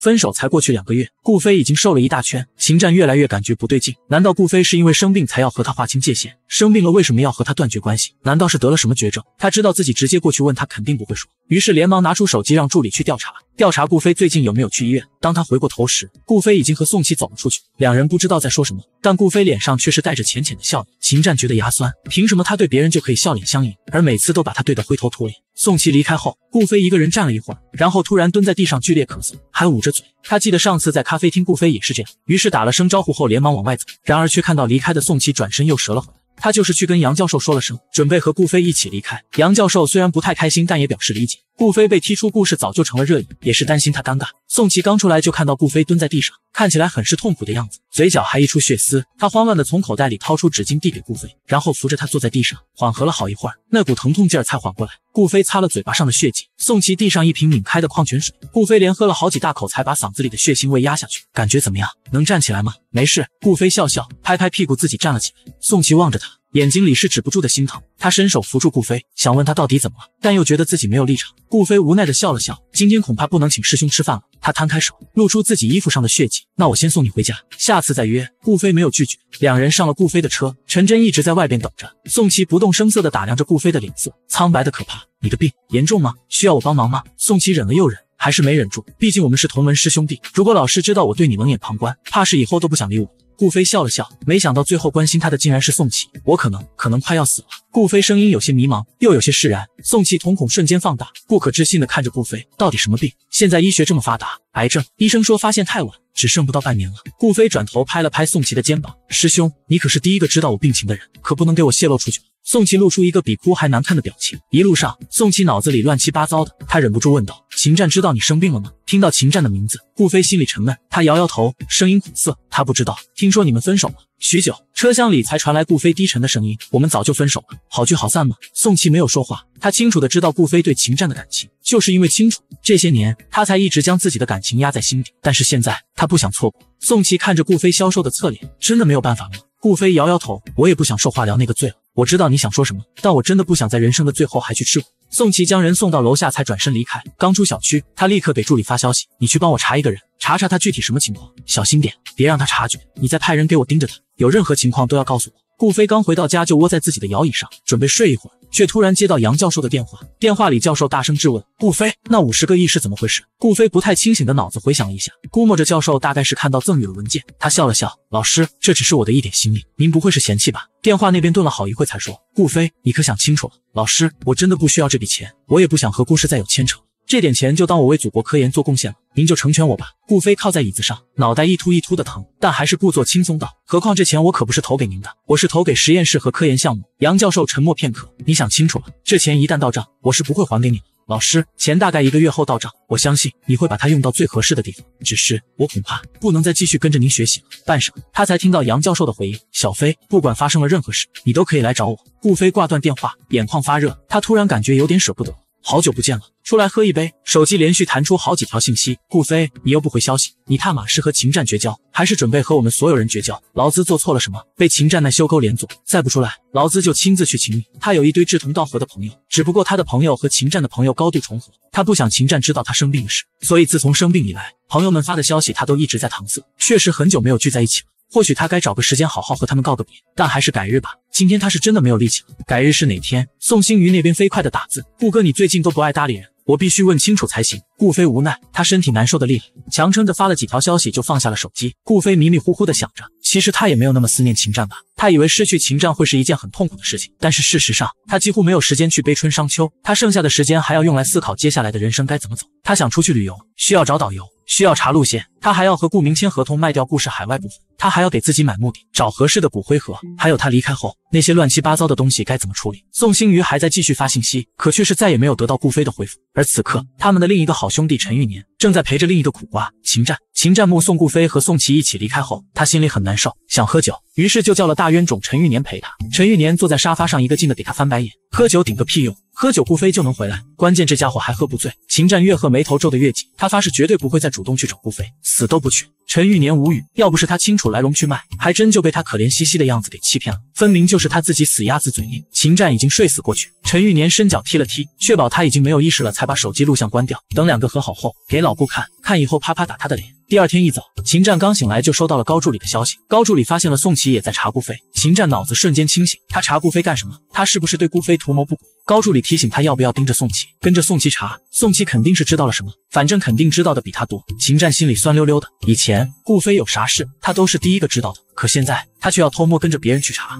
分手才过去两个月，顾飞已经瘦了一大圈。秦战越来越感觉不对劲，难道顾飞是因为生病才要和他划清界限？生病了为什么要和他断绝关系？难道是得了什么绝症？他知道自己直接过去问他肯定不会说，于是连忙拿出手机让助理去调查。调查顾飞最近有没有去医院。当他回过头时，顾飞已经和宋琪走了出去，两人不知道在说什么，但顾飞脸上却是带着浅浅的笑意。秦战觉得牙酸，凭什么他对别人就可以笑脸相迎，而每次都把他对得灰头土脸？宋琪离开后，顾飞一个人站了一会儿，然后突然蹲在地上剧烈咳嗽，还捂着嘴。他记得上次在咖啡厅，顾飞也是这样，于是打了声招呼后连忙往外走，然而却看到离开的宋琪转身又折了回来。他就是去跟杨教授说了声，准备和顾飞一起离开。杨教授虽然不太开心，但也表示理解。顾飞被踢出故事早就成了热议，也是担心他尴尬。宋琦刚出来就看到顾飞蹲在地上，看起来很是痛苦的样子，嘴角还溢出血丝。他慌乱地从口袋里掏出纸巾递给顾飞，然后扶着他坐在地上，缓和了好一会儿，那股疼痛劲儿才缓过来。顾飞擦了嘴巴上的血迹，宋琦递上一瓶拧开的矿泉水，顾飞连喝了好几大口才把嗓子里的血腥味压下去。感觉怎么样？能站起来吗？没事。顾飞笑笑，拍拍屁股，自己站了起来。宋琦望着他。眼睛里是止不住的心疼，他伸手扶住顾飞，想问他到底怎么了，但又觉得自己没有立场。顾飞无奈地笑了笑，今天恐怕不能请师兄吃饭了。他摊开手，露出自己衣服上的血迹，那我先送你回家，下次再约。顾飞没有拒绝，两人上了顾飞的车。陈真一直在外边等着。宋琪不动声色地打量着顾飞的脸色，苍白的可怕。你的病严重吗？需要我帮忙吗？宋琪忍了又忍，还是没忍住。毕竟我们是同门师兄弟，如果老师知道我对你冷眼旁观，怕是以后都不想理我。顾飞笑了笑，没想到最后关心他的竟然是宋奇。我可能可能快要死了。顾飞声音有些迷茫，又有些释然。宋奇瞳孔瞬间放大，不可置信地看着顾飞，到底什么病？现在医学这么发达，癌症，医生说发现太晚，只剩不到半年了。顾飞转头拍了拍宋奇的肩膀，师兄，你可是第一个知道我病情的人，可不能给我泄露出去。宋琪露出一个比哭还难看的表情。一路上，宋琪脑子里乱七八糟的，他忍不住问道：“秦战知道你生病了吗？”听到秦战的名字，顾飞心里沉闷，他摇摇头，声音苦涩：“他不知道。听说你们分手了。”许久，车厢里才传来顾飞低沉的声音：“我们早就分手了，好聚好散吗？”宋琪没有说话，他清楚的知道顾飞对秦战的感情，就是因为清楚这些年他才一直将自己的感情压在心底。但是现在他不想错过。宋琪看着顾飞消瘦的侧脸，真的没有办法吗？顾飞摇摇头：“我也不想受化疗那个罪了。”我知道你想说什么，但我真的不想在人生的最后还去吃苦。宋琪将人送到楼下，才转身离开。刚出小区，他立刻给助理发消息：“你去帮我查一个人，查查他具体什么情况，小心点，别让他察觉。你再派人给我盯着他，有任何情况都要告诉我。”顾飞刚回到家，就窝在自己的摇椅上，准备睡一会儿。却突然接到杨教授的电话，电话里教授大声质问：“顾飞，那五十个亿是怎么回事？”顾飞不太清醒的脑子回想了一下，估摸着教授大概是看到赠与了文件，他笑了笑：“老师，这只是我的一点心意，您不会是嫌弃吧？”电话那边顿了好一会才说：“顾飞，你可想清楚了，老师我真的不需要这笔钱，我也不想和顾氏再有牵扯。”这点钱就当我为祖国科研做贡献了，您就成全我吧。顾飞靠在椅子上，脑袋一突一突的疼，但还是故作轻松道：“何况这钱我可不是投给您的，我是投给实验室和科研项目。”杨教授沉默片刻，你想清楚了，这钱一旦到账，我是不会还给你的。老师，钱大概一个月后到账，我相信你会把它用到最合适的地方。只是我恐怕不能再继续跟着您学习了。半晌，他才听到杨教授的回应：“小飞，不管发生了任何事，你都可以来找我。”顾飞挂断电话，眼眶发热，他突然感觉有点舍不得。好久不见了，出来喝一杯。手机连续弹出好几条信息，顾飞，你又不回消息，你踏马是和秦战绝交，还是准备和我们所有人绝交？劳资做错了什么？被秦战那修勾连坐，再不出来，劳资就亲自去请你。他有一堆志同道合的朋友，只不过他的朋友和秦战的朋友高度重合。他不想秦战知道他生病的事，所以自从生病以来，朋友们发的消息他都一直在搪塞。确实很久没有聚在一起了。或许他该找个时间好好和他们告个别，但还是改日吧。今天他是真的没有力气了。改日是哪天？宋星瑜那边飞快的打字：“顾哥，你最近都不爱搭理人，我必须问清楚才行。”顾飞无奈，他身体难受的厉害，强撑着发了几条消息就放下了手机。顾飞迷迷糊糊的想着，其实他也没有那么思念秦战吧。他以为失去秦战会是一件很痛苦的事情，但是事实上，他几乎没有时间去悲春伤秋。他剩下的时间还要用来思考接下来的人生该怎么走。他想出去旅游，需要找导游，需要查路线。他还要和顾明签合同卖掉故事海外部分，他还要给自己买墓地，找合适的骨灰盒，还有他离开后那些乱七八糟的东西该怎么处理？宋星宇还在继续发信息，可却是再也没有得到顾飞的回复。而此刻，他们的另一个好兄弟陈玉年正在陪着另一个苦瓜秦战。秦战目送顾飞和宋琦一起离开后，他心里很难受，想喝酒，于是就叫了大冤种陈玉年陪他。陈玉年坐在沙发上，一个劲的给他翻白眼，喝酒顶个屁用，喝酒顾飞就能回来，关键这家伙还喝不醉。秦战越喝眉头皱得越紧，他发誓绝对不会再主动去找顾飞。死都不娶，陈玉年无语。要不是他清楚来龙去脉，还真就被他可怜兮兮的样子给欺骗了。分明就是他自己死鸭子嘴硬。秦战已经睡死过去，陈玉年伸脚踢了踢，确保他已经没有意识了，才把手机录像关掉。等两个和好后，给老顾看。看以后啪啪打他的脸。第二天一早，秦战刚醒来就收到了高助理的消息。高助理发现了宋琪也在查顾飞，秦战脑子瞬间清醒，他查顾飞干什么？他是不是对顾飞图谋不轨？高助理提醒他要不要盯着宋琪，跟着宋琪查。宋琪肯定是知道了什么，反正肯定知道的比他多。秦战心里酸溜溜的，以前顾飞有啥事，他都是第一个知道的。可现在他却要偷摸跟着别人去查，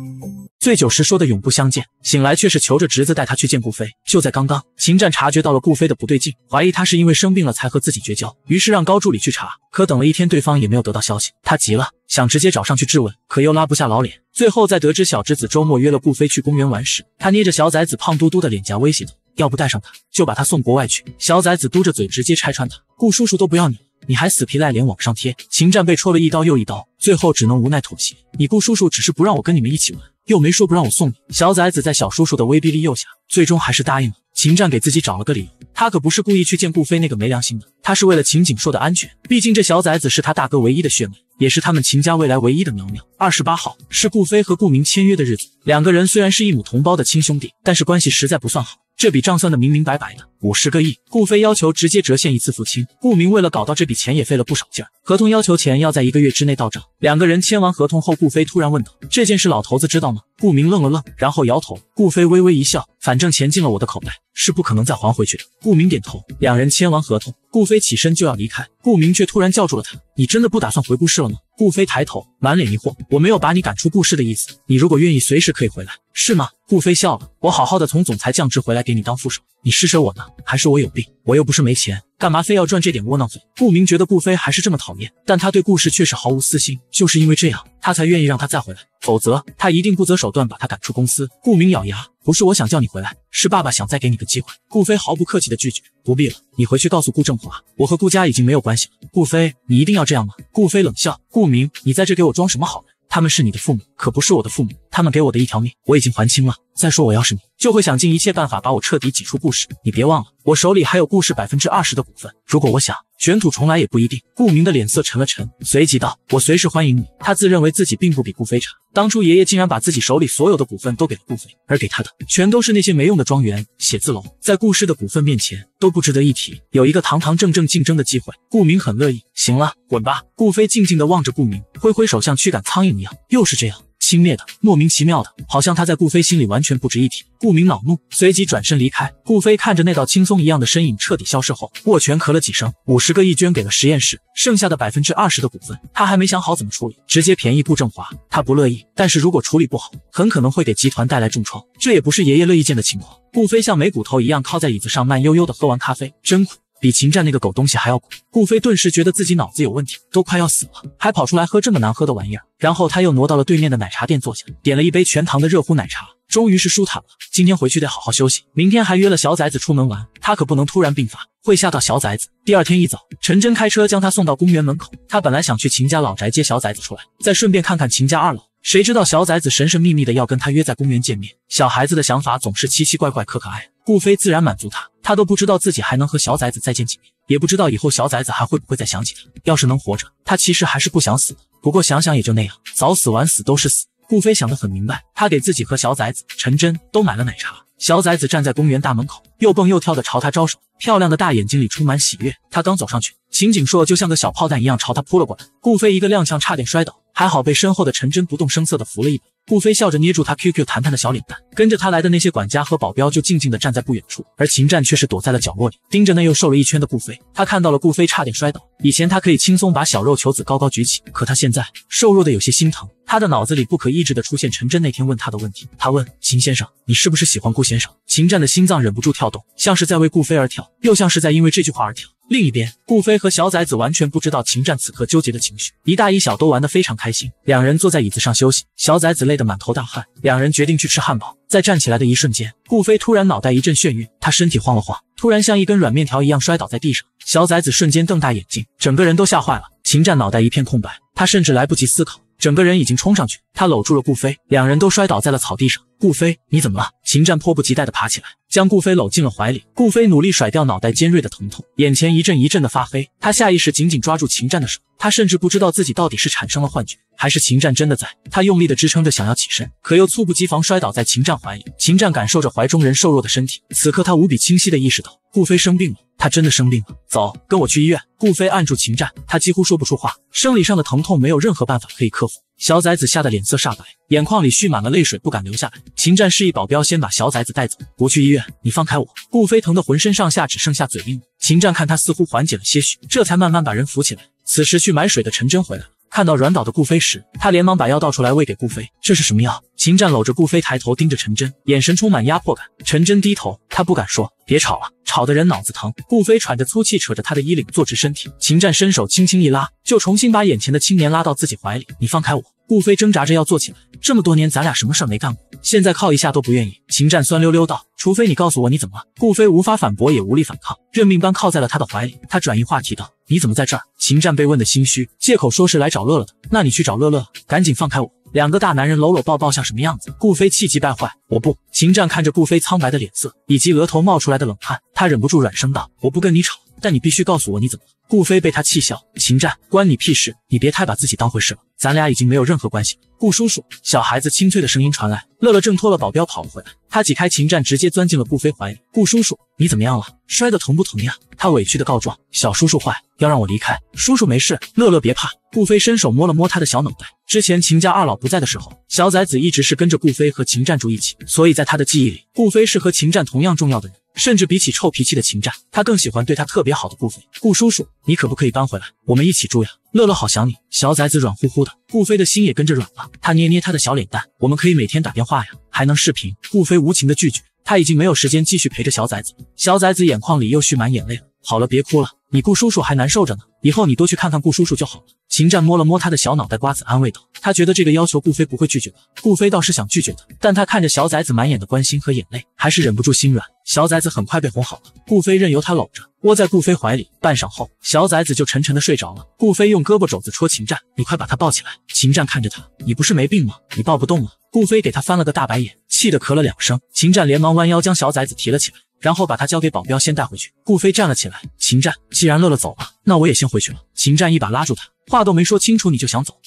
醉酒时说的永不相见，醒来却是求着侄子带他去见顾飞。就在刚刚，秦战察觉到了顾飞的不对劲，怀疑他是因为生病了才和自己绝交，于是让高助理去查。可等了一天，对方也没有得到消息，他急了，想直接找上去质问，可又拉不下老脸。最后在得知小侄子周末约了顾飞去公园玩时，他捏着小崽子胖嘟嘟的脸颊威胁道：“要不带上他，就把他送国外去。”小崽子嘟着嘴直接拆穿他：“顾叔叔都不要你。”你还死皮赖脸往上贴，秦战被戳了一刀又一刀，最后只能无奈妥协。你顾叔叔只是不让我跟你们一起玩，又没说不让我送你小崽子，在小叔叔的威逼利诱下，最终还是答应了。秦战给自己找了个理由，他可不是故意去见顾飞那个没良心的，他是为了秦景硕的安全，毕竟这小崽子是他大哥唯一的血脉，也是他们秦家未来唯一的苗苗。二十八号是顾飞和顾明签约的日子，两个人虽然是一母同胞的亲兄弟，但是关系实在不算好，这笔账算的明明白白的。五十个亿，顾飞要求直接折现一次付清。顾明为了搞到这笔钱也费了不少劲儿。合同要求钱要在一个月之内到账。两个人签完合同后，顾飞突然问道：“这件事老头子知道吗？”顾明愣了愣，然后摇头。顾飞微微一笑：“反正钱进了我的口袋，是不可能再还回去的。”顾明点头。两人签完合同，顾飞起身就要离开，顾明却突然叫住了他：“你真的不打算回顾氏了吗？”顾飞抬头，满脸疑惑：“我没有把你赶出顾氏的意思，你如果愿意，随时可以回来，是吗？”顾飞笑了：“我好好的从总裁降职回来，给你当副手。”你施舍我呢，还是我有病？我又不是没钱，干嘛非要赚这点窝囊费？顾明觉得顾飞还是这么讨厌，但他对顾氏却是毫无私心，就是因为这样，他才愿意让他再回来，否则他一定不择手段把他赶出公司。顾明咬牙，不是我想叫你回来，是爸爸想再给你个机会。顾飞毫不客气的拒绝，不必了，你回去告诉顾正华，我和顾家已经没有关系了。顾飞，你一定要这样吗？顾飞冷笑，顾明，你在这给我装什么好人？他们是你的父母，可不是我的父母。他们给我的一条命，我已经还清了。再说，我要是你，就会想尽一切办法把我彻底挤出故事。你别忘了，我手里还有故事百分之二十的股份。如果我想……卷土重来也不一定。顾明的脸色沉了沉，随即道：“我随时欢迎你。”他自认为自己并不比顾飞差。当初爷爷竟然把自己手里所有的股份都给了顾飞，而给他的全都是那些没用的庄园、写字楼，在顾氏的股份面前都不值得一提。有一个堂堂正正竞争的机会，顾明很乐意。行了，滚吧。顾飞静静的望着顾明，挥挥手，像驱赶苍蝇一样。又是这样。轻蔑的，莫名其妙的，好像他在顾飞心里完全不值一提。顾明恼怒，随即转身离开。顾飞看着那道轻松一样的身影彻底消失后，握拳咳了几声。五十个亿捐给了实验室，剩下的百分之二十的股份，他还没想好怎么处理，直接便宜顾正华，他不乐意。但是如果处理不好，很可能会给集团带来重创，这也不是爷爷乐意见的情况。顾飞像没骨头一样靠在椅子上，慢悠悠的喝完咖啡，真苦。比秦战那个狗东西还要苦，顾飞顿时觉得自己脑子有问题，都快要死了，还跑出来喝这么难喝的玩意儿。然后他又挪到了对面的奶茶店坐下，点了一杯全糖的热乎奶茶，终于是舒坦了。今天回去得好好休息，明天还约了小崽子出门玩，他可不能突然病发，会吓到小崽子。第二天一早，陈真开车将他送到公园门口，他本来想去秦家老宅接小崽子出来，再顺便看看秦家二楼，谁知道小崽子神神秘秘的要跟他约在公园见面，小孩子的想法总是奇奇怪怪，可可爱。顾飞自然满足他。他都不知道自己还能和小崽子再见几面，也不知道以后小崽子还会不会再想起他。要是能活着，他其实还是不想死的。不过想想也就那样，早死晚死都是死。顾飞想得很明白，他给自己和小崽子陈真都买了奶茶。小崽子站在公园大门口，又蹦又跳的朝他招手，漂亮的大眼睛里充满喜悦。他刚走上去，秦景硕就像个小炮弹一样朝他扑了过来，顾飞一个踉跄，差点摔倒，还好被身后的陈真不动声色的扶了一把。顾飞笑着捏住他 QQ 弹弹的小脸蛋，跟着他来的那些管家和保镖就静静地站在不远处，而秦战却是躲在了角落里，盯着那又瘦了一圈的顾飞。他看到了顾飞差点摔倒，以前他可以轻松把小肉球子高高举起，可他现在瘦弱的有些心疼。他的脑子里不可抑制的出现陈真那天问他的问题，他问秦先生：“你是不是喜欢顾先生？”秦战的心脏忍不住跳动，像是在为顾飞而跳，又像是在因为这句话而跳。另一边，顾飞和小崽子完全不知道秦战此刻纠结的情绪，一大一小都玩得非常开心。两人坐在椅子上休息，小崽子累得满头大汗。两人决定去吃汉堡。在站起来的一瞬间，顾飞突然脑袋一阵眩晕，他身体晃了晃，突然像一根软面条一样摔倒在地上。小崽子瞬间瞪大眼睛，整个人都吓坏了。秦战脑袋一片空白，他甚至来不及思考，整个人已经冲上去。他搂住了顾飞，两人都摔倒在了草地上。顾飞，你怎么了？秦战迫不及待的爬起来，将顾飞搂进了怀里。顾飞努力甩掉脑袋尖锐的疼痛，眼前一阵一阵的发黑。他下意识紧紧抓住秦战的手，他甚至不知道自己到底是产生了幻觉，还是秦战真的在。他用力的支撑着想要起身，可又猝不及防摔倒在秦战怀里。秦战感受着怀中人瘦弱的身体，此刻他无比清晰的意识到，顾飞生病了，他真的生病了。走，跟我去医院。顾飞按住秦战，他几乎说不出话，生理上的疼痛没有任何办法可以克服。小崽子吓得脸色煞白，眼眶里蓄满了泪水，不敢流下来。秦战示意保镖先把小崽子带走，不去医院。你放开我！顾飞疼得浑身上下只剩下嘴硬。秦战看他似乎缓解了些许，这才慢慢把人扶起来。此时去买水的陈真回来了。看到软倒的顾飞时，他连忙把药倒出来喂给顾飞。这是什么药？秦战搂着顾飞，抬头盯着陈真，眼神充满压迫感。陈真低头，他不敢说。别吵了，吵的人脑子疼。顾飞喘着粗气，扯着他的衣领，坐直身体。秦战伸手轻轻一拉，就重新把眼前的青年拉到自己怀里。你放开我！顾飞挣扎着要坐起来，这么多年咱俩什么事儿没干过，现在靠一下都不愿意。秦战酸溜溜道：“除非你告诉我你怎么了。”顾飞无法反驳，也无力反抗，认命般靠在了他的怀里。他转移话题道：“你怎么在这儿？”秦战被问的心虚，借口说是来找乐乐的。那你去找乐乐，赶紧放开我！两个大男人搂搂抱抱像什么样子？顾飞气急败坏，我不。秦战看着顾飞苍白的脸色以及额头冒出来的冷汗，他忍不住软声道：“我不跟你吵。”但你必须告诉我你怎么。了。顾飞被他气笑，秦战关你屁事，你别太把自己当回事了，咱俩已经没有任何关系。顾叔叔，小孩子清脆的声音传来，乐乐挣脱了保镖跑了回来，他挤开秦战，直接钻进了顾飞怀里。顾叔叔，你怎么样了？摔得疼不疼呀？他委屈的告状，小叔叔坏，要让我离开。叔叔没事，乐乐别怕。顾飞伸手摸了摸他的小脑袋。之前秦家二老不在的时候，小崽子一直是跟着顾飞和秦战住一起，所以在他的记忆里，顾飞是和秦战同样重要的人。甚至比起臭脾气的秦战，他更喜欢对他特别好的顾飞。顾叔叔，你可不可以搬回来，我们一起住呀？乐乐好想你，小崽子软乎乎的，顾飞的心也跟着软了。他捏捏他的小脸蛋，我们可以每天打电话呀，还能视频。顾飞无情的拒绝，他已经没有时间继续陪着小崽子。小崽子眼眶里又蓄满眼泪了。好了，别哭了。你顾叔叔还难受着呢，以后你多去看看顾叔叔就好了。秦战摸了摸他的小脑袋瓜子，安慰道。他觉得这个要求顾飞不会拒绝吧？顾飞倒是想拒绝的，但他看着小崽子满眼的关心和眼泪，还是忍不住心软。小崽子很快被哄好了，顾飞任由他搂着，窝在顾飞怀里。半晌后，小崽子就沉沉的睡着了。顾飞用胳膊肘子戳秦战，你快把他抱起来。秦战看着他，你不是没病吗？你抱不动吗？顾飞给他翻了个大白眼，气得咳了两声。秦战连忙弯腰将小崽子提了起来。然后把他交给保镖，先带回去。顾飞站了起来。秦战，既然乐乐走了，那我也先回去了。秦战一把拉住他，话都没说清楚你就想走。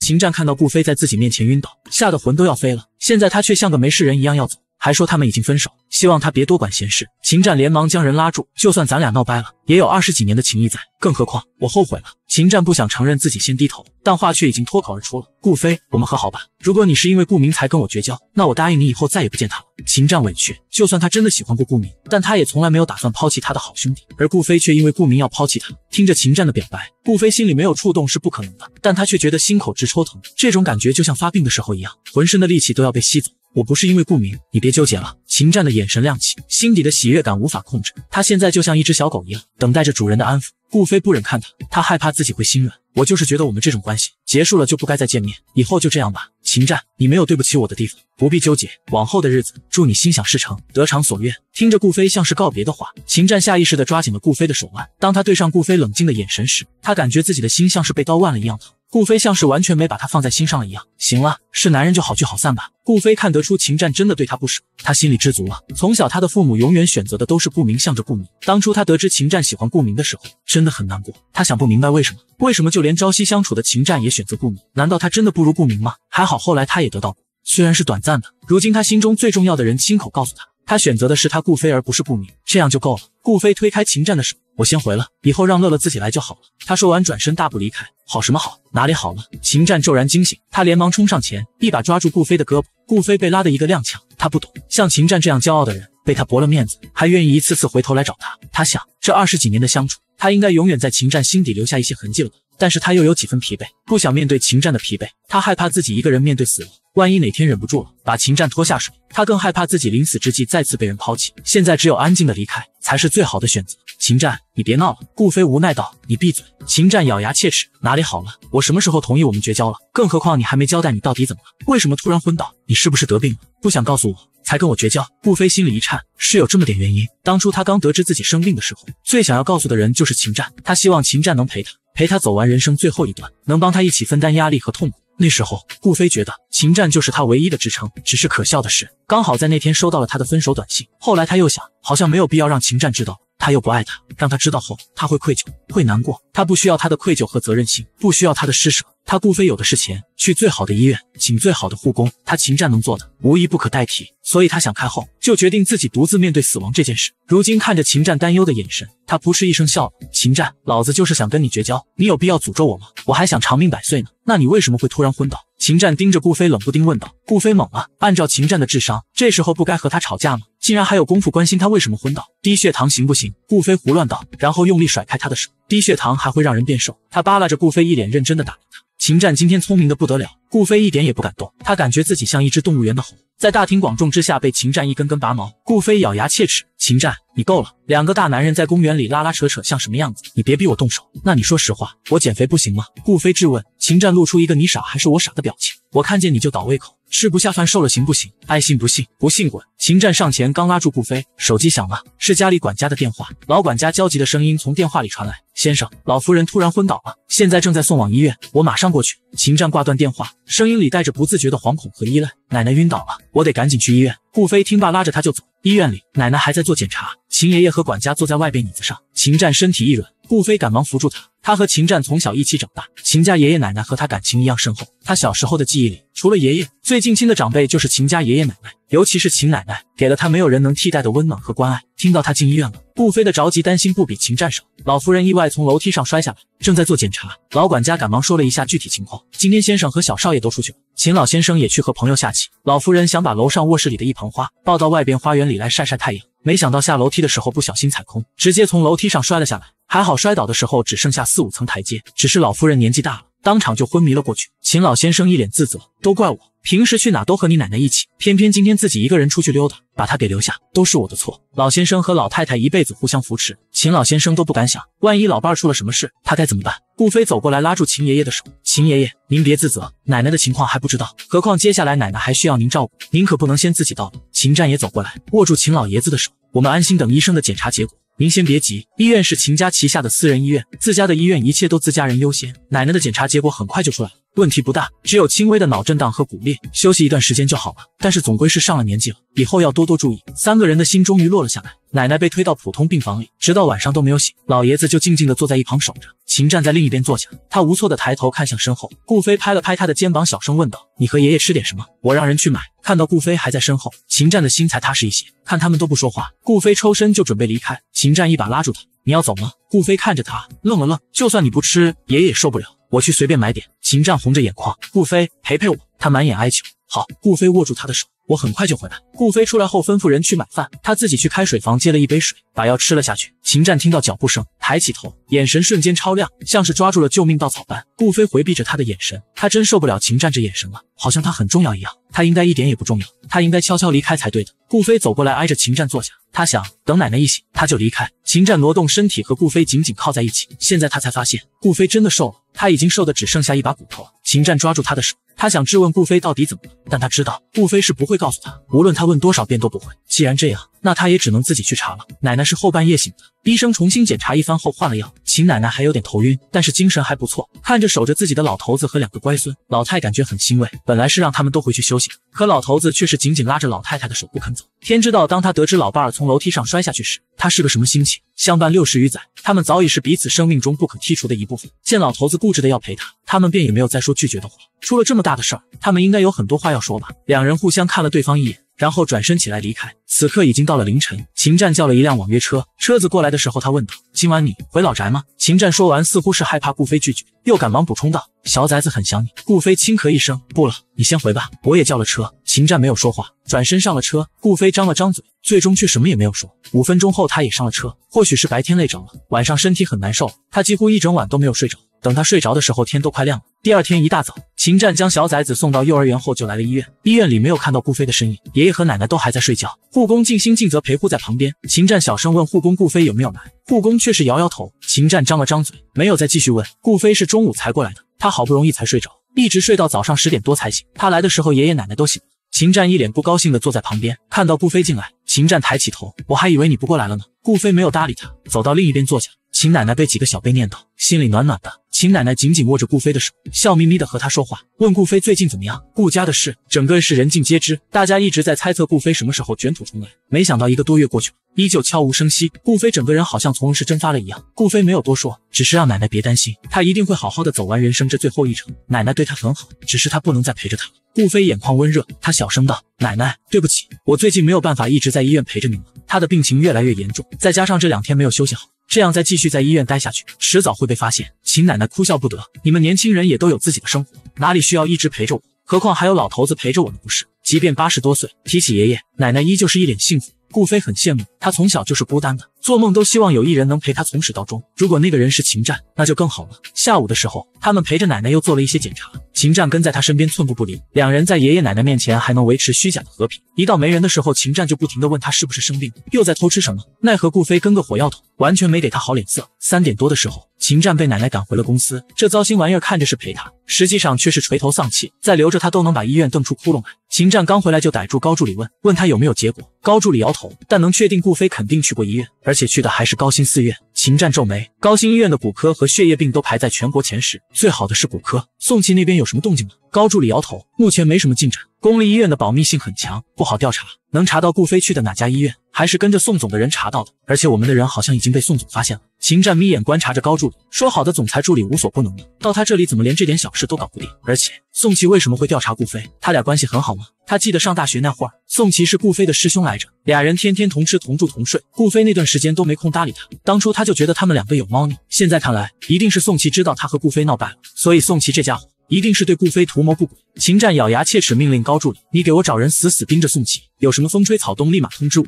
秦战看到顾飞在自己面前晕倒，吓得魂都要飞了。现在他却像个没事人一样要走。还说他们已经分手，希望他别多管闲事。秦战连忙将人拉住，就算咱俩闹掰了，也有二十几年的情谊在，更何况我后悔了。秦战不想承认自己先低头，但话却已经脱口而出了。顾飞，我们和好吧。如果你是因为顾明才跟我绝交，那我答应你，以后再也不见他了。秦战委屈，就算他真的喜欢过顾明，但他也从来没有打算抛弃他的好兄弟。而顾飞却因为顾明要抛弃他，听着秦战的表白，顾飞心里没有触动是不可能的，但他却觉得心口直抽疼，这种感觉就像发病的时候一样，浑身的力气都要被吸走。我不是因为顾明，你别纠结了。秦战的眼神亮起，心底的喜悦感无法控制，他现在就像一只小狗一样，等待着主人的安抚。顾飞不忍看他，他害怕自己会心软。我就是觉得我们这种关系结束了就不该再见面，以后就这样吧。秦战，你没有对不起我的地方，不必纠结。往后的日子，祝你心想事成，得偿所愿。听着顾飞像是告别的话，秦战下意识地抓紧了顾飞的手腕。当他对上顾飞冷静的眼神时，他感觉自己的心像是被刀剜了一样疼。顾飞像是完全没把他放在心上一样。行了，是男人就好聚好散吧。顾飞看得出秦战真的对他不舍，他心里知足了。从小他的父母永远选择的都是顾明，向着顾明。当初他得知秦战喜欢顾明的时候，真的很难过。他想不明白为什么，为什么就连朝夕相处的秦战也选择顾明？难道他真的不如顾明吗？还好后来他也得到过，虽然是短暂的。如今他心中最重要的人亲口告诉他。他选择的是他顾飞，而不是顾明，这样就够了。顾飞推开秦战的手，我先回了，以后让乐乐自己来就好了。他说完转身大步离开。好什么好？哪里好了？秦战骤然惊醒，他连忙冲上前，一把抓住顾飞的胳膊。顾飞被拉得一个踉跄。他不懂，像秦战这样骄傲的人，被他驳了面子，还愿意一次次回头来找他。他想，这二十几年的相处。他应该永远在秦战心底留下一些痕迹了吧？但是他又有几分疲惫，不想面对秦战的疲惫。他害怕自己一个人面对死亡，万一哪天忍不住了，把秦战拖下水。他更害怕自己临死之际再次被人抛弃。现在只有安静的离开才是最好的选择。秦战，你别闹了。顾飞无奈道：“你闭嘴。”秦战咬牙切齿：“哪里好了？我什么时候同意我们绝交了？更何况你还没交代你到底怎么了？为什么突然昏倒？你是不是得病了？不想告诉我？”才跟我绝交，顾飞心里一颤，是有这么点原因。当初他刚得知自己生病的时候，最想要告诉的人就是秦战，他希望秦战能陪他，陪他走完人生最后一段，能帮他一起分担压力和痛苦。那时候，顾飞觉得秦战就是他唯一的支撑。只是可笑的是，刚好在那天收到了他的分手短信。后来他又想，好像没有必要让秦战知道。他又不爱他，让他知道后他会愧疚，会难过。他不需要他的愧疚和责任心，不需要他的施舍。他顾飞有的是钱，去最好的医院，请最好的护工。他秦战能做的无一不可代替，所以他想开后就决定自己独自面对死亡这件事。如今看着秦战担忧的眼神，他噗嗤一声笑了。秦战，老子就是想跟你绝交，你有必要诅咒我吗？我还想长命百岁呢。那你为什么会突然昏倒？秦战盯着顾飞，冷不丁问道：“顾飞懵了，按照秦战的智商，这时候不该和他吵架吗？竟然还有功夫关心他为什么昏倒，低血糖行不行？”顾飞胡乱道，然后用力甩开他的手。低血糖还会让人变瘦。他扒拉着顾飞，一脸认真的打量他。秦战今天聪明的不得了。顾飞一点也不敢动，他感觉自己像一只动物园的猴，在大庭广众之下被秦战一根根拔毛。顾飞咬牙切齿：“秦战，你够了！两个大男人在公园里拉拉扯扯，像什么样子？你别逼我动手。那你说实话，我减肥不行吗？”顾飞质问秦战，露出一个“你傻还是我傻”的表情。我看见你就倒胃口。吃不下饭，瘦了行不行？爱信不信，不信滚！秦战上前刚拉住顾飞，手机响了，是家里管家的电话。老管家焦急的声音从电话里传来：“先生，老夫人突然昏倒了，现在正在送往医院，我马上过去。”秦战挂断电话，声音里带着不自觉的惶恐和依赖：“奶奶晕倒了，我得赶紧去医院。”顾飞听罢拉着他就走。医院里，奶奶还在做检查，秦爷爷和管家坐在外边椅子上。秦战身体一软，顾飞赶忙扶住他。他和秦战从小一起长大，秦家爷爷奶奶和他感情一样深厚，他小时候的记忆里。除了爷爷，最近亲的长辈就是秦家爷爷奶奶，尤其是秦奶奶，给了他没有人能替代的温暖和关爱。听到他进医院了，顾飞的着急担心不比秦战少。老夫人意外从楼梯上摔下来，正在做检查，老管家赶忙说了一下具体情况。今天先生和小少爷都出去了，秦老先生也去和朋友下棋。老夫人想把楼上卧室里的一盆花抱到外边花园里来晒晒太阳，没想到下楼梯的时候不小心踩空，直接从楼梯上摔了下来。还好摔倒的时候只剩下四五层台阶，只是老夫人年纪大了。当场就昏迷了过去。秦老先生一脸自责，都怪我，平时去哪都和你奶奶一起，偏偏今天自己一个人出去溜达，把她给留下，都是我的错。老先生和老太太一辈子互相扶持，秦老先生都不敢想，万一老伴儿出了什么事，他该怎么办？顾飞走过来拉住秦爷爷的手，秦爷爷您别自责，奶奶的情况还不知道，何况接下来奶奶还需要您照顾，您可不能先自己到了。秦战也走过来握住秦老爷子的手，我们安心等医生的检查结果。您先别急，医院是秦家旗下的私人医院，自家的医院一切都自家人优先。奶奶的检查结果很快就出来了。问题不大，只有轻微的脑震荡和骨裂，休息一段时间就好了。但是总归是上了年纪了，以后要多多注意。三个人的心终于落了下来。奶奶被推到普通病房里，直到晚上都没有醒。老爷子就静静地坐在一旁守着。秦战在另一边坐下，他无措地抬头看向身后，顾飞拍了拍他的肩膀，小声问道：“你和爷爷吃点什么？我让人去买。”看到顾飞还在身后，秦战的心才踏实一些。看他们都不说话，顾飞抽身就准备离开。秦战一把拉住他：“你要走吗？”顾飞看着他，愣了愣：“就算你不吃，爷爷也受不了。”我去随便买点。秦战红着眼眶，顾飞陪陪我，他满眼哀求。好，顾飞握住他的手，我很快就回来。顾飞出来后，吩咐人去买饭，他自己去开水房接了一杯水，把药吃了下去。秦战听到脚步声，抬起头，眼神瞬间超亮，像是抓住了救命稻草般。顾飞回避着他的眼神，他真受不了秦战这眼神了，好像他很重要一样。他应该一点也不重要，他应该悄悄离开才对的。顾飞走过来，挨着秦战坐下。他想，等奶奶一醒，他就离开。秦战挪动身体，和顾飞紧紧靠在一起。现在他才发现，顾飞真的瘦了，他已经瘦的只剩下一把骨头。了。秦战抓住他的手，他想质问顾飞到底怎么了，但他知道顾飞是不会告诉他，无论他问多少遍都不会。既然这样。那他也只能自己去查了。奶奶是后半夜醒的，医生重新检查一番后换了药。秦奶奶还有点头晕，但是精神还不错。看着守着自己的老头子和两个乖孙，老太感觉很欣慰。本来是让他们都回去休息，的，可老头子却是紧紧拉着老太太的手不肯走。天知道，当他得知老伴儿从楼梯上摔下去时，他是个什么心情。相伴六十余载，他们早已是彼此生命中不可剔除的一部分。见老头子固执的要陪他，他们便也没有再说拒绝的话。出了这么大的事儿，他们应该有很多话要说吧？两人互相看了对方一眼，然后转身起来离开。此刻已经到了凌晨，秦战叫了一辆网约车，车子过来的时候，他问道：“今晚你回老宅吗？”秦战说完，似乎是害怕顾飞拒绝，又赶忙补充道：“小崽子很想你。”顾飞轻咳一声：“不了，你先回吧，我也叫了车。”秦战没有说话，转身上了车。顾飞张了张嘴，最终却什么也没有说。五分钟后，他也上了车。或许是白天累着了，晚上身体很难受，他几乎一整晚都没有睡着。等他睡着的时候，天都快亮了。第二天一大早，秦战将小崽子送到幼儿园后，就来了医院。医院里没有看到顾飞的身影，爷爷和奶奶都还在睡觉，护工尽心尽责陪护在旁边。秦战小声问护工：“顾飞有没有来？”护工却是摇摇头。秦战张了张嘴，没有再继续问。顾飞是中午才过来的，他好不容易才睡着，一直睡到早上十点多才醒。他来的时候，爷爷奶奶都醒了。秦战一脸不高兴的坐在旁边，看到顾飞进来，秦战抬起头，我还以为你不过来了呢。顾飞没有搭理他，走到另一边坐下。秦奶奶被几个小辈念叨，心里暖暖的。秦奶奶紧紧握着顾飞的手，笑眯眯的和他说话，问顾飞最近怎么样。顾家的事，整个是人尽皆知，大家一直在猜测顾飞什么时候卷土重来，没想到一个多月过去了，依旧悄无声息。顾飞整个人好像从是蒸发了一样。顾飞没有多说，只是让奶奶别担心，他一定会好好的走完人生这最后一程。奶奶对他很好，只是他不能再陪着他了。顾飞眼眶温热，他小声道：“奶奶，对不起，我最近没有办法一直在医院陪着您了。他的病情越来越严重，再加上这两天没有休息好，这样再继续在医院待下去，迟早会被发现。”秦奶奶哭笑不得：“你们年轻人也都有自己的生活，哪里需要一直陪着我？何况还有老头子陪着我呢，不是？即便八十多岁，提起爷爷奶奶，依旧是一脸幸福。”顾飞很羡慕，他从小就是孤单的。做梦都希望有一人能陪他从始到终。如果那个人是秦战，那就更好了。下午的时候，他们陪着奶奶又做了一些检查。秦战跟在他身边寸步不离，两人在爷爷奶奶面前还能维持虚假的和平。一到没人的时候，秦战就不停地问他是不是生病，又在偷吃什么。奈何顾飞跟个火药桶，完全没给他好脸色。三点多的时候，秦战被奶奶赶回了公司。这糟心玩意儿看着是陪他，实际上却是垂头丧气。再留着他都能把医院瞪出窟窿来。秦战刚回来就逮住高助理问问他有没有结果。高助理摇头，但能确定顾飞肯定去过医院。而而且去的还是高新四院。秦战皱眉，高新医院的骨科和血液病都排在全国前十，最好的是骨科。宋琦那边有什么动静吗？高助理摇头，目前没什么进展。公立医院的保密性很强，不好调查，能查到顾飞去的哪家医院？还是跟着宋总的人查到的，而且我们的人好像已经被宋总发现了。秦战眯眼观察着高助理，说好的总裁助理无所不能呢，到他这里怎么连这点小事都搞不定？而且宋琦为什么会调查顾飞？他俩关系很好吗？他记得上大学那会儿，宋琦是顾飞的师兄来着，俩人天天同吃同住同睡，顾飞那段时间都没空搭理他。当初他就觉得他们两个有猫腻，现在看来，一定是宋琦知道他和顾飞闹掰了，所以宋琦这家伙一定是对顾飞图谋不轨。秦战咬牙切齿，命令高助理：“你给我找人死死盯着宋琦，有什么风吹草动立马通知我。”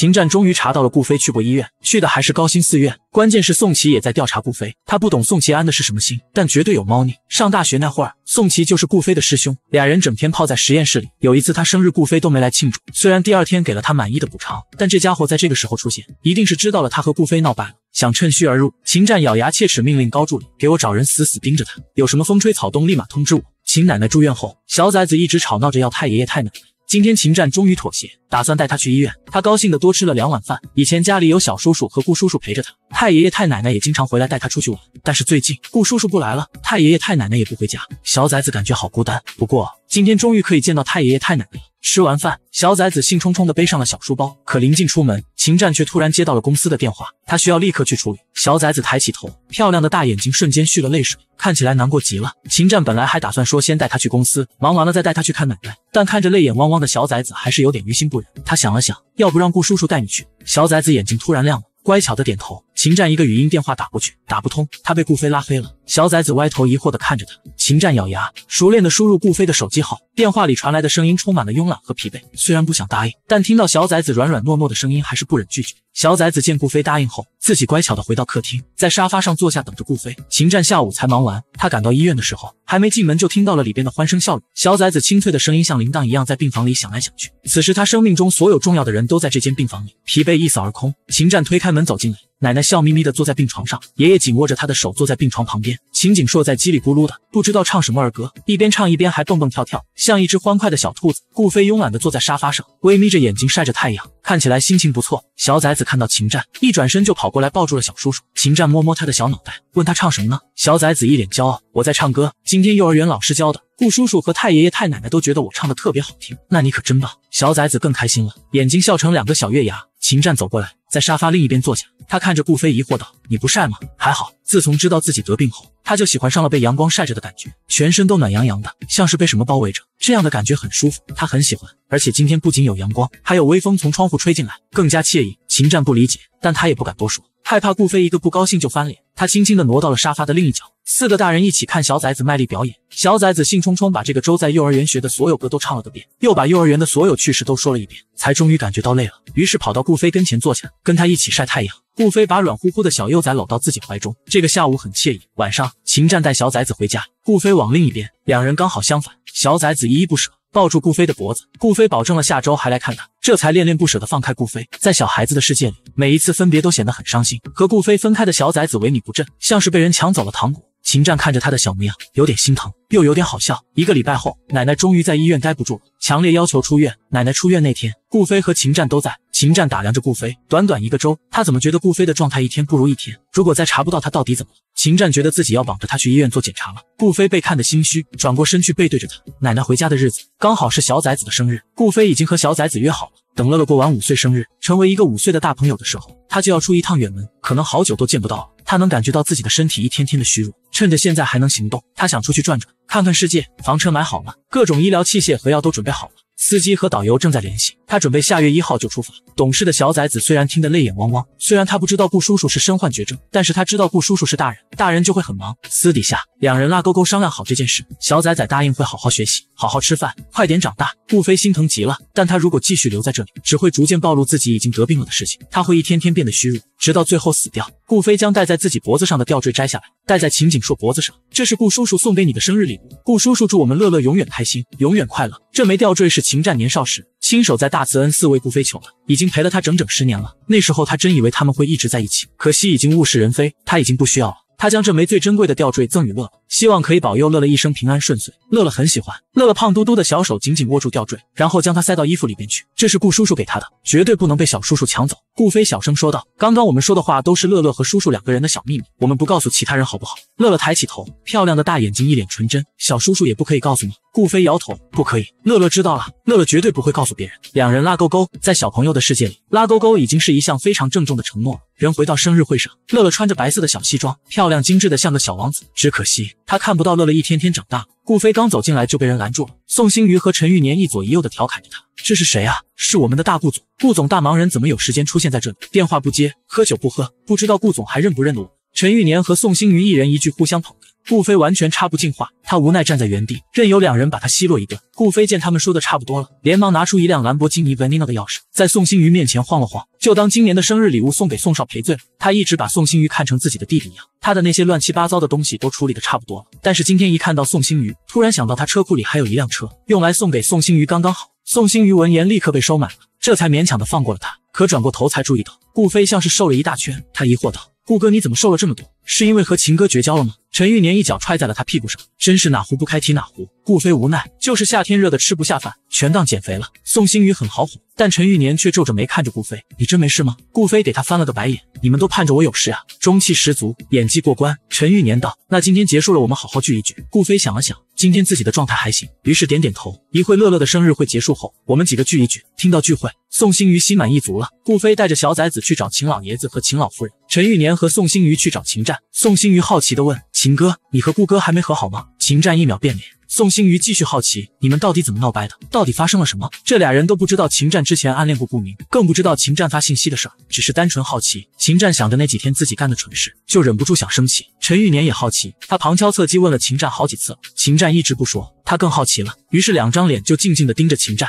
秦战终于查到了顾飞去过医院，去的还是高新四院。关键是宋琪也在调查顾飞，他不懂宋琪安的是什么心，但绝对有猫腻。上大学那会儿，宋琪就是顾飞的师兄，俩人整天泡在实验室里。有一次他生日，顾飞都没来庆祝，虽然第二天给了他满意的补偿，但这家伙在这个时候出现，一定是知道了他和顾飞闹掰了，想趁虚而入。秦战咬牙切齿，命令高助理给我找人死死盯着他，有什么风吹草动立马通知我。秦奶奶住院后，小崽子一直吵闹着要太爷爷、太奶。今天秦战终于妥协，打算带他去医院。他高兴的多吃了两碗饭。以前家里有小叔叔和顾叔叔陪着他，太爷爷太奶奶也经常回来带他出去玩。但是最近顾叔叔不来了，太爷爷太奶奶也不回家，小崽子感觉好孤单。不过今天终于可以见到太爷爷太奶奶了。吃完饭，小崽子兴冲冲的背上了小书包。可临近出门，秦战却突然接到了公司的电话，他需要立刻去处理。小崽子抬起头，漂亮的大眼睛瞬间蓄了泪水，看起来难过极了。秦战本来还打算说先带他去公司，忙完了再带他去看奶奶，但看着泪眼汪汪的小崽子，还是有点于心不忍。他想了想，要不让顾叔叔带你去？小崽子眼睛突然亮了。乖巧的点头，秦战一个语音电话打过去，打不通，他被顾飞拉黑了。小崽子歪头疑惑的看着他，秦战咬牙，熟练的输入顾飞的手机号，电话里传来的声音充满了慵懒和疲惫。虽然不想答应，但听到小崽子软软糯糯的声音，还是不忍拒绝。小崽子见顾飞答应后，自己乖巧的回到客厅，在沙发上坐下，等着顾飞。秦战下午才忙完，他赶到医院的时候，还没进门就听到了里边的欢声笑语。小崽子清脆的声音像铃铛一样在病房里响来响去。此时他生命中所有重要的人都在这间病房里，疲惫一扫而空。秦战推开门走进。来，奶奶笑眯眯地坐在病床上，爷爷紧握着她的手坐在病床旁边。秦景硕在叽里咕噜的不知道唱什么儿歌，一边唱一边还蹦蹦跳跳，像一只欢快的小兔子。顾飞慵懒地坐在沙发上，微眯着眼睛晒着太阳，看起来心情不错。小崽子看到秦战，一转身就跑过来抱住了小叔叔。秦战摸摸他的小脑袋，问他唱什么呢？小崽子一脸骄傲：“我在唱歌，今天幼儿园老师教的。顾叔叔和太爷爷、太奶奶都觉得我唱的特别好听。那你可真棒！”小崽子更开心了，眼睛笑成两个小月牙。秦战走过来，在沙发另一边坐下。他看着顾飞，疑惑道：“你不晒吗？”还好，自从知道自己得病后，他就喜欢上了被阳光晒着的感觉，全身都暖洋洋的，像是被什么包围着，这样的感觉很舒服，他很喜欢。而且今天不仅有阳光，还有微风从窗户吹进来，更加惬意。秦战不理解，但他也不敢多说。害怕顾飞一个不高兴就翻脸，他轻轻的挪到了沙发的另一角。四个大人一起看小崽子卖力表演，小崽子兴冲冲把这个周在幼儿园学的所有歌都唱了个遍，又把幼儿园的所有趣事都说了一遍，才终于感觉到累了，于是跑到顾飞跟前坐下，跟他一起晒太阳。顾飞把软乎乎的小幼崽搂到自己怀中，这个下午很惬意。晚上，秦战带小崽子回家，顾飞往另一边，两人刚好相反。小崽子依依不舍。抱住顾飞的脖子，顾飞保证了下周还来看他，这才恋恋不舍的放开顾飞。在小孩子的世界里，每一次分别都显得很伤心。和顾飞分开的小崽子萎靡不振，像是被人抢走了糖果。秦战看着他的小模样，有点心疼，又有点好笑。一个礼拜后，奶奶终于在医院待不住，了，强烈要求出院。奶奶出院那天，顾飞和秦战都在。秦战打量着顾飞，短短一个周，他怎么觉得顾飞的状态一天不如一天？如果再查不到他到底怎么了，秦战觉得自己要绑着他去医院做检查了。顾飞被看得心虚，转过身去背对着他。奶奶回家的日子刚好是小崽子的生日，顾飞已经和小崽子约好了，等乐乐过完五岁生日，成为一个五岁的大朋友的时候，他就要出一趟远门，可能好久都见不到了。他能感觉到自己的身体一天天的虚弱，趁着现在还能行动，他想出去转转，看看世界。房车买好了，各种医疗器械和药都准备好了。司机和导游正在联系，他准备下月一号就出发。懂事的小崽子虽然听得泪眼汪汪，虽然他不知道顾叔叔是身患绝症，但是他知道顾叔叔是大人，大人就会很忙。私底下，两人拉勾勾商量好这件事，小崽崽答应会好好学习，好好吃饭，快点长大。顾飞心疼极了，但他如果继续留在这里，只会逐渐暴露自己已经得病了的事情，他会一天天变得虚弱，直到最后死掉。顾飞将戴在自己脖子上的吊坠摘下来，戴在秦景硕脖子上。这是顾叔叔送给你的生日礼物。顾叔叔祝我们乐乐永远开心，永远快乐。这枚吊坠是秦战年少时亲手在大慈恩寺为顾飞求的，已经陪了他整整十年了。那时候他真以为他们会一直在一起，可惜已经物是人非，他已经不需要了。他将这枚最珍贵的吊坠赠与乐乐。希望可以保佑乐乐一生平安顺遂。乐乐很喜欢，乐乐胖嘟嘟的小手紧紧握住吊坠，然后将它塞到衣服里边去。这是顾叔叔给他的，绝对不能被小叔叔抢走。顾飞小声说道：“刚刚我们说的话都是乐乐和叔叔两个人的小秘密，我们不告诉其他人好不好？”乐乐抬起头，漂亮的大眼睛一脸纯真。小叔叔也不可以告诉你。”顾飞摇头，不可以。乐乐知道了，乐乐绝对不会告诉别人。两人拉勾勾，在小朋友的世界里，拉勾勾已经是一项非常郑重的承诺。了。人回到生日会上，乐乐穿着白色的小西装，漂亮精致的像个小王子，只可惜。他看不到乐乐一天天长大。顾飞刚走进来就被人拦住了。宋星瑜和陈玉年一左一右的调侃着他：“这是谁啊？是我们的大顾总。顾总大忙人，怎么有时间出现在这里？电话不接，喝酒不喝，不知道顾总还认不认得我。”陈玉年和宋星瑜一人一句互相捧。顾飞完全插不进话，他无奈站在原地，任由两人把他奚落一顿。顾飞见他们说的差不多了，连忙拿出一辆兰博基尼 v e n e n a 的钥匙，在宋星宇面前晃了晃，就当今年的生日礼物送给宋少赔罪。了。他一直把宋星宇看成自己的弟弟一样，他的那些乱七八糟的东西都处理的差不多了。但是今天一看到宋星宇，突然想到他车库里还有一辆车，用来送给宋星宇刚刚好。宋星宇闻言立刻被收买了，这才勉强的放过了他。可转过头才注意到顾飞像是瘦了一大圈，他疑惑道：“顾哥，你怎么瘦了这么多？”是因为和秦哥绝交了吗？陈玉年一脚踹在了他屁股上，真是哪壶不开提哪壶。顾飞无奈，就是夏天热的吃不下饭，全当减肥了。宋星宇很好哄，但陈玉年却皱着眉看着顾飞，你真没事吗？顾飞给他翻了个白眼，你们都盼着我有事啊，中气十足，演技过关。陈玉年道，那今天结束了，我们好好聚一聚。顾飞想了想，今天自己的状态还行，于是点点头，一会乐乐的生日会结束后，我们几个聚一聚。听到聚会，宋星宇心满意足了。顾飞带着小崽子去找秦老爷子和秦老夫人，陈玉年和宋星宇去找秦战。宋星瑜好奇地问：“秦哥，你和顾哥还没和好吗？”秦战一秒变脸。宋星瑜继续好奇：“你们到底怎么闹掰的？到底发生了什么？”这俩人都不知道秦战之前暗恋过顾明，更不知道秦战发信息的事儿，只是单纯好奇。秦战想着那几天自己干的蠢事，就忍不住想生气。陈玉年也好奇，他旁敲侧击问了秦战好几次秦战一直不说，他更好奇了，于是两张脸就静静地盯着秦战，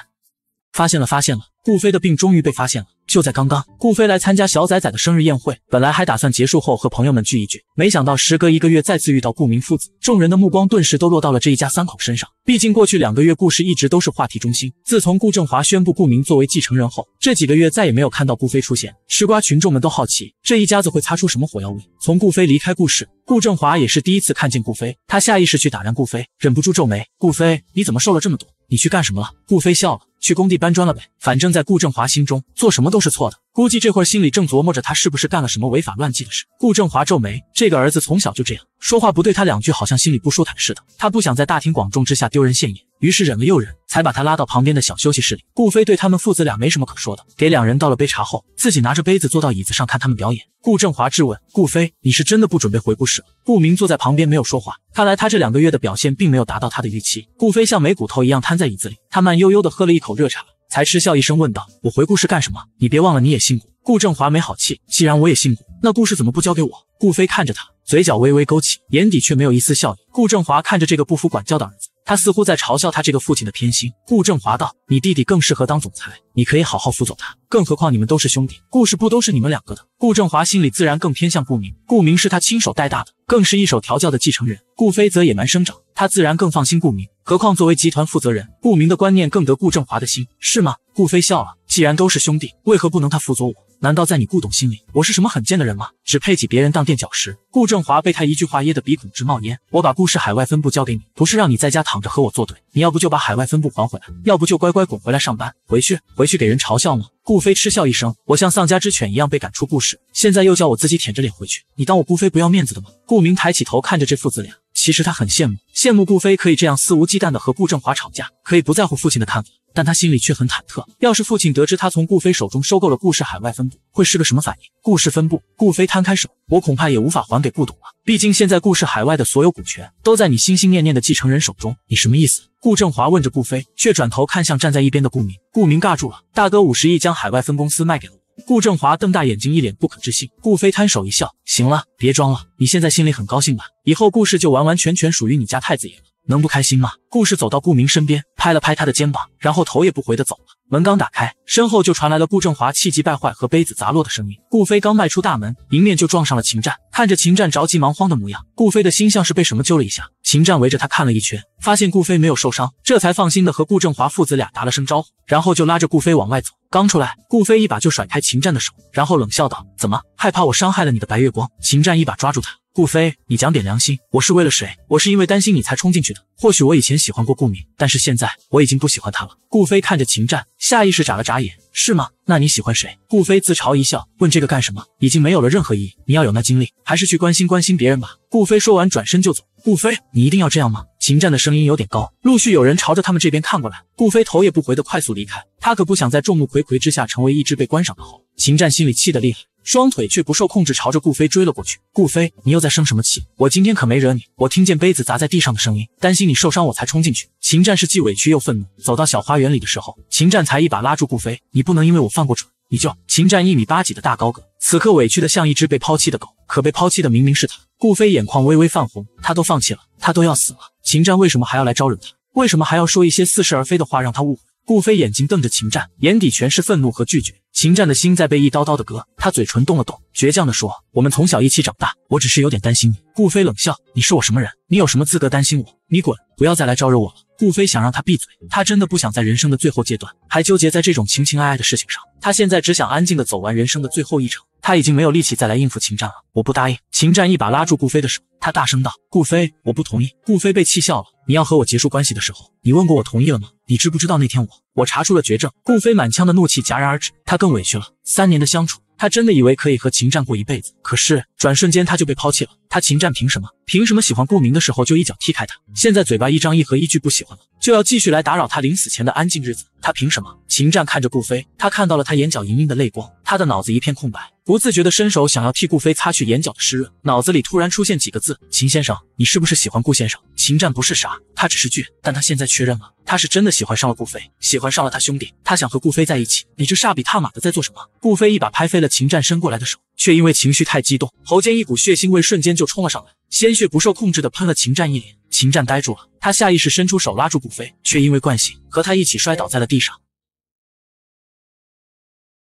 发现了，发现了。顾飞的病终于被发现了，就在刚刚，顾飞来参加小仔仔的生日宴会，本来还打算结束后和朋友们聚一聚，没想到时隔一个月再次遇到顾明父子，众人的目光顿时都落到了这一家三口身上。毕竟过去两个月，故事一直都是话题中心。自从顾振华宣布顾明作为继承人后，这几个月再也没有看到顾飞出现，吃瓜群众们都好奇这一家子会擦出什么火药味。从顾飞离开故事，顾振华也是第一次看见顾飞，他下意识去打量顾飞，忍不住皱眉：“顾飞，你怎么瘦了这么多？你去干什么了？”顾飞笑了。去工地搬砖了呗，反正，在顾振华心中，做什么都是错的。估计这会儿心里正琢磨着他是不是干了什么违法乱纪的事。顾振华皱眉，这个儿子从小就这样，说话不对他两句，好像心里不舒坦似的。他不想在大庭广众之下丢人现眼，于是忍了又忍，才把他拉到旁边的小休息室里。顾飞对他们父子俩没什么可说的，给两人倒了杯茶后，自己拿着杯子坐到椅子上看他们表演。顾振华质问顾飞：“你是真的不准备回顾氏了？”顾明坐在旁边没有说话，看来他这两个月的表现并没有达到他的预期。顾飞像没骨头一样瘫在椅子里，他慢悠悠地喝了一口热茶。才嗤笑一声问道：“我回顾氏干什么？你别忘了，你也姓顾。”顾正华没好气：“既然我也姓顾，那顾氏怎么不交给我？”顾飞看着他，嘴角微微勾起，眼底却没有一丝笑意。顾正华看着这个不服管教的儿子。他似乎在嘲笑他这个父亲的偏心。顾振华道：“你弟弟更适合当总裁，你可以好好辅佐他。更何况你们都是兄弟，故事不都是你们两个的？”顾振华心里自然更偏向顾明。顾明是他亲手带大的，更是一手调教的继承人。顾飞则野蛮生长，他自然更放心顾明。何况作为集团负责人，顾明的观念更得顾振华的心，是吗？顾飞笑了：“既然都是兄弟，为何不能他辅佐我？”难道在你顾董心里，我是什么很贱的人吗？只配挤别人当垫脚石？顾正华被他一句话噎得鼻孔直冒烟。我把顾氏海外分部交给你，不是让你在家躺着和我作对。你要不就把海外分部还回来，要不就乖乖滚回来上班。回去？回去给人嘲笑吗？顾飞嗤笑一声，我像丧家之犬一样被赶出顾氏，现在又叫我自己舔着脸回去。你当我顾飞不要面子的吗？顾明抬起头看着这父子俩，其实他很羡慕，羡慕顾飞可以这样肆无忌惮的和顾正华吵架，可以不在乎父亲的看法。但他心里却很忐忑，要是父亲得知他从顾飞手中收购了顾氏海外分部，会是个什么反应？顾氏分部，顾飞摊开手，我恐怕也无法还给顾董了。毕竟现在顾氏海外的所有股权都在你心心念念的继承人手中。你什么意思？顾振华问着顾飞，却转头看向站在一边的顾明。顾明尬住了。大哥五十亿将海外分公司卖给了我。顾振华瞪大眼睛，一脸不可置信。顾飞摊手一笑，行了，别装了，你现在心里很高兴吧？以后顾氏就完完全全属于你家太子爷了。能不开心吗？顾氏走到顾明身边，拍了拍他的肩膀，然后头也不回的走了。门刚打开，身后就传来了顾正华气急败坏和杯子砸落的声音。顾飞刚迈出大门，迎面就撞上了秦战。看着秦战着急忙慌的模样，顾飞的心像是被什么揪了一下。秦战围着他看了一圈，发现顾飞没有受伤，这才放心的和顾正华父子俩打了声招呼，然后就拉着顾飞往外走。刚出来，顾飞一把就甩开秦战的手，然后冷笑道：“怎么害怕我伤害了你的白月光？”秦战一把抓住他。顾飞，你讲点良心！我是为了谁？我是因为担心你才冲进去的。或许我以前喜欢过顾敏，但是现在我已经不喜欢他了。顾飞看着秦战，下意识眨了眨眼。是吗？那你喜欢谁？顾飞自嘲一笑，问这个干什么？已经没有了任何意义。你要有那精力，还是去关心关心别人吧。顾飞说完，转身就走。顾飞，你一定要这样吗？秦战的声音有点高。陆续有人朝着他们这边看过来。顾飞头也不回的快速离开，他可不想在众目睽睽之下成为一只被观赏的猴。秦战心里气得厉害，双腿却不受控制，朝着顾飞追了过去。顾飞，你又在生什么气？我今天可没惹你。我听见杯子砸在地上的声音，担心你受伤，我才冲进去。秦战是既委屈又愤怒，走到小花园里的时候，秦战才一把拉住顾飞：“你不能因为我犯过蠢，你就……”秦战一米八几的大高个，此刻委屈的像一只被抛弃的狗，可被抛弃的明明是他。顾飞眼眶微微泛红，他都放弃了，他都要死了，秦战为什么还要来招惹他？为什么还要说一些似是而非的话让他误会？顾飞眼睛瞪着秦战，眼底全是愤怒和拒绝。秦战的心在被一刀刀的割，他嘴唇动了动，倔强的说：“我们从小一起长大，我只是有点担心你。”顾飞冷笑：“你是我什么人？你有什么资格担心我？你滚，不要再来招惹我了。”顾飞想让他闭嘴，他真的不想在人生的最后阶段还纠结在这种情情爱爱的事情上。他现在只想安静的走完人生的最后一程。他已经没有力气再来应付秦战了。我不答应！秦战一把拉住顾飞的手，他大声道：“顾飞，我不同意！”顾飞被气笑了。你要和我结束关系的时候，你问过我同意了吗？你知不知道那天我我查出了绝症？顾飞满腔的怒气戛然而止，他更委屈了。三年的相处，他真的以为可以和秦战过一辈子，可是转瞬间他就被抛弃了。他秦战凭什么？凭什么喜欢顾明的时候就一脚踢开他？现在嘴巴一张一合，一句不喜欢了，就要继续来打扰他临死前的安静日子？他凭什么？秦战看着顾飞，他看到了他眼角盈盈的泪光，他的脑子一片空白，不自觉的伸手想要替顾飞擦去眼角的湿润，脑子里突然出现几个字：秦先生，你是不是喜欢顾先生？秦战不是傻，他只是倔，但他现在确认了，他是真的喜欢上了顾飞，喜欢上了他兄弟，他想和顾飞在一起。你这煞笔他马的在做什么？顾飞一把拍飞了秦战伸过来的手。却因为情绪太激动，喉间一股血腥味瞬间就冲了上来，鲜血不受控制的喷了秦战一脸。秦战呆住了，他下意识伸出手拉住顾飞，却因为惯性和他一起摔倒在了地上。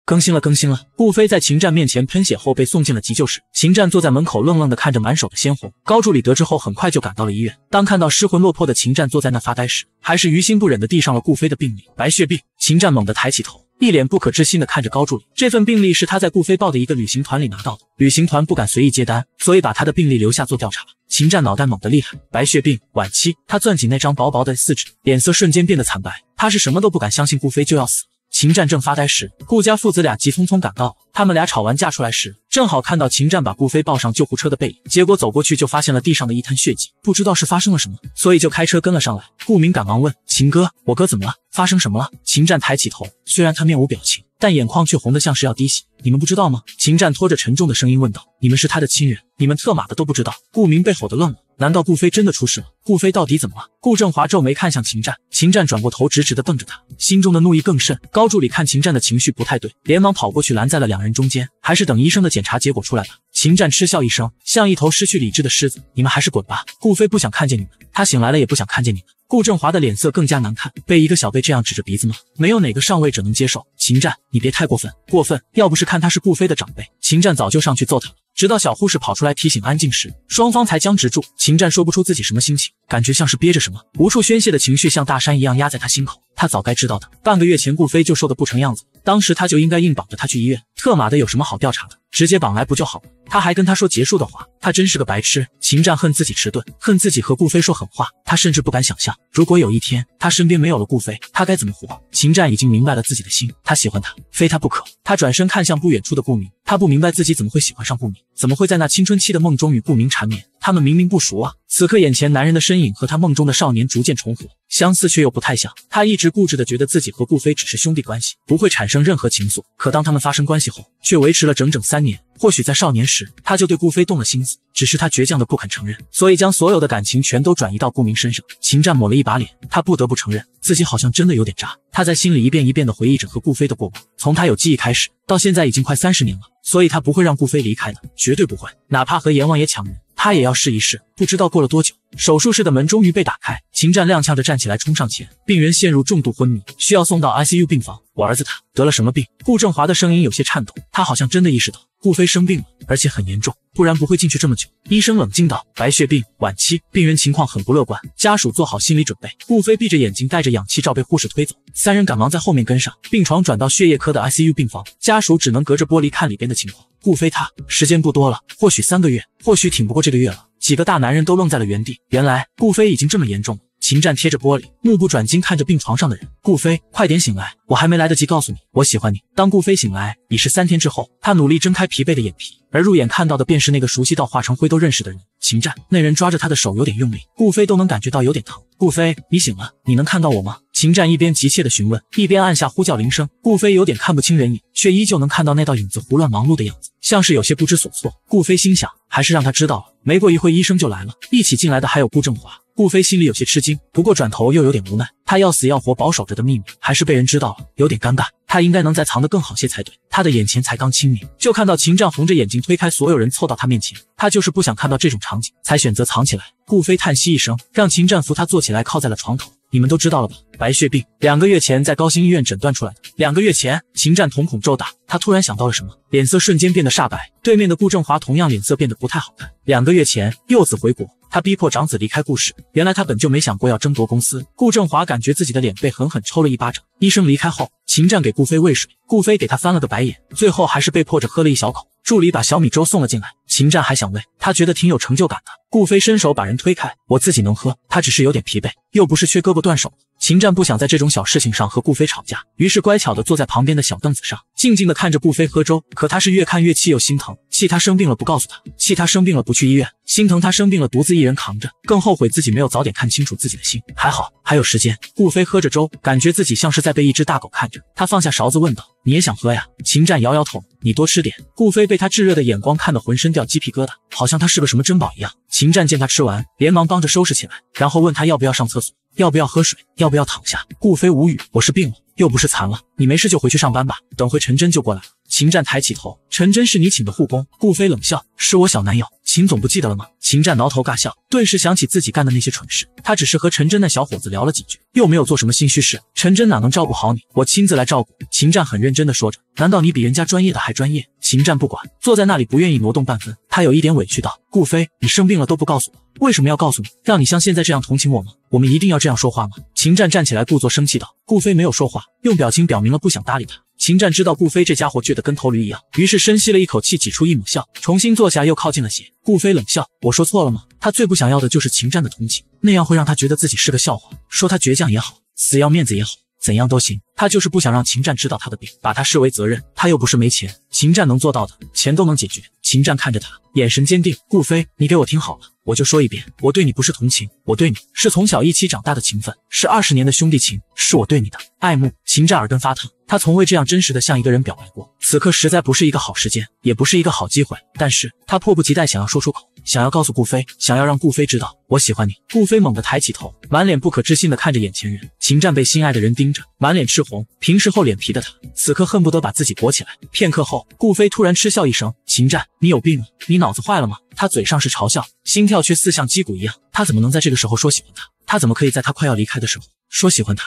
更新了，更新了。顾飞在秦战面前喷血后被送进了急救室，秦战坐在门口愣愣的看着满手的鲜红。高助理得知后很快就赶到了医院，当看到失魂落魄的秦战坐在那发呆时，还是于心不忍的递上了顾飞的病历，白血病。秦战猛地抬起头。一脸不可置信地看着高助理，这份病历是他在顾飞报的一个旅行团里拿到的。旅行团不敢随意接单，所以把他的病历留下做调查。秦战脑袋猛的厉害，白血病晚期，他攥紧那张薄薄的四纸，脸色瞬间变得惨白。他是什么都不敢相信，顾飞就要死。秦战正发呆时，顾家父子俩急匆匆赶到。他们俩吵完架出来时，正好看到秦战把顾飞抱上救护车的背影。结果走过去就发现了地上的一滩血迹，不知道是发生了什么，所以就开车跟了上来。顾明赶忙问：“秦哥，我哥怎么了？发生什么了？”秦战抬起头，虽然他面无表情，但眼眶却红的像是要滴血。你们不知道吗？秦战拖着沉重的声音问道：“你们是他的亲人，你们特马的都不知道？”顾明被吼得愣了。难道顾飞真的出事了？顾飞到底怎么了？顾振华皱眉看向秦战，秦战转过头，直直的瞪着他，心中的怒意更甚。高助理看秦战的情绪不太对，连忙跑过去拦在了两人中间。还是等医生的检查结果出来吧。秦战嗤笑一声，像一头失去理智的狮子。你们还是滚吧，顾飞不想看见你们，他醒来了也不想看见你们。顾振华的脸色更加难看，被一个小辈这样指着鼻子吗？没有哪个上位者能接受。秦战，你别太过分，过分！要不是看他是顾飞的长辈，秦战早就上去揍他了。直到小护士跑出来提醒安静时，双方才僵持住。秦战说不出自己什么心情，感觉像是憋着什么无处宣泄的情绪，像大山一样压在他心口。他早该知道的，半个月前顾飞就瘦得不成样子，当时他就应该硬绑着他去医院。特马的有什么好调查的？直接绑来不就好他还跟他说结束的话，他真是个白痴。秦战恨自己迟钝，恨自己和顾飞说狠话。他甚至不敢想象，如果有一天他身边没有了顾飞，他该怎么活？秦战已经明白了自己的心，他喜欢他，非他不可。他转身看向不远处的顾明，他不明白自己怎么会喜欢上顾明，怎么会在那青春期的梦中与顾明缠绵？他们明明不熟啊！此刻眼前男人的身影和他梦中的少年逐渐重合，相似却又不太像。他一直固执的觉得自己和顾飞只是兄弟关系，不会产生任何情愫。可当他们发生关系。却维持了整整三年。或许在少年时，他就对顾飞动了心思，只是他倔强的不肯承认，所以将所有的感情全都转移到顾明身上。秦战抹了一把脸，他不得不承认自己好像真的有点渣。他在心里一遍一遍的回忆着和顾飞的过往，从他有记忆开始，到现在已经快三十年了。所以他不会让顾飞离开的，绝对不会，哪怕和阎王爷抢人，他也要试一试。不知道过了多久，手术室的门终于被打开，秦战踉跄着站起来冲上前，病人陷入重度昏迷，需要送到 ICU 病房。我儿子他得了什么病？顾振华的声音有些颤抖，他好像真的意识到。顾飞生病了，而且很严重，不然不会进去这么久。医生冷静道：“白血病晚期，病人情况很不乐观，家属做好心理准备。”顾飞闭着眼睛，戴着氧气罩被护士推走，三人赶忙在后面跟上。病床转到血液科的 ICU 病房，家属只能隔着玻璃看里边的情况。顾飞，他时间不多了，或许三个月，或许挺不过这个月了。几个大男人都愣在了原地，原来顾飞已经这么严重。秦战贴着玻璃，目不转睛看着病床上的人。顾飞，快点醒来！我还没来得及告诉你，我喜欢你。当顾飞醒来，已是三天之后。他努力睁开疲惫的眼皮，而入眼看到的便是那个熟悉到化成灰都认识的人——秦战。那人抓着他的手有点用力，顾飞都能感觉到有点疼。顾飞，你醒了，你能看到我吗？秦战一边急切的询问，一边按下呼叫铃声。顾飞有点看不清人影，却依旧能看到那道影子胡乱忙碌的样子，像是有些不知所措。顾飞心想，还是让他知道了。没过一会，医生就来了，一起进来的还有顾正华。顾飞心里有些吃惊，不过转头又有点无奈。他要死要活保守着的秘密，还是被人知道了，有点尴尬。他应该能再藏得更好些才对。他的眼前才刚清明，就看到秦战红着眼睛推开所有人，凑到他面前。他就是不想看到这种场景，才选择藏起来。顾飞叹息一声，让秦战扶他坐起来，靠在了床头。你们都知道了吧？白血病，两个月前在高新医院诊断出来的。两个月前，秦战瞳孔骤大，他突然想到了什么，脸色瞬间变得煞白。对面的顾振华同样脸色变得不太好看。两个月前，幼子回国，他逼迫长子离开顾氏。原来他本就没想过要争夺公司。顾振华感觉自己的脸被狠狠抽了一巴掌。医生离开后，秦战给顾飞喂水，顾飞给他翻了个白眼，最后还是被迫着喝了一小口。助理把小米粥送了进来，秦战还想喂，他觉得挺有成就感的。顾飞伸手把人推开，我自己能喝，他只是有点疲惫，又不是缺胳膊断手。秦战不想在这种小事情上和顾飞吵架，于是乖巧的坐在旁边的小凳子上，静静的看着顾飞喝粥。可他是越看越气，又心疼，气他生病了不告诉他，气他生病了不去医院，心疼他生病了独自一人扛着，更后悔自己没有早点看清楚自己的心。还好还有时间。顾飞喝着粥，感觉自己像是在被一只大狗看着。他放下勺子，问道。你也想喝呀？秦战摇摇头，你多吃点。顾飞被他炙热的眼光看得浑身掉鸡皮疙瘩，好像他是个什么珍宝一样。秦战见他吃完，连忙帮着收拾起来，然后问他要不要上厕所，要不要喝水，要不要躺下。顾飞无语，我是病了，又不是残了，你没事就回去上班吧。等会陈真就过来。了。秦战抬起头，陈真是你请的护工？顾飞冷笑，是我小男友，秦总不记得了吗？秦战挠头尬笑，顿时想起自己干的那些蠢事。他只是和陈真那小伙子聊了几句，又没有做什么心虚事。陈真哪能照顾好你？我亲自来照顾。秦战很认真的说着，难道你比人家专业的还专业？秦战不管，坐在那里不愿意挪动半分。他有一点委屈道：“顾飞，你生病了都不告诉我，为什么要告诉你，让你像现在这样同情我吗？我们一定要这样说话吗？”秦战站起来，故作生气道：“顾飞，没有说话，用表情表明了不想搭理他。”秦战知道顾飞这家伙倔得跟头驴一样，于是深吸了一口气，挤出一抹笑，重新坐下，又靠近了些。顾飞冷笑：“我说错了吗？”他最不想要的就是秦战的同情，那样会让他觉得自己是个笑话。说他倔强也好，死要面子也好。怎样都行，他就是不想让秦战知道他的病，把他视为责任。他又不是没钱，秦战能做到的，钱都能解决。秦战看着他，眼神坚定。顾飞，你给我听好了，我就说一遍，我对你不是同情，我对你是从小一起长大的情分，是二十年的兄弟情，是我对你的爱慕。秦战耳根发烫，他从未这样真实的向一个人表白过。此刻实在不是一个好时间，也不是一个好机会，但是他迫不及待想要说出口，想要告诉顾飞，想要让顾飞知道我喜欢你。顾飞猛地抬起头，满脸不可置信的看着眼前人。秦战被心爱的人盯着，满脸赤红。平时厚脸皮的他，此刻恨不得把自己裹起来。片刻后，顾飞突然嗤笑一声。秦战，你有病你脑子坏了吗？他嘴上是嘲笑，心跳却似像击鼓一样。他怎么能在这个时候说喜欢他？他怎么可以在他快要离开的时候说喜欢他？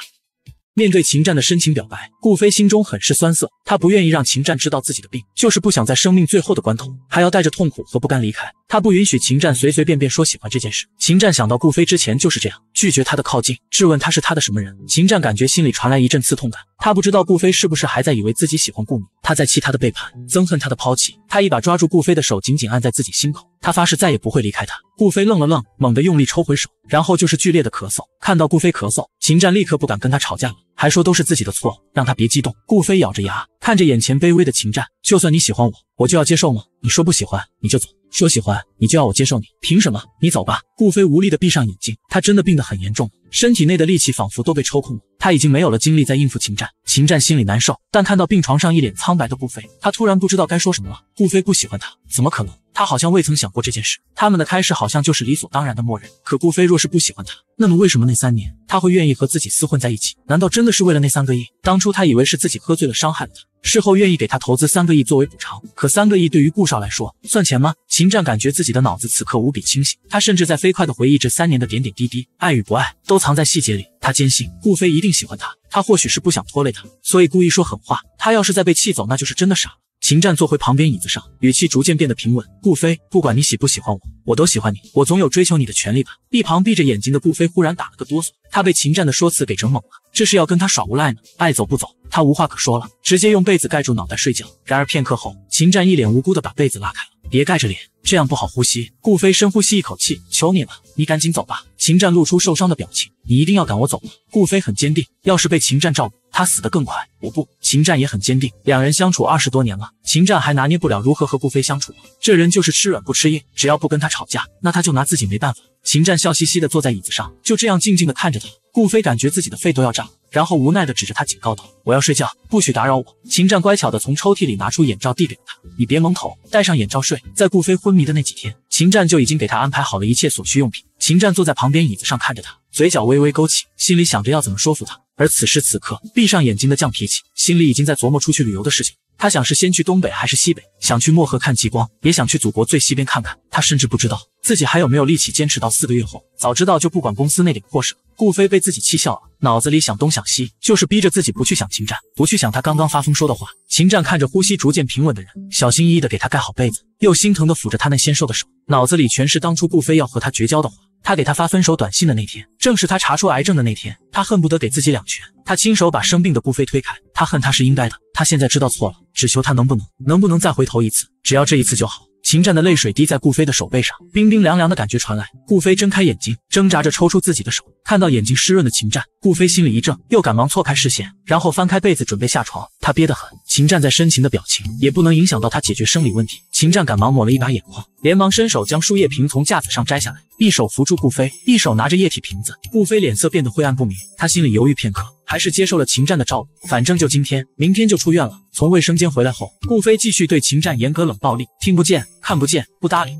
面对秦战的深情表白，顾飞心中很是酸涩。他不愿意让秦战知道自己的病，就是不想在生命最后的关头还要带着痛苦和不甘离开。他不允许秦战随随便便说喜欢这件事。秦战想到顾飞之前就是这样拒绝他的靠近，质问他是他的什么人。秦战感觉心里传来一阵刺痛感，他不知道顾飞是不是还在以为自己喜欢顾敏，他在气他的背叛，憎恨他的抛弃。他一把抓住顾飞的手，紧紧按在自己心口。他发誓再也不会离开他。顾飞愣了愣，猛地用力抽回手，然后就是剧烈的咳嗽。看到顾飞咳嗽，秦战立刻不敢跟他吵架了。还说都是自己的错，让他别激动。顾飞咬着牙看着眼前卑微的秦战，就算你喜欢我，我就要接受吗？你说不喜欢你就走，说喜欢你就要我接受你，凭什么？你走吧。顾飞无力的闭上眼睛，他真的病得很严重，身体内的力气仿佛都被抽空了，他已经没有了精力在应付秦战。秦战心里难受，但看到病床上一脸苍白的顾飞，他突然不知道该说什么了。顾飞不喜欢他，怎么可能？他好像未曾想过这件事，他们的开始好像就是理所当然的默认。可顾飞若是不喜欢他，那么为什么那三年他会愿意和自己厮混在一起？难道真的是为了那三个亿？当初他以为是自己喝醉了伤害了他，事后愿意给他投资三个亿作为补偿。可三个亿对于顾少来说算钱吗？秦战感觉自己的脑子此刻无比清醒，他甚至在飞快的回忆这三年的点点滴滴，爱与不爱都藏在细节里。他坚信顾飞一定喜欢他，他或许是不想拖累他，所以故意说狠话。他要是再被气走，那就是真的傻。秦战坐回旁边椅子上，语气逐渐变得平稳。顾飞，不管你喜不喜欢我，我都喜欢你。我总有追求你的权利吧？一旁闭着眼睛的顾飞忽然打了个哆嗦，他被秦战的说辞给整懵了，这是要跟他耍无赖呢？爱走不走，他无话可说了，直接用被子盖住脑袋睡觉。然而片刻后，秦战一脸无辜的把被子拉开了，别盖着脸，这样不好呼吸。顾飞深呼吸一口气，求你了，你赶紧走吧。秦战露出受伤的表情，你一定要赶我走吗？顾飞很坚定，要是被秦战照顾。他死得更快，我不。秦战也很坚定。两人相处二十多年了，秦战还拿捏不了如何和顾飞相处吗？这人就是吃软不吃硬，只要不跟他吵架，那他就拿自己没办法。秦战笑嘻嘻地坐在椅子上，就这样静静地看着他。顾飞感觉自己的肺都要炸了，然后无奈地指着他警告道：“我要睡觉，不许打扰我。”秦战乖巧地从抽屉里拿出眼罩递给了他：“你别蒙头，戴上眼罩睡。”在顾飞昏迷的那几天，秦战就已经给他安排好了一切所需用品。秦战坐在旁边椅子上看着他，嘴角微微勾起，心里想着要怎么说服他。而此时此刻，闭上眼睛的犟脾气心里已经在琢磨出去旅游的事情。他想是先去东北还是西北？想去漠河看极光，也想去祖国最西边看看。他甚至不知道自己还有没有力气坚持到四个月后。早知道就不管公司那点破事。顾飞被自己气笑了，脑子里想东想西，就是逼着自己不去想秦战，不去想他刚刚发疯说的话。秦战看着呼吸逐渐平稳的人，小心翼翼的给他盖好被子，又心疼的抚着他那纤瘦的手，脑子里全是当初顾飞要和他绝交的话。他给他发分手短信的那天，正是他查出癌症的那天。他恨不得给自己两拳。他亲手把生病的顾飞推开。他恨他是应该的。他现在知道错了，只求他能不能，能不能再回头一次？只要这一次就好。秦战的泪水滴在顾飞的手背上，冰冰凉凉的感觉传来。顾飞睁开眼睛，挣扎着抽出自己的手，看到眼睛湿润的秦战，顾飞心里一怔，又赶忙错开视线，然后翻开被子准备下床。他憋得很。秦战在深情的表情也不能影响到他解决生理问题。秦战赶忙抹了一把眼眶，连忙伸手将输液瓶从架子上摘下来，一手扶住顾飞，一手拿着液体瓶子。顾飞脸色变得灰暗不明，他心里犹豫片刻。还是接受了秦战的照顾，反正就今天，明天就出院了。从卫生间回来后，顾飞继续对秦战严格冷暴力，听不见，看不见，不搭理。